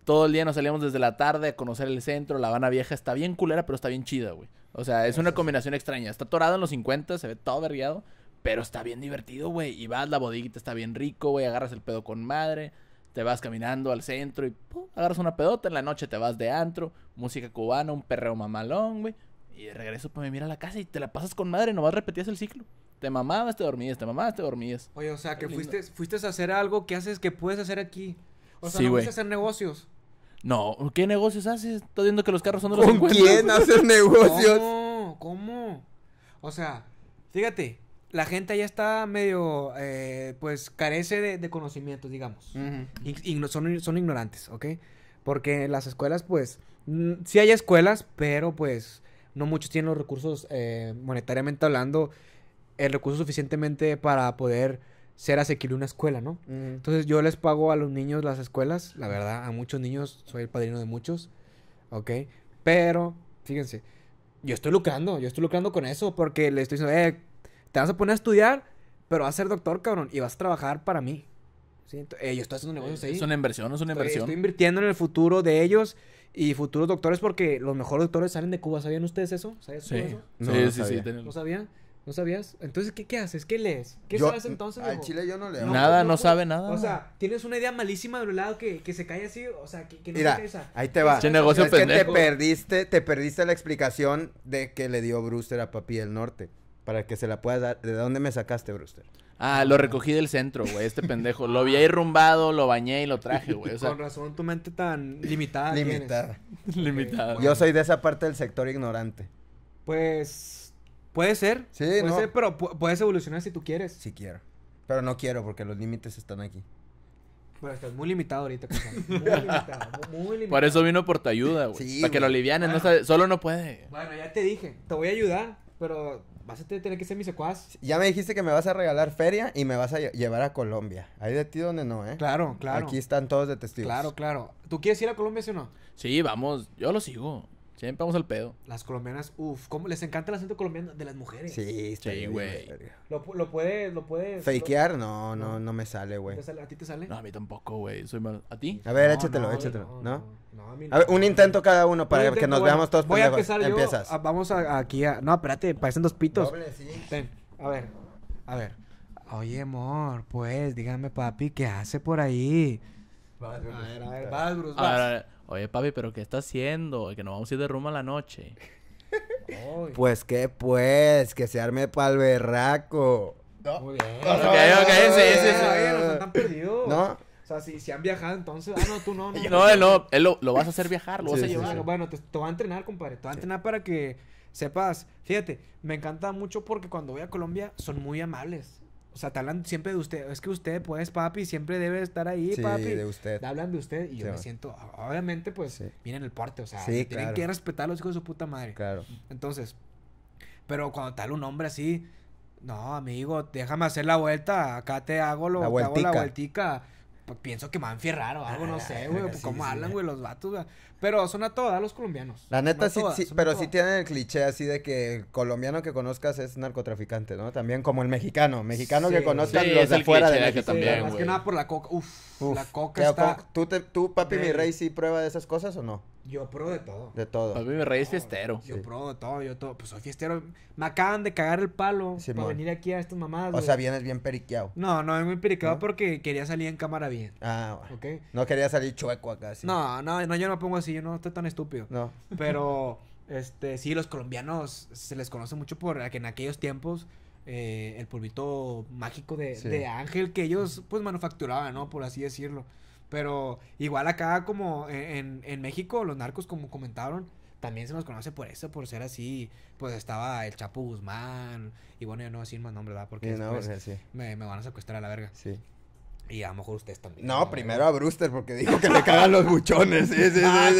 todo el día nos salíamos desde la tarde a conocer el centro. La Habana Vieja está bien culera, pero está bien chida, güey. O sea, es una combinación extraña. Está torado en los 50, se ve todo vergueado. Pero está bien divertido, güey. Y vas, la bodiguita, está bien rico, güey. Agarras el pedo con madre. Te vas caminando al centro y agarras una pedota. En la noche te vas de antro. Música cubana, un perreo mamalón, güey. Y de regreso, pues me mira a la casa y te la pasas con madre. No Nomás repetías el ciclo. Te mamabas, te dormías, te mamabas, te dormías. Oye, o sea, que fuiste, fuiste a hacer algo que haces que puedes hacer aquí. O sea, no fuiste a hacer negocios. No, ¿qué negocios haces? Estoy viendo que los carros son de los ¿Con quién haces [laughs] negocios? ¿cómo? O sea, fíjate, la gente ya está medio, eh, pues, carece de, conocimiento, conocimientos, digamos. Y son, son, ignorantes, ¿ok? Porque las escuelas, pues, mm, sí hay escuelas, pero pues no muchos tienen los recursos, eh, monetariamente hablando, el recurso suficientemente para poder ser asequible una escuela, ¿no? Entonces yo les pago a los niños las escuelas, la verdad, a muchos niños, soy el padrino de muchos, ¿ok? Pero, fíjense, yo estoy lucrando, yo estoy lucrando con eso porque le estoy diciendo, eh, te vas a poner a estudiar, pero vas a ser doctor, cabrón, y vas a trabajar para mí. Siento. Eh, yo haciendo negocios eh, ahí. Es una inversión, es una inversión. Estoy, invirtiendo en el futuro de ellos y futuros doctores porque los mejores doctores salen de Cuba. ¿Sabían ustedes eso? sí. eso? No, sí, sí, ¿No ¿No sabías? Entonces, ¿qué, haces? ¿Qué lees? ¿Qué sabes entonces? En Chile yo no leo. nada, no, sabe nada. O sea, tienes una idea malísima de un lado que, se cae así, o sea, que, no Mira, ahí te va. negocio es que te perdiste, te perdiste la explicación de que le dio Brewster a Papi del Norte para que se la puedas dar. ¿De dónde me sacaste, Brewster? Ah, lo recogí del centro, güey, este pendejo. Lo vi ahí rumbado, lo bañé y lo traje, güey. Con razón, tu mente tan limitada. Limitada. [laughs] limitada. Yo soy de esa parte del sector ignorante. Pues puede ser. Sí, puede no. ser, pero puedes evolucionar si tú quieres. Si quiero. Pero no quiero porque los límites están aquí. Pero estás muy limitado ahorita, [laughs] Muy limitado, muy limitado. Por eso vino por tu ayuda, güey. Sí, para que lo livianen. no solo no puede. Bueno, ya te dije, te voy a ayudar. Pero vas a tener que ser mi secuaz. Ya me dijiste que me vas a regalar feria y me vas a llevar a Colombia. Ahí de ti donde no, ¿eh? Claro, claro. Aquí están todos de testigos. Claro, claro. ¿Tú quieres ir a Colombia, sí o no? Sí, vamos. Yo lo sigo. Siempre vamos al pedo. Las colombianas, uff, ¿cómo les encanta el acento colombiano de las mujeres? Sí, sí, güey. Lo, lo puedes, lo Fakear, no, no, no me sale, güey. ¿A ti te sale? No, a mí tampoco, güey. Soy mal. ¿A ti? A ver, échatelo, no, échatelo. No, ¿No? a mí ver, un intento cada uno para que nos veamos todos Voy a empezar Empiezas. Ah, vamos aquí a. No, espérate, parecen dos pitos. Doble, sí. a ver, a ver. Oye, amor, pues, dígame, papi, ¿qué hace por ahí? A ver, a ver, vas, Bruce, vas. A ver, a ver. Oye, papi, ¿pero qué está haciendo? Que nos vamos a ir de Roma a la noche. pues qué pues, que se arme pa'l berraco. No. Muy bien. Ok, ok, sí, sí, sí. están perdidos. ¿No? O sea, si, si han viajado, entonces, ah, no, tú no. No, [laughs] no él no, él lo, lo, vas a hacer viajar, lo vas a llevar. Bueno, te, te va a entrenar, compadre, te va a entrenar para que sepas. Fíjate, me encanta mucho porque cuando voy a Colombia son muy amables. O sea, te hablan siempre de usted. Es que usted, pues, papi, siempre debe estar ahí, sí, papi. de usted. hablan de usted y yo me siento... Obviamente, pues, miren el porte. O sea, tienen que respetar a los hijos de su puta madre. Claro. Entonces... Pero cuando tal un hombre así... No, amigo, déjame hacer la vuelta. Acá te hago lo... La te hago la vueltica. Pues, pienso que van fierrar o algo, no ah, sé, [laughs] güey, pues, cómo hablan, güey, los vatos, Pero son a todas los colombianos. La neta sí, pero sí tienen el cliché así de que el colombiano que conozcas es narcotraficante, ¿no? También como el mexicano, mexicano que conozcas los de fuera de México también, Más que nada por la coca, uf, la coca está... tú, te, tú, papi, mi rey, ¿sí prueba de esas cosas o no? Yo pro de todo. De todo. A mí me reí fiestero. Yo de todo, yo todo. Pues soy fiestero. Me acaban de cagar el palo por para venir aquí a estas mamadas. O sea, vienes bien periqueado. No, no, es muy periqueado porque quería salir en cámara bien. Ah, bueno. ¿Okay? No quería salir chueco acá, No, no, no, yo no me pongo así, yo no estoy tan estúpido. No. Pero, este, sí, los colombianos se les conoce mucho por que en aquellos tiempos. Eh, el polvito mágico de Ángel que ellos pues manufacturaban, ¿no? Por así decirlo. Pero igual acá como en, México, los narcos como comentaron, también se nos conoce por eso, por ser así. Pues estaba el Chapo Guzmán. Y bueno, yo no así a decir más nombre, ¿verdad? Porque me, van a secuestrar a la verga. Sí. Y a lo mejor ustedes también. No, primero a Brewster porque dijo que le cagan los buchones. Sí, sí, sí. Ah,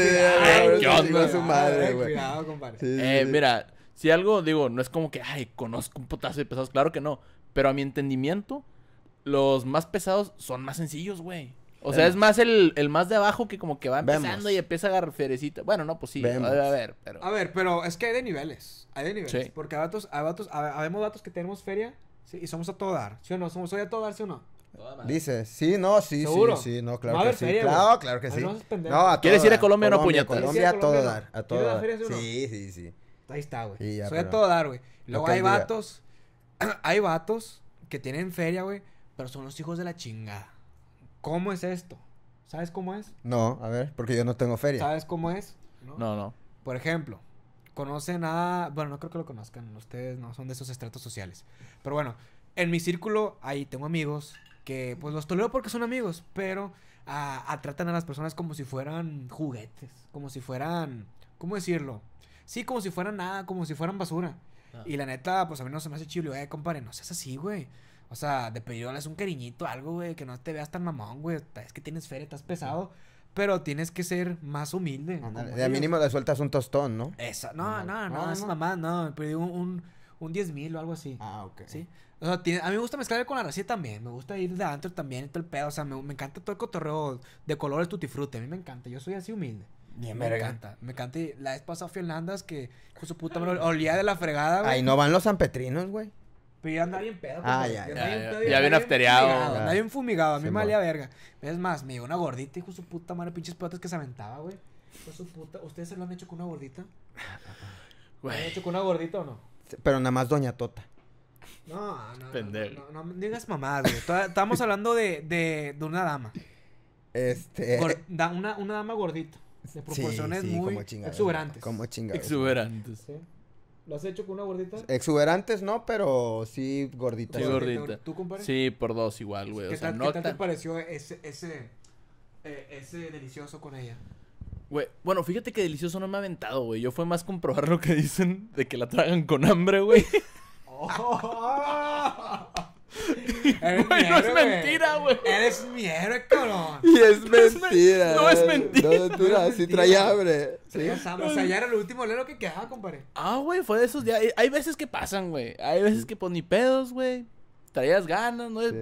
su madre, güey. Cuidado, compadre. eh, mira, si algo, digo, no es como que, ay, conozco un potazo de pesados. Claro que no. Pero a mi entendimiento, los más pesados son más sencillos, güey. O sea, es más el, el, más de abajo que como que va empezando y empieza a agarrar fierecita. Bueno, no, pues sí, ver, a ver, pero... A ver, pero es que hay de niveles, hay de niveles. Porque hay vatos, hay datos que tenemos feria y somos a todo dar, ¿sí o no? Somos hoy a todo dar, ¿sí o no? Dice, sí, no, sí, sí, sí, no, claro que sí. Feria, claro, claro que sí. No, a ¿Quieres ir a Colombia o no, puñetas? Colombia a todo dar, a todo Sí, sí, sí. Ahí está, güey. Soy a todo dar, güey. Luego hay vatos, [clears throat] hay vatos que tienen feria, güey, pero son los hijos de la chingada. ¿Cómo es esto? ¿Sabes cómo es? No, a ver, porque yo no tengo feria. ¿Sabes cómo es? No, no. Por ejemplo, conocen a... Bueno, no creo que lo conozcan, ustedes no son de esos estratos sociales. Pero bueno, en mi círculo ahí tengo amigos que pues los tolero porque son amigos, pero a, ah, ah, tratan a las personas como si fueran juguetes, como si fueran, ¿cómo decirlo? Sí, como si fueran nada, como si fueran basura. Ah. Y la neta, pues a mí no se me hace chido, eh, compadre, no seas así, güey. O sea, de pedirles un cariñito, algo, güey, que no te veas tan mamón, güey. Es que tienes feria, estás pesado. Pero tienes que ser más humilde. de mínimo le sueltas un tostón, ¿no? Eso, no, no, no, no, es mamá, no. Pedí un, un, mil o algo así. Ah, ok. Sí. O sea, a mí me gusta mezclar con la racía también. Me gusta ir de antro también y todo el pedo. O sea, me, encanta todo el cotorreo de colores tutifrute. A mí me encanta. Yo soy así humilde. Bien, me encanta, me encanta. La vez pasada a que con su puta me olía de la fregada, güey. Ahí no van los sanpetrinos, güey. Pero ya andaba bien pedo. Ah, ya, ya. Ya, bien aftereado. Andaba bien fumigado. A mí me valía verga. Es más, me llegó una gordita, hijo su puta madre, pinches pelotas que se aventaba, güey. Hijo su puta. ¿Ustedes se lo han hecho con una gordita? ¿Lo han hecho con una gordita o no? Pero nada más Doña Tota. No, no, no, digas mamadas, güey. Estamos hablando de, de, de una dama. Este. Eh, una, una dama gordita. De proporciones muy exuberantes. Como chingados. Exuberantes. Sí. ¿Lo has hecho con una gordita? Exuberantes no, pero sí gorditas. Sí, gordita. ¿Tú, compares Sí, por dos igual, güey. ¿Qué, o te pareció ese, ese, eh, ese delicioso con ella? Güey, bueno, fíjate que delicioso no me ha aventado, güey. Yo fue más comprobar lo que dicen de que la tragan con hambre, güey. [laughs] Oh, no es mentira, güey. Eres mi héroe, cabrón. Y es [laughs] mentira. No es mentira. No es mentira, así traía hambre. Sí. O sea, ya era el último lero que quedaba, compadre. Ah, güey, fue de esos días. Hay veces que pasan, güey. Hay veces que poní pues, ni pedos, güey. Traías ganas, no es,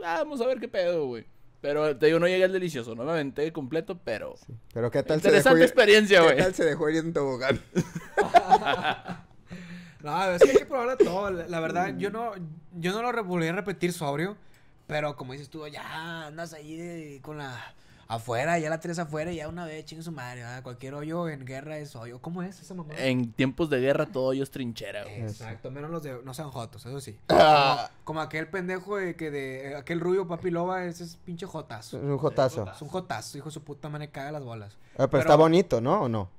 vamos a ver qué pedo, güey. Pero te digo, no llegué al delicioso, no me aventé completo, pero. Pero qué tal Interesante se dejó experiencia, güey. ¿Qué tal se dejó ir en tobogán? [laughs] [laughs] No, es que hay que probar todo. La, verdad, yo no, yo no lo volví a repetir sobrio. Pero como dices tú, ya andas ahí con la afuera, ya la tienes afuera y ya una vez chingue su madre, ¿verdad? cualquier hoyo en guerra es hoyo. ¿Cómo es esa mamá? En tiempos de guerra todo hoyo es trinchera. Exacto, menos los de no sean jotos, eso sí. Ah. Como, aquel pendejo de que de aquel rubio papi loba, ese es pinche jotazo. Es un jotazo. Es un jotazo, hijo de su puta madre caga las bolas. Ah, pero, pero, está bonito, ¿no? ¿O no?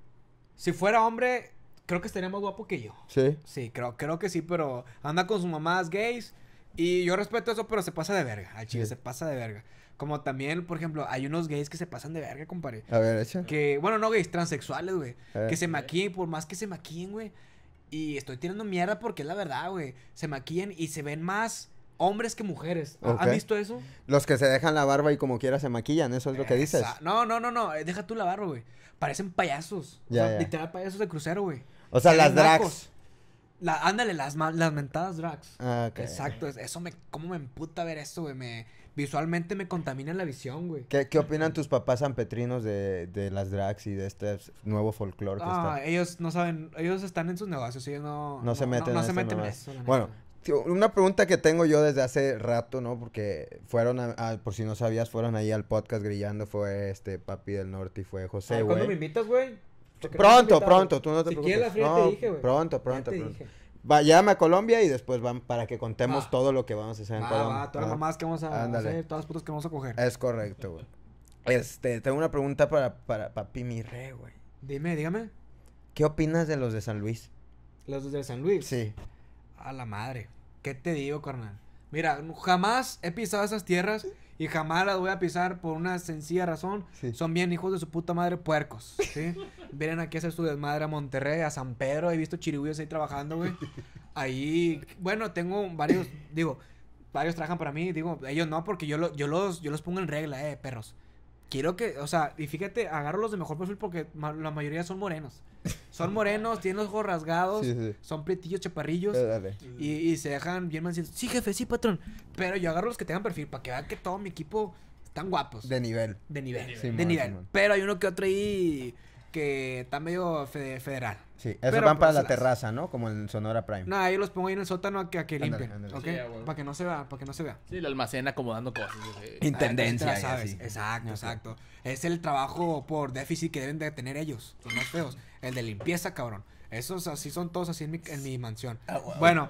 Si fuera hombre, creo que estaría más guapo que yo. Sí. Sí, creo, creo que sí, pero anda con sus mamás gays. Y yo respeto eso, pero se pasa de verga. Al chile se pasa de verga. Como también, por ejemplo, hay unos gays que se pasan de verga, compadre. A ver, echa. Que, bueno, no gays, transexuales, güey. Que se maquillen, por más que se maquillen, güey. Y estoy tirando mierda porque es la verdad, güey. Se maquillan y se ven más hombres que mujeres. ¿Has visto eso? Los que se dejan la barba y como quiera se maquillan, eso es lo que dices. No, no, no, no. Eh, deja tú la barba, güey. Parecen payasos. Literal, payasos de crucero, güey. O sea, las drags. ándale, las, las mentadas drags. Ah, Exacto, eso me, cómo me emputa ver eso, güey. visualmente me contamina la visión, güey. ¿Qué, opinan tus papás sanpetrinos de, de las drags y de este nuevo folclore que ah, ellos no saben, ellos están en sus negocios, ellos no... No, se meten, en, eso. Bueno, una pregunta que tengo yo desde hace rato, ¿no? Porque fueron, por si no sabías, fueron ahí al podcast grillando, fue este Papi del Norte y fue José, ah, güey. ¿Cuándo me invitas, güey? Pronto, pronto, tú no te preocupes. dije, pronto, pronto, pronto. Va, a Colombia y después van para que contemos todo lo que vamos a hacer en Colombia. todas las mamás que vamos a, hacer, todas las putas que vamos a coger. Es correcto, güey. Este, tengo una pregunta para, para Papi Mirre, güey. Dime, dígame. ¿Qué opinas de los de San Luis? ¿Los de San Luis? Sí. A la madre. ¿Qué te digo, carnal? Mira, jamás he pisado esas tierras y jamás las voy a pisar por una sencilla razón. Son bien hijos de su puta madre puercos, ¿sí? [laughs] Vienen aquí a hacer su desmadre a Monterrey, a San Pedro. He visto chiribuyos ahí trabajando, güey. [laughs] Ahí, bueno, tengo varios, digo, varios trabajan para mí. Digo, ellos no, porque yo, lo, yo, los, yo los pongo en regla, eh, perros quiero que, o sea, y fíjate, agarro los de mejor perfil porque la mayoría son morenos. Son morenos, tienen los ojos rasgados, son pretillos, chaparrillos. Eh, y, se dejan bien Sí, jefe, sí, patrón. Pero yo agarro los que tengan perfil para que vean que todo mi equipo están guapos. De nivel. De nivel. De nivel. Pero hay uno que otro ahí que está medio federal. Sí, eso van para la terraza, ¿no? Como en Sonora Prime. No, yo los pongo ahí en el sótano a que, a que limpien. Para que no se vea, para que no se vea. Sí, lo almacena acomodando cosas. Intendencia. Ah, sabes. Exacto, exacto. Es el trabajo por déficit que deben de tener ellos, los más feos. El de limpieza, cabrón. Esos así son todos así en mi, mansión. Ah, bueno,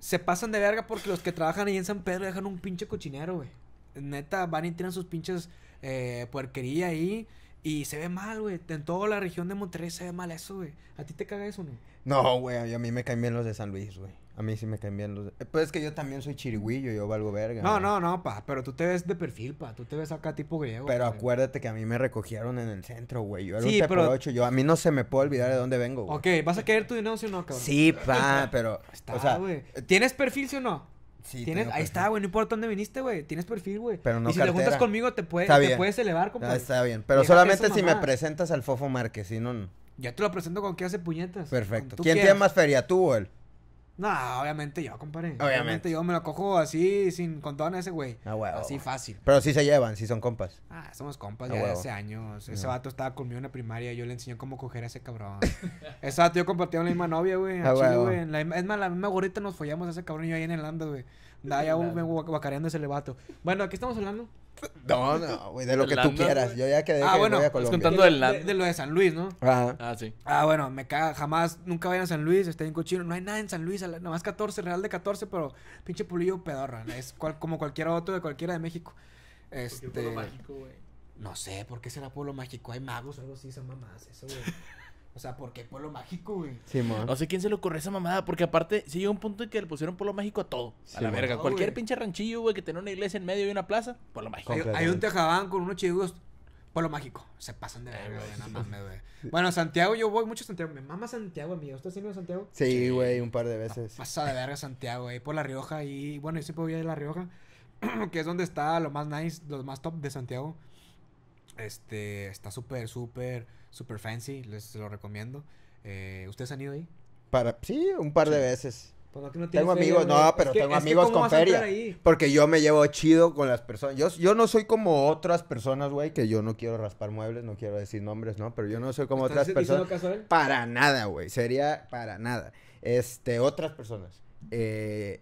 se pasan de verga porque los que trabajan ahí en San Pedro dejan un pinche cochinero, güey. Neta, van y tiran sus pinches eh, puerquería ahí. Y se ve mal, güey. En toda la región de Monterrey se ve mal eso, güey. ¿A ti te caga eso, no? No, güey. A mí me caen bien los de San Luis, güey. A mí sí me caen bien los de... Pues es que yo también soy chirigüillo, yo valgo verga. No, no, no, pa. Pero tú te ves de perfil, pa. Tú te ves acá tipo griego. Pero acuérdate que a mí me recogieron en el centro, güey. Yo era un Yo, a mí no se me puede olvidar de dónde vengo, güey. Ok. ¿Vas a querer tu dinero, sí o no, cabrón? Sí, pa. pero... o sea, ¿Tienes perfil, sí o no? Ahí está, güey. No importa dónde viniste, güey. Tienes perfil, güey. y si te juntas conmigo, te, puede, te puedes elevar, compadre. Ah, está bien. Pero solamente si me presentas al Fofo Márquez, si no, Ya te lo presento con que hace puñetas. Perfecto. ¿Quién tiene más feria, tú o él? No, obviamente yo, compadre. Obviamente. yo me lo cojo así, sin contón a ese güey. Ah, weón. Así fácil. Pero sí se llevan, sí son compas. Ah, somos compas ya de hace años. Ese vato estaba conmigo en la primaria, yo le enseñé cómo coger a ese cabrón. [laughs] Exacto, yo compartí con la misma novia, güey. Ah, weón. La, es más, la misma gorrita nos follamos a ese cabrón y yo ahí en el güey. Da, ya me guacareando ese vato. Bueno, qué estamos hablando? No, no, güey, de lo que tú quieras. Yo ya quedé ah, que bueno, voy a pues Colombia. contando de, de, lo de San Luis, ¿no? Ajá. Ah, sí. Ah, bueno, me caga, jamás, nunca vayan a San Luis, está en cochino. No hay nada en San Luis, nada más 14, Real de 14, pero pinche pulillo pedorra. Es como cualquier otro de cualquiera de México. Este... pueblo mágico, güey? No sé, ¿por qué será pueblo mágico? ¿Hay magos o algo así? Son mamás, eso, güey. [laughs] O sea, ¿por qué Pueblo Mágico, güey? No sé quién se lo ocurre esa mamada, porque aparte sí llegó un punto en que le pusieron Pueblo Mágico a todo. a la verga. Cualquier pinche ranchillo, güey, que tenga una iglesia en medio y una plaza, Pueblo Mágico. Hay, un tejabán con unos chicos, Pueblo Mágico. Se pasan de verga, güey. nada güey. Bueno, Santiago, yo voy mucho a Santiago. Me mama Santiago, amigo. ¿Estás siendo a Santiago? Sí, güey, un par de veces. Pasa de verga Santiago, güey. Por La Rioja y... Bueno, yo siempre voy a La Rioja, [clears throat] que es donde está lo más nice, lo más top de Santiago. Este, está súper, súper, súper fancy, les lo recomiendo. Eh, ¿Ustedes han ido ahí? Para, sí, un par de veces. Pues no tengo amigos, no, pero tengo amigos con feria. Porque yo me llevo chido con las personas. Yo, no soy como otras personas, güey, que yo no quiero raspar muebles, no quiero decir nombres, ¿no? Pero yo no soy como otras personas. Para nada, güey. Sería para nada. Este, otras personas. Eh,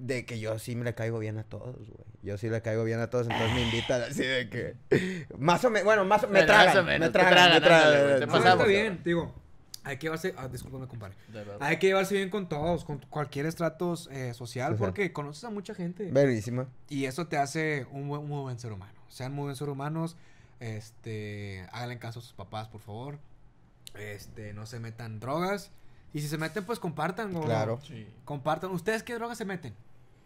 de que yo sí me le caigo bien a todos, güey. Yo sí le caigo bien a todos, entonces me invitan así de que. [laughs] Más o menos, bueno, más o me tragan, Me tragan, me eh, tragan. No, está bien, digo. Hay que llevarse, ah, discúlpame, compadre. Hay que llevarse bien con todos, con cualquier estrato eh, social, porque conoces a mucha gente. Verísima. Y eso te hace un, buen, muy buen ser humano. Sean muy buen ser humanos, este, háganle caso a sus papás, por favor. Este, no se metan drogas. Y si se meten, pues compartan, güey. Claro. Sí. Compartan. ¿Ustedes qué drogas se meten?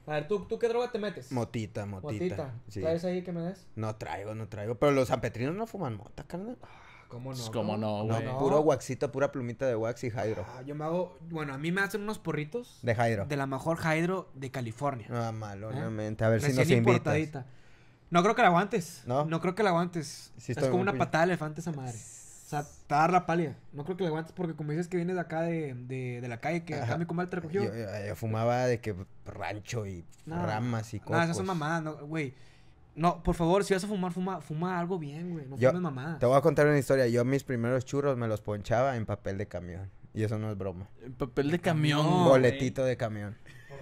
A ver, ¿tú, ¿tú qué droga te metes? Motita, motita. motita. ¿Traes ahí que me des? No traigo, no traigo. Pero los sanpetrinos no fuman mota, carnal. Ah, ¿Cómo no? Pues, ¿Cómo no, güey? puro waxito, pura plumita de wax y hydro. Ah, yo me hago... Bueno, a mí me hacen unos porritos... De hydro. De la mejor hydro de California. Ah, malo, ¿Eh? obviamente A ver si nos importadita. No creo que la aguantes. ¿No? No creo que la aguantes. es como una patada de elefante esa madre. O la palia No creo que le aguantes porque como dices que vienes de acá de, de, la calle, que acá mi comadre te recogió. Yo, eh, eh, fumaba de que rancho y ramas y cosas. No, esas son mamadas, güey. No, por favor, si vas a fumar, fuma, fuma algo bien, güey. No fumes mamada Te voy a contar una historia. Yo mis primeros churros me los ponchaba en papel de camión. Y eso no es broma. En papel de camión. boletito de camión.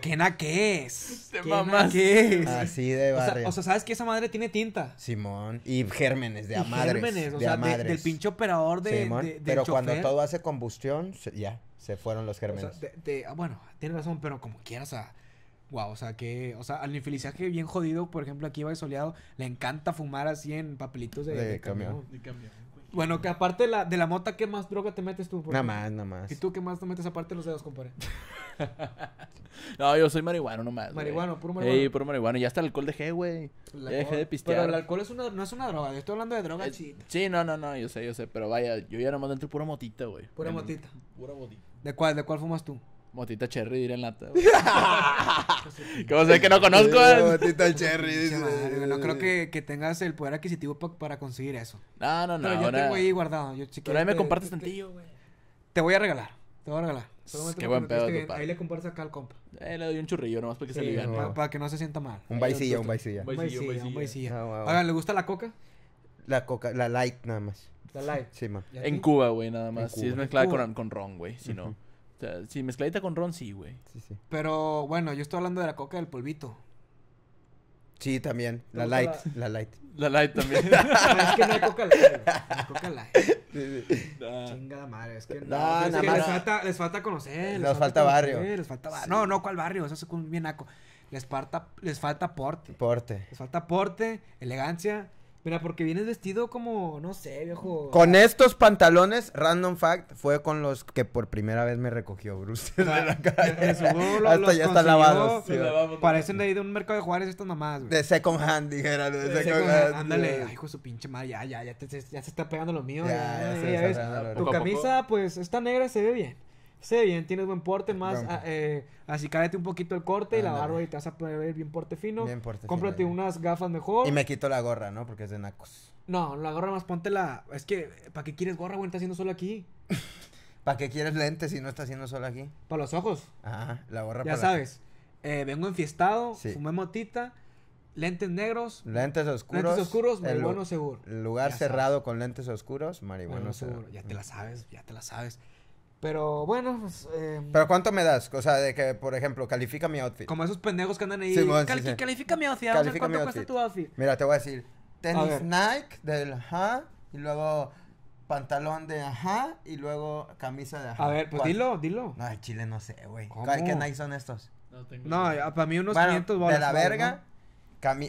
¿Qué na qué es? ¿Qué es? Así de barrio. O sea, ¿sabes que esa madre tiene tinta? Simón. Y gérmenes de amadres. Gérmenes, o sea, del pinche operador de, Simón. Pero cuando todo hace combustión, ya, se fueron los gérmenes. Ah, bueno, tienes razón, pero como quieras, o sea, wow, o sea, que, o sea, al infelizaje bien jodido, por ejemplo, aquí va soleado, le encanta fumar así en papelitos de, de camión. De camión. Bueno, que aparte de la, de la mota, ¿qué más droga te metes tú? Nada más, nada más. ¿Y tú qué más te metes aparte de los dedos, compadre? [laughs] no, yo soy marihuano nomás. Marihuano, puro marihuano. Sí, puro marihuano. Ya hasta el alcohol dejé, güey. dejé de pistear. Pero el alcohol es una, no es una droga. estoy hablando de droga chida. Sí, no, no, no. Yo sé, yo sé. Pero vaya, yo ya nomás dentro pura motita, güey. Pura motita. Pura motita. ¿De cuál, de cuál fumas tú? Motita Cherry diré en la... [laughs] Como sé que no conozco. Eh. Motita Cherry. no creo que, que, tengas el poder adquisitivo para conseguir eso. No, no, no. Pero yo tengo ahí guardado. Yo, Pero ahí me compartes tantillo, güey. Te voy a regalar. Te voy a regalar. Qué buen pedo, tu Ahí le compartes acá al compa. Eh, le doy un churrillo nomás para que se le no. Para que no se sienta mal. Un baisilla, un baisilla. Un baisilla, un baisilla. Ah, Oigan, ¿le gusta la coca? La coca, la light nada más. La light. Sí, ma. En Cuba, güey, nada más. Sí, es mezclada con, con ron, güey. Si no. [laughs] sea, sí, mezcladita con ron, sí, güey. Pero bueno, yo estoy hablando de la coca del polvito. Sí, también. La light, la... light. La light también. [laughs] es que no hay coca light. coca light. Sí, sí. Chingada madre. Es que no. es que les, falta, conocer. Les, falta, barrio. les falta barrio. No, no, ¿cuál barrio? Eso es un bien Les, les falta porte. Porte. Les falta porte, elegancia Mira, porque vienes vestido como, no sé, viejo. Con estos pantalones, random fact, fue con los que por primera vez me recogió Bruce [laughs] ah, Hasta ya está lavado. Parecen de ahí de un mercado de jugares estas nomás, güey. De second hand, dijeron. De, second, hand. Ándale, ay, hijo su pinche madre, ya, ya, ya, te, ya se está pegando lo mío. Ya, ya, ya, Tu camisa, pues, está negra, se ve bien. Sí, bien, tienes buen porte, ah, más así ah, eh, cállate un poquito el corte y la barba y te vas a ver bien porte fino. Bien porte Cómprate unas gafas mejor. Y me quito la gorra, ¿no? Porque es de nacos. No, la gorra más ponte la... Es que, ¿para qué quieres gorra, güey? Estás haciendo solo aquí. [laughs] ¿Para qué quieres lentes si no estás haciendo solo aquí? Para los ojos. Ajá, la gorra ya para... Ya sabes, eh, vengo enfiestado, fumé motita... Lentes negros. Lentes oscuros. Lentes oscuros, marihuana seguro. Lugar cerrado con lentes oscuros, marihuana seguro. Ya te la sabes, ya te la sabes. Pero bueno, pues. Em, ¿Pero cuánto me das? O sea, de que, por ejemplo, califica mi outfit. Como esos pendejos que andan ahí. Califica mi outfit. Califica ¿Cuánto cuesta tu outfit? Mira, te voy a decir: tenis Nike del ajá, y luego pantalón de ajá, y luego camisa de ajá. A ver, pues dilo, dilo. No, de Chile no sé, güey. ¿Qué Nike son estos? No, tengo no para mí unos bueno, 500 bolas. De la verga,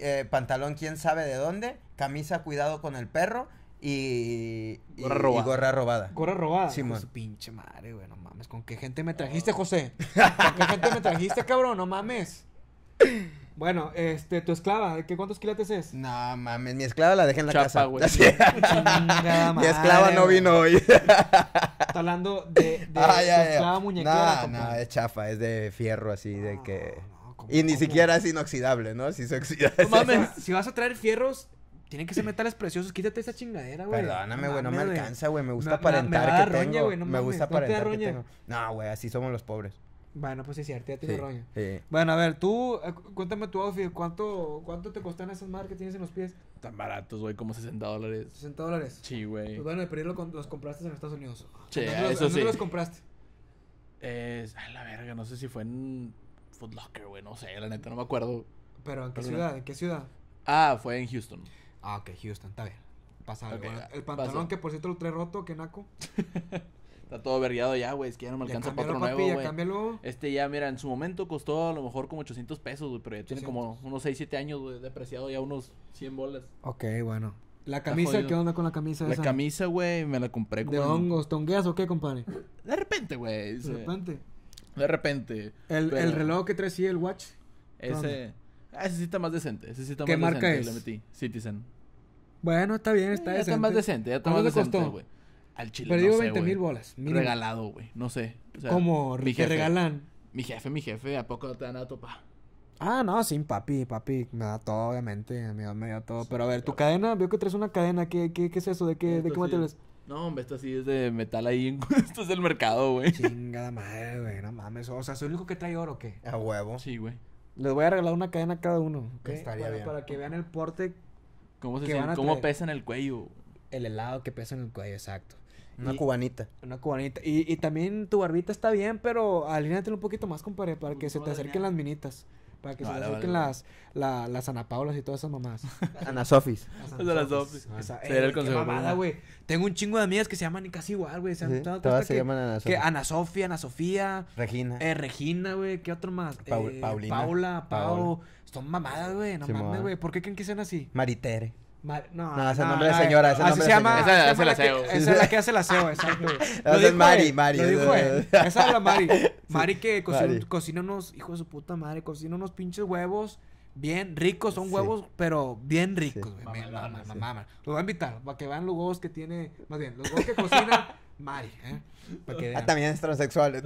eh, pantalón quién sabe de dónde, camisa cuidado con el perro y, y, gorra, robada. gorra robada. Con su pues, pinche madre, güey, no mames. ¿Con qué gente me trajiste, José? ¿Con qué gente me trajiste, cabrón? No mames. Bueno, este, tu esclava, qué cuántos quilates es? No mames, mi esclava la dejé en la casa. Güey. [laughs] mi esclava no vino hoy. Está hablando de, ah, ya, esclava muñequera. No, no, es chafa, es de fierro así, de que. y ni siquiera es inoxidable, ¿no? Si se oxida. No mames, [laughs] si vas a traer fierros, tienen que ser metales preciosos. Quítate esa chingadera, güey. Perdóname, güey, no me alcanza, güey. Me gusta aparentar que tengo. Güey, me gusta aparentar que tengo. No, güey, así somos los pobres. Bueno, pues sí, cierto, ya tiene roña. Sí. Bueno, a ver, tú, eh, cuéntame tu outfit. ¿Cuánto, ¿Cuánto te costan esas marcas que tienes en los pies? Tan baratos, güey, como 60 dólares. ¿60 dólares? Sí, güey. Pues bueno, ¿de pedirlo los compraste en Estados Unidos. Sí, ah, eso los, sí. ¿Dónde los compraste? Eh, a la verga, no sé si fue en Foot Locker, güey, no sé, la neta, no me acuerdo. ¿Pero en qué ciudad? ¿En qué ciudad? Ah, fue en Houston. Ah, ok, Houston, está bien. Pasa eh, el pantalón que por cierto lo trae roto, que naco. [laughs] Está todo vergueado ya, güey. Es que ya no me alcanza para otro nuevo, Este ya, mira, en su momento costó a lo mejor como 800 pesos, güey. Pero ya tiene como unos 6, 7 años, de Depreciado ya unos 100 bolas. Ok, bueno. ¿La camisa? ¿Qué onda con la camisa la esa? La camisa, güey, me la compré como... ¿De hongos? ¿Tongueas o qué, compadre? De repente, güey. De repente. De repente. ¿El, reloj que traes, sí, el watch? Ese... Ah, ese sí está más decente. Ese sí ¿Qué más marca Es? Le metí. Citizen. Bueno, está bien, está, eh, está más decente. Ya está más decente, Al chile, Pero digo 20 mil bolas. Regalado, güey. No sé. O Como regalan. Mi jefe, mi jefe, ¿a poco te dan a topa Ah, no, sin papi, papi, me da todo, obviamente, me da todo. pero a ver, tu cadena, veo que traes una cadena, ¿qué, qué, es eso? ¿De qué, ¿de qué No, hombre, esto sí es de metal ahí, [laughs] esto es del mercado, güey. Chingada madre, güey, no mames. O sea, ¿soy el único que trae oro o qué? A huevo. Sí, güey. Les voy a regalar una cadena a cada uno. Estaría bien. Para que vean el porte ¿Cómo, pesa en el cuello? El helado que pesa en el cuello, exacto. Una cubanita. Una cubanita. Y, también tu barbita está bien, pero alínatelo un poquito más, compadre, para que se te acerquen las minitas. Para que se le acerquen las, las Ana Paulas y todas esas mamás. [laughs] Ana Sofis. Ana Sofis. Esa, era el eh, consejo. Mamada, güey. Tengo un chingo de amigas que se llaman casi igual, güey. ¿Sí? Todas se llaman Ana Sofía. Ana Sofía, Ana Sofía. Regina. Eh, Regina, güey. ¿Qué otro más? Eh, Paulina. Paula, Pau. Son mamadas, güey. No mames, güey. ¿Por qué creen que sean así? Maritere. No, no, ese nombre de señora, se señora. Esa, la, Esa es la que hace la CEO, exacto. Esa es Mari, Mari. Esa es la Mari. Mari que cocina, unos, hijo de su puta madre, cocina unos pinches huevos bien ricos, son huevos, pero bien ricos, Los voy a invitar, para que vean los huevos que tiene, más bien, los huevos que cocina [laughs] Mari, ¿eh? ah, también [laughs] es transexual.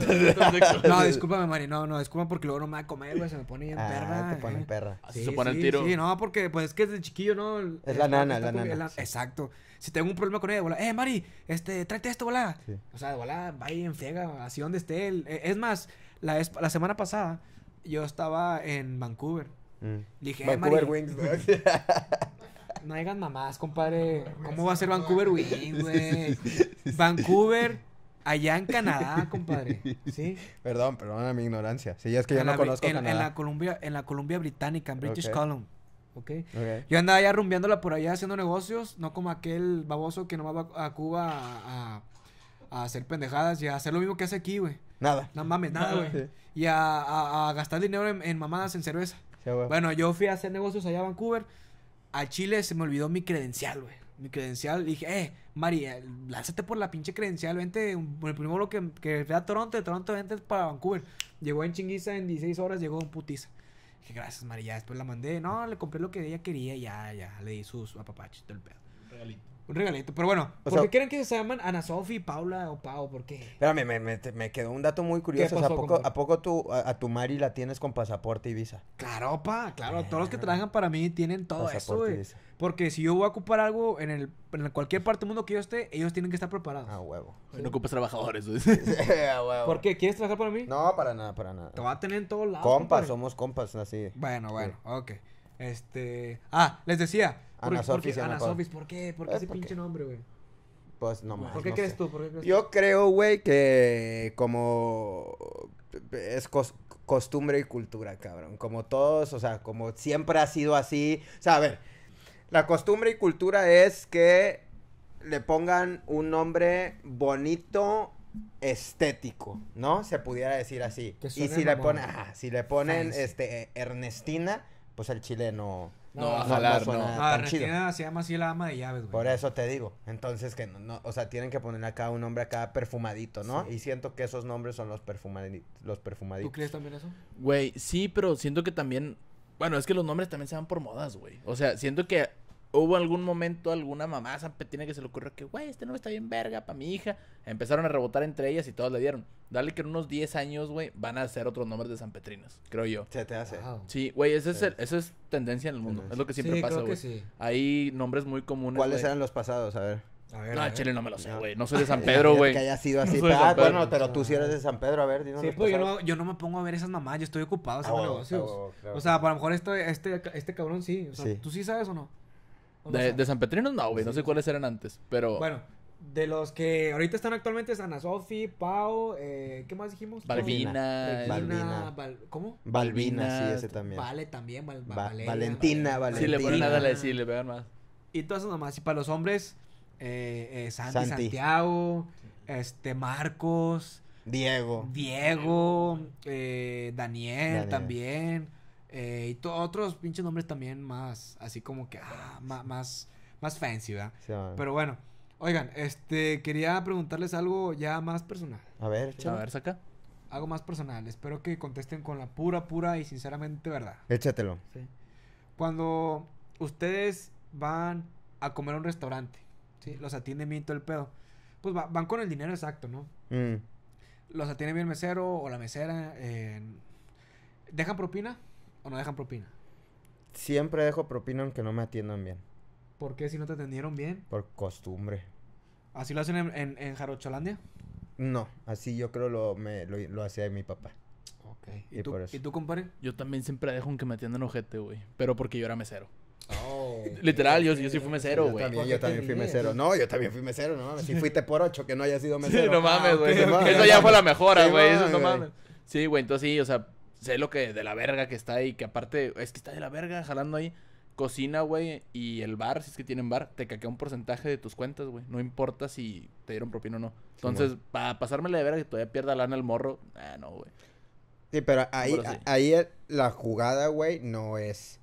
no, discúlpame, Mari. No, no, discúlpame porque luego no me va a comer, güey. Se me pone bien ah, perra. Te ah, pone en perra. Sí, se pone sí, el tiro. Sí, no, porque pues es que es de chiquillo, ¿no? es la nana, la nana. Exacto. Si tengo un problema con ella, bola, eh, Mari, este, tráete esto, bola. O sea, bola, va en Fiega, así donde esté. él. E, es más, la, es... la semana pasada yo estaba en Vancouver. Mm. Dije, eh, Vancouver Mari. Wings, [laughs] [laughs] no hagan mamás, compadre. ¿Cómo va a ser Vancouver [laughs] güey? Vancouver, allá en Canadá, compadre. ¿Sí? Perdón, perdón mi ignorancia. Sí, es que yo no conozco en, Canadá. En la Columbia, en la Columbia Británica, en British Columbia Yo andaba allá rumbiándola por allá haciendo negocios, no como aquel baboso que no va a Cuba a, hacer pendejadas y a hacer lo mismo que hace aquí, güey. Nada. No mames, nada, güey. Y a, gastar dinero en, mamadas, en cerveza. bueno, yo fui a hacer negocios allá a Vancouver a Chile se me olvidó mi credencial, güey. Mi credencial, dije, eh, María, eh, lánzate por la pinche credencial, vente, por el primero que, que fue a Toronto, de Toronto, vente para Vancouver. Llegó en chinguiza, en 16 horas llegó un putiza. Dije, gracias, María. después la mandé, no, le compré lo que ella quería, ya, ya, le di sus papá todo el pedo. Un regalito. Pero bueno, ¿por qué creen que se llaman Ana Sofi, Paula o Pau? ¿Por qué? Espérame, me, quedó un dato muy curioso. ¿A poco, ¿a poco tú, a, tu Mari la tienes con pasaporte y visa? Claro, pa, claro. todos los que ah. trabajan para mí tienen todo eso, güey. Porque si yo voy a ocupar algo en, el, en cualquier parte del mundo que yo esté, ellos tienen que estar preparados. Ah, huevo. No ocupas trabajadores, güey. ah, [laughs] huevo. ¿Por qué? ¿Quieres trabajar para mí? No, para nada, para nada. Te va a tener en todos lados. Compas, somos compas, así. Bueno, bueno, ok. Este. Ah, les decía. Ana Sofis. ¿por qué? ¿Por qué eh, ese pinche nombre, güey? Pues no más. ¿Por qué crees tú? Yo creo, güey, que como es costumbre y cultura, cabrón. Como todos, o sea, como siempre ha sido así. O sea, a ver, la costumbre y cultura es que le pongan un nombre bonito, estético, ¿no? Se pudiera decir así. Y si le, si le ponen, si le ponen este Ernestina, pues el chileno no, no, no. Ah, se llama así la ama de llaves, güey. Por eso te digo. Entonces, que no, o sea, tienen que poner acá un nombre acá perfumadito, ¿no? Y siento que esos nombres son los, los perfumaditos. ¿Tú crees también eso? Güey, sí, pero siento que también. Bueno, es que los nombres también se van por modas, güey. O sea, siento que hubo algún momento alguna mamá petrina que se le ocurrió que, güey, este nombre está bien verga para mi hija. Empezaron a rebotar entre ellas y todas le dieron. Dale que en unos 10 años, güey, van a ser otros nombres de San Petrinas creo yo. Se te hace. Sí, güey, ese es, es tendencia en el mundo. Es lo que siempre pasa, güey. Sí. Hay nombres muy comunes. ¿Cuáles eran los pasados? A ver. ver, no, Chile no me lo sé, güey. No. soy de San [laughs] Pedro, güey. que haya sido así. ah, bueno, pero tú sí eres de San Pedro, a ver. Sí, pues yo no, me pongo a ver esas mamás. Yo estoy ocupado ah, haciendo negocios. O sea, para lo mejor esto, este, este, cabrón sí. ¿tú sí sabes o no? De, San Petrino, no, güey. no sé cuáles eran antes, pero... Bueno, de los que ahorita están actualmente es Ana Sofi, Pau, eh, ¿qué más dijimos? Valvina Valvina eh, ¿Cómo? Valvina sí, ese también. Vale, también. Valentina, Valentina. Sí, le ponen nada, le, sí, le pegan más. Y todas esas nomás. Y para los hombres, eh, eh, Santi, Santiago, este, Marcos. Diego. Diego, Daniel, también. Eh, y otros pinches nombres también más, así como que, ah, más, más fancy, ¿verdad? Pero bueno, oigan, este, quería preguntarles algo ya más personal. A ver, A ver, saca. Algo más personal, espero que contesten con la pura, pura y sinceramente verdad. Échatelo. Sí. Cuando ustedes van a comer a un restaurante, ¿sí? Los atiende bien todo el pedo. Pues van con el dinero exacto, ¿no? Mm. Los atiende bien el mesero o la mesera. Eh, ¿Dejan propina? ¿O no dejan propina? Siempre dejo propina aunque no me atiendan bien. ¿Por qué si no te atendieron bien? Por costumbre. ¿Así lo hacen en, en, Jarocholandia? No, así yo creo lo, me, lo, hacía mi papá. Ok. ¿Y, tú, compadre? Yo también siempre dejo aunque me atiendan ojete, güey. Pero porque yo era mesero. Oh. [laughs] Literal, yo, yo sí fui mesero, güey. Yo también, fui mesero. No, yo también fui mesero, no mames. Si [laughs] fuiste por ocho, que no haya sido mesero. Sí, no mames, ah, güey. eso ya fue la mejora, güey. eso no mames. Sí, güey, entonces sí, o sea, sé lo que de la verga que está ahí, que aparte es que está de la verga jalando ahí. Cocina, güey, y el bar, si es que tienen bar, te caquea un porcentaje de tus cuentas, güey. No importa si te dieron propina o no. Entonces, para pasármela de verga que todavía pierda lana el morro, ah, no, güey. Sí, pero ahí, ahí la jugada, güey, no es.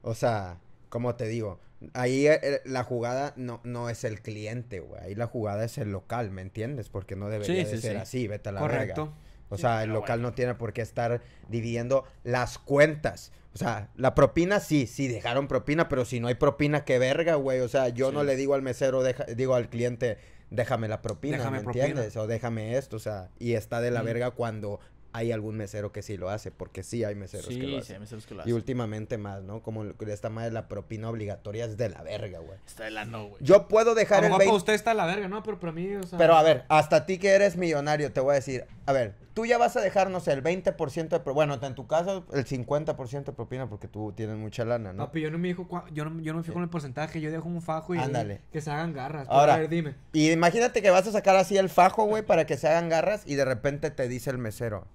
O sea, como te digo, ahí la jugada no, no es el cliente, güey. Ahí la jugada es el local, ¿me entiendes? Porque no debería de ser así, vete a la Correcto. Verga. O sea, pues, el local no tiene por qué estar dividiendo las cuentas. O sea, la propina sí, sí dejaron propina, pero si no hay propina, qué verga, güey. O sea, yo no le digo al mesero, digo al cliente, déjame la propina, ¿me entiendes? O déjame esto, o sea, y está de la verga cuando hay algún mesero que sí lo hace, porque sí hay meseros que lo hacen. Sí, hay meseros que lo hacen. Y últimamente más, ¿no? Como esta madre la propina obligatoria es de la verga, güey. Está de la no, güey. Yo puedo dejar Como el 20... usted está de la verga, ¿no? Pero para mí, o sea... Pero a ver, hasta ti que eres millonario, te voy a decir, a ver, tú ya vas a dejar, no sé, el 20% de... propina. Bueno, en tu caso, el 50% de propina porque tú tienes mucha lana, ¿no? Papi, yo no me dijo... Yo, no, me fijo en el porcentaje, yo dejo un fajo y... Ándale. Que se hagan garras. Ahora, a ver, dime. Y imagínate que vas a sacar así el fajo, güey, para que se hagan garras y de repente te dice el mesero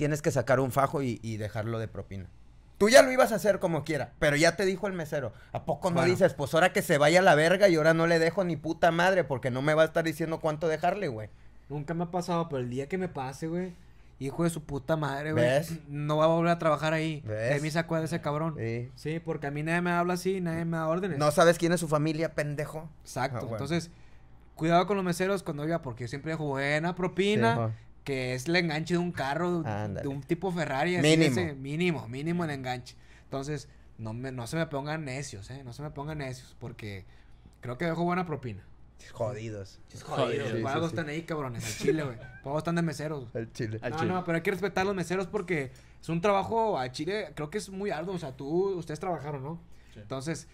tienes que sacar un fajo y, dejarlo de propina. Tú ya lo ibas a hacer como quiera, pero ya te dijo el mesero. ¿A poco no dices, pues ahora que se vaya a la verga y ahora no le dejo ni puta madre porque no me va a estar diciendo cuánto dejarle, güey? Nunca me ha pasado, pero el día que me pase, güey, hijo de su puta madre, güey, no va a volver a trabajar ahí. De mí se acuerda ese cabrón. Sí. sí. porque a mí nadie me habla así, nadie me da órdenes. No sabes quién es su familia, pendejo. Exacto. Ah, entonces, cuidado con los meseros cuando oiga, porque yo siempre dejo buena propina que es el enganche de un carro, de un tipo Ferrari. mínimo. mínimo, mínimo el enganche. Entonces, no, no se me pongan necios, ¿eh? No se me pongan necios, porque creo que dejo buena propina. Jodidos. Jodidos. Sí, están ahí, cabrones, al chile, güey. están [laughs] de meseros. Al chile. No, no, pero hay que respetar los meseros porque es un trabajo al chile, creo que es muy arduo. O sea, tú, ustedes trabajaron, ¿no? Entonces,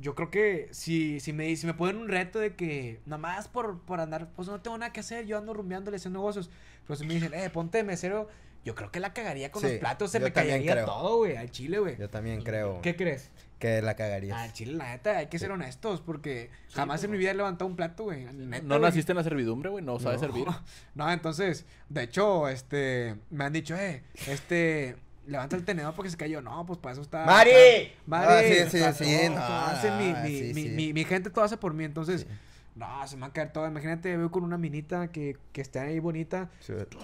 yo creo que si, me, si me ponen un reto de que nada más por, andar, pues no tengo nada que hacer, yo ando rumiándole haciendo negocios. Pero si me dicen, eh, ponte mesero, yo creo que la cagaría con los platos, se me caería todo, güey, al chile, güey. Yo también creo. ¿Qué crees? Que la cagaría. Al chile, la neta, hay que ser honestos, porque jamás en pues mi vida he levantado un plato, güey. No, naciste en la servidumbre, güey, no sabes servir. [laughs] No, entonces, de hecho, este, me han dicho, eh, este levanta el tenedor porque se cayó. No, pues para eso está. ¡Mari! ¡Mari! Ah, sí, sí, sí. no, mi, gente todo hace por mí. Entonces, no, se me va a caer todo. Imagínate, veo con una minita que, que está ahí bonita.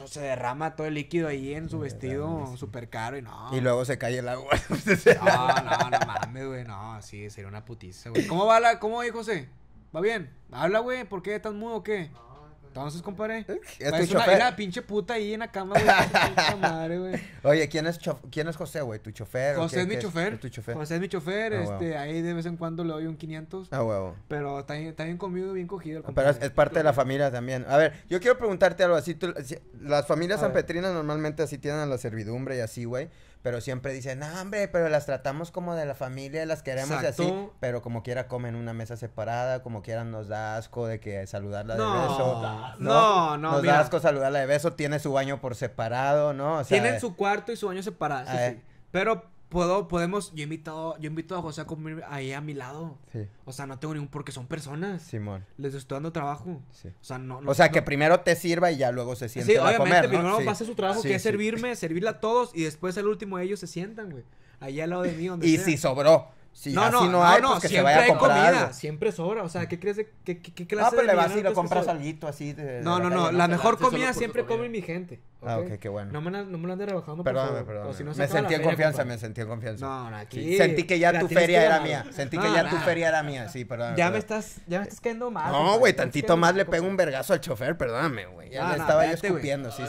se derrama todo el líquido ahí en su vestido súper caro y no. Y luego se cae el agua. [laughs] no, no, no mames, güey. No, sí, sería una putiza, güey. ¿Cómo va la, cómo, José? ¿Va bien? Habla, güey. ¿Por qué estás mudo o qué? No. Entonces, compadre. ¿Es tu chofer? era pinche puta ahí en la cama, güey. [laughs] madre, güey. Oye, ¿quién es, ¿quién es José, güey? ¿Tu chofer? José es mi chofer. José es mi chofer. Ah, este, ahí de vez en cuando le doy un 500. Ah, huevo. Pero está bien, está bien comido, bien cogido. El ah, compadre. Pero es, parte de la familia también. A ver, yo quiero preguntarte algo así. las familias sanpetrinas normalmente así tienen a la servidumbre y así, güey pero siempre dicen, no, hombre, pero las tratamos como de la familia, las queremos y así, pero como quiera comen una mesa separada, como quieran nos da asco de que saludarla de beso. No, no, no. Nos da asco saludarla de beso, tiene su baño por separado, ¿no? O sea, Tienen su cuarto y su baño separado, sí, sí. Pero puedo, podemos, yo invito, yo invito a José a comer ahí a mi lado. Sí. O sea, no tengo ningún, porque son personas. Simón. Les estoy dando trabajo. O sea, no, no O sea, que primero te sirva y ya luego se sientan sí, a comer, ¿no? primero sí. pase su trabajo, que es servirme, servirle a todos y después el último ellos se sientan, güey. ahí al lado de mí, donde Y si sobró. Si no, así no, hay, no, pues que se vaya a comprar hay comida, algo. siempre sobra, o sea, ¿qué crees de qué, qué, qué clase ah, pues pero de le vas y le compras alguito así pues, de, No, no, no, la, mejor comida siempre come mi gente. Ah, ok, qué bueno. No me, no me lo andes rebajando, perdón, Perdóname, perdóname. me sentí en confianza, me sentí en confianza. No, no, aquí. sentí que ya tu feria era mía. Sentí que ya tu feria era mía, sí, perdóname. Ya me estás, ya me estás quedando mal. No, güey, tantito más le pego un vergazo al chofer, perdóname, güey. Ya le estaba yo escupiendo, sí.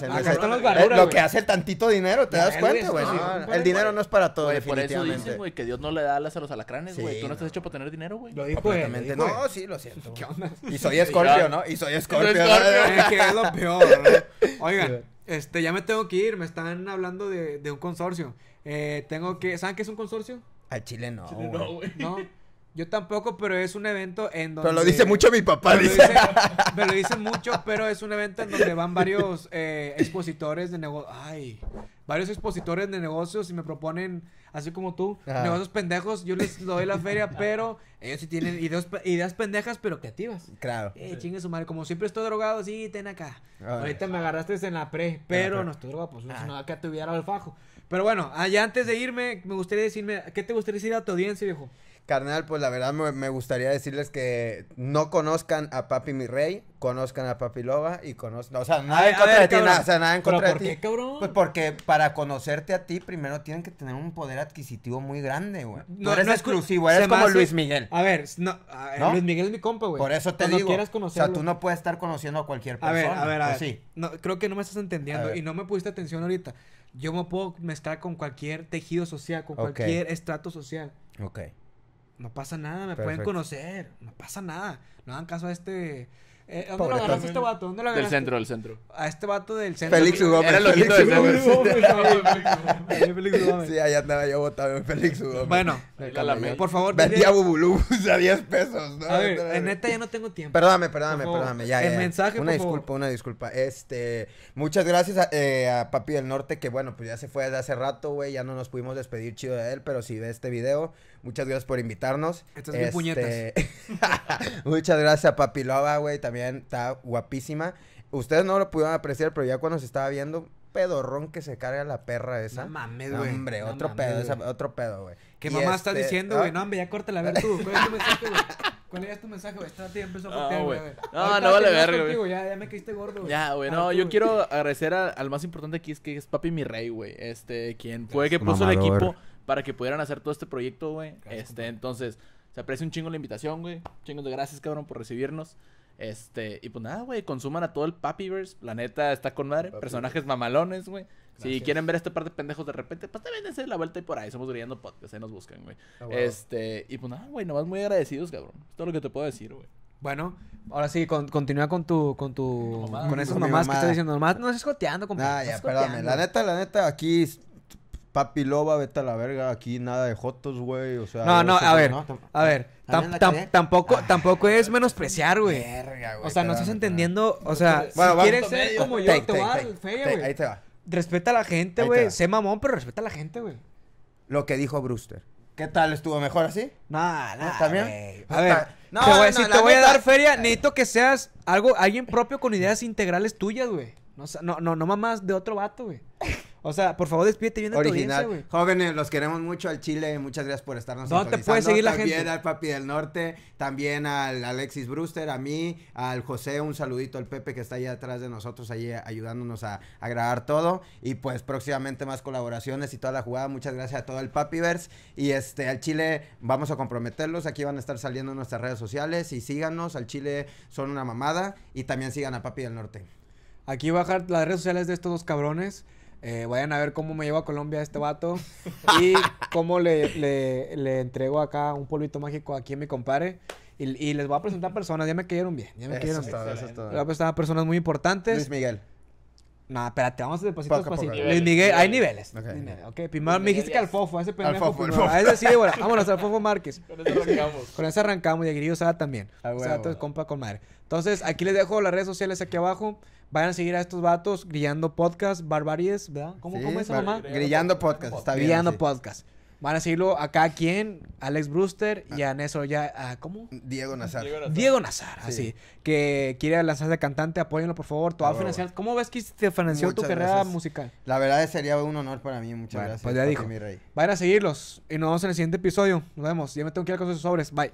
Lo que hace tantito dinero, ¿te das cuenta, güey? El dinero no es para todo, definitivamente. Por eso dicen, güey, que Dios no le da alas a los alacranes, güey. Tú no estás hecho para tener dinero, güey. Lo dijo, No, sí, lo siento. [laughs] ¿Qué onda? Y soy escorpio, ¿no? Y soy [laughs] escorpio. Es lo peor, Oigan. Este, ya me tengo que ir, me están hablando de, un consorcio. Eh, tengo que. ¿Saben qué es un consorcio? Al chile no. No. Yo tampoco, pero es un evento en donde... Pero lo dice mucho mi papá. Me dice. Lo, me lo dicen mucho, pero es un evento en donde van varios eh, expositores de negocios. Ay, varios expositores de negocios y me proponen, así como tú, negocios pendejos. Yo les doy la feria, pero ellos sí tienen ideas, ideas pendejas, pero creativas. Claro. Eh, chingue su madre. Como siempre estoy drogado, sí, ten acá. Ahorita me agarraste en la pre, pero no estoy drogado, pues ah. no, acá te hubiera al fajo. Pero bueno, allá antes de irme, me gustaría decirme, ¿qué te gustaría decir a tu audiencia, viejo? Carnal, pues la verdad me, gustaría decirles que no conozcan a Papi Mi Rey, conozcan a Papi Loba y conozcan. O sea, nada en contra de ti, nada, o sea, nada en contra de ti. ¿Por qué, cabrón? Pues porque para conocerte a ti primero tienen que tener un poder adquisitivo muy grande, güey. No, eres no exclusivo, eres como Luis Miguel. A ver, no, Luis Miguel es mi compa, güey. Por eso te Cuando digo. Quieras O sea, tú no puedes estar conociendo a cualquier persona. A ver, a ver, a Sí. No, creo que no me estás entendiendo y no me pusiste atención ahorita. Yo me puedo mezclar con cualquier tejido social, con cualquier estrato social. Ok. No pasa nada, me pueden conocer. No pasa nada. No hagan caso a este. Eh, ¿Dónde lo agarraste a este vato? ¿Dónde lo agarraste? Del centro, del centro. A este vato del centro. Félix Gómez. Era Félix del Félix Gómez. [laughs] Sí, allá andaba yo votando en Félix Gómez. Bueno, calame. por favor. Vendía a Bubulú [laughs] a 10 pesos. ¿no? en neta ya no tengo tiempo. Perdóname, perdóname, perdóname. El mensaje, Una por disculpa, favor. una disculpa. Este, muchas gracias a, eh, a, Papi del Norte, que bueno, pues ya se fue desde hace rato, güey. Ya no nos pudimos despedir chido de él, pero si ve este video, Muchas gracias por invitarnos. puñetas. Este, [laughs] muchas gracias a Papilova, güey. También está guapísima. Ustedes no lo pudieron apreciar, pero ya cuando se estaba viendo, pedorrón que se carga la perra esa. No mames, güey. hombre, otro, pedo, esa, otro pedo, güey. ¿Qué mamá estás este, diciendo, güey? ¿ah? No, hombre, ya corta la ver tú. ¿Cuál es tu mensaje, güey? ¿Cuál es tu mensaje, güey? tía empezó a cortar, güey. No, no vale ver, güey. Ya, me caíste gordo, Ya, güey. No, yo quiero agradecer al más importante aquí, es que es Papi mi rey, güey. Este, quien fue que puso el equipo para que pudieran hacer todo este proyecto, güey. Este, entonces, se aprecia un chingo la invitación, güey. Chingos de gracias, cabrón, por recibirnos. Este, y pues nada, güey, consuman a todo el Papiverse. La neta está con madre. Personajes mamalones, güey. Si quieren ver este par de pendejos de repente, pues también la vuelta y por ahí. Somos brillando podcast, ahí nos buscan, güey. Ah, este, y pues nada, güey, nomás muy agradecidos, cabrón. Es todo lo que te puedo decir, güey. Bueno, ahora sí, continúa con tu, con tu, con eso nomás que estás diciendo, nomás no estás joteando, compadre. ya, perdóname, la neta, la neta, aquí Papi Loba, vete a la verga, aquí nada de jotos, güey, o sea... No, no, a ver, a ver, tampoco, ah. tampoco es menospreciar, güey. Verga, güey. O sea, no estás entendiendo, o sea, si quieres ser como yo, take, te voy a feria, güey. Ahí te va. Respeta a la gente, güey, sé mamón, pero respeta a la gente, güey. Lo que dijo Brewster. ¿Qué tal? ¿Estuvo mejor así? nada no. ¿También? Pues a ver, no, te voy, no, si te voy a dar feria, necesito que seas algo, alguien propio con ideas integrales tuyas, güey. no, no, no mamás de otro vato, güey. O sea, por favor, despídete bien de Original. güey. Jóvenes, los queremos mucho al Chile. Muchas gracias por estarnos ¿Dónde te puede seguir la gente? También al Papi del Norte, también al Alexis Brewster, a mí, al José, un saludito al Pepe que está ahí atrás de nosotros, ahí ayudándonos a, grabar todo. Y pues próximamente más colaboraciones y toda la jugada. Muchas gracias a todo el Papiverse. Y este, al Chile vamos a comprometerlos. Aquí van a estar saliendo nuestras redes sociales. Y síganos, al Chile son una mamada. Y también sigan a Papi del Norte. Aquí bajar las redes sociales de estos dos cabrones. Eh, vayan a ver cómo me llevo a Colombia este vato y [laughs] cómo le, le, le entrego acá un polvito mágico aquí a mi compadre. Y, y, les voy a presentar personas, ya me cayeron bien, ya me cayeron bien. Les voy a presentar personas muy importantes. Luis Miguel. No, espérate, vamos a pasito a pasito. Luis Miguel, hay niveles. Ok, okay. Primero, me dijiste que al Fofo, a ese pendejo. A ese sí, bueno, vámonos al Fofo Márquez. Con eso arrancamos. con eso arrancamos y a Grillo también. Ah, bueno, compa con madre. Entonces, aquí les dejo las redes sociales aquí abajo. Vayan a seguir a estos vatos, Grillando Podcast, Barbaries, ¿verdad? ¿Cómo, es mamá? Grillando Podcast, está bien. Grillando Podcast. Van a seguirlo acá quién, Alex Brewster y ah. a Neso ya, ah, ¿cómo? Diego Nazar. Diego Nazar, así. Que quiere lanzarse de cantante, apóyenlo por favor. Todo ¿Cómo ves que te financió tu carrera musical? La verdad sería un honor para mí, muchas gracias. Pues ya dijo. Mi Vayan a seguirlos y nos vemos en el siguiente episodio. Nos vemos. Ya me tengo que ir a esos sobres. Bye.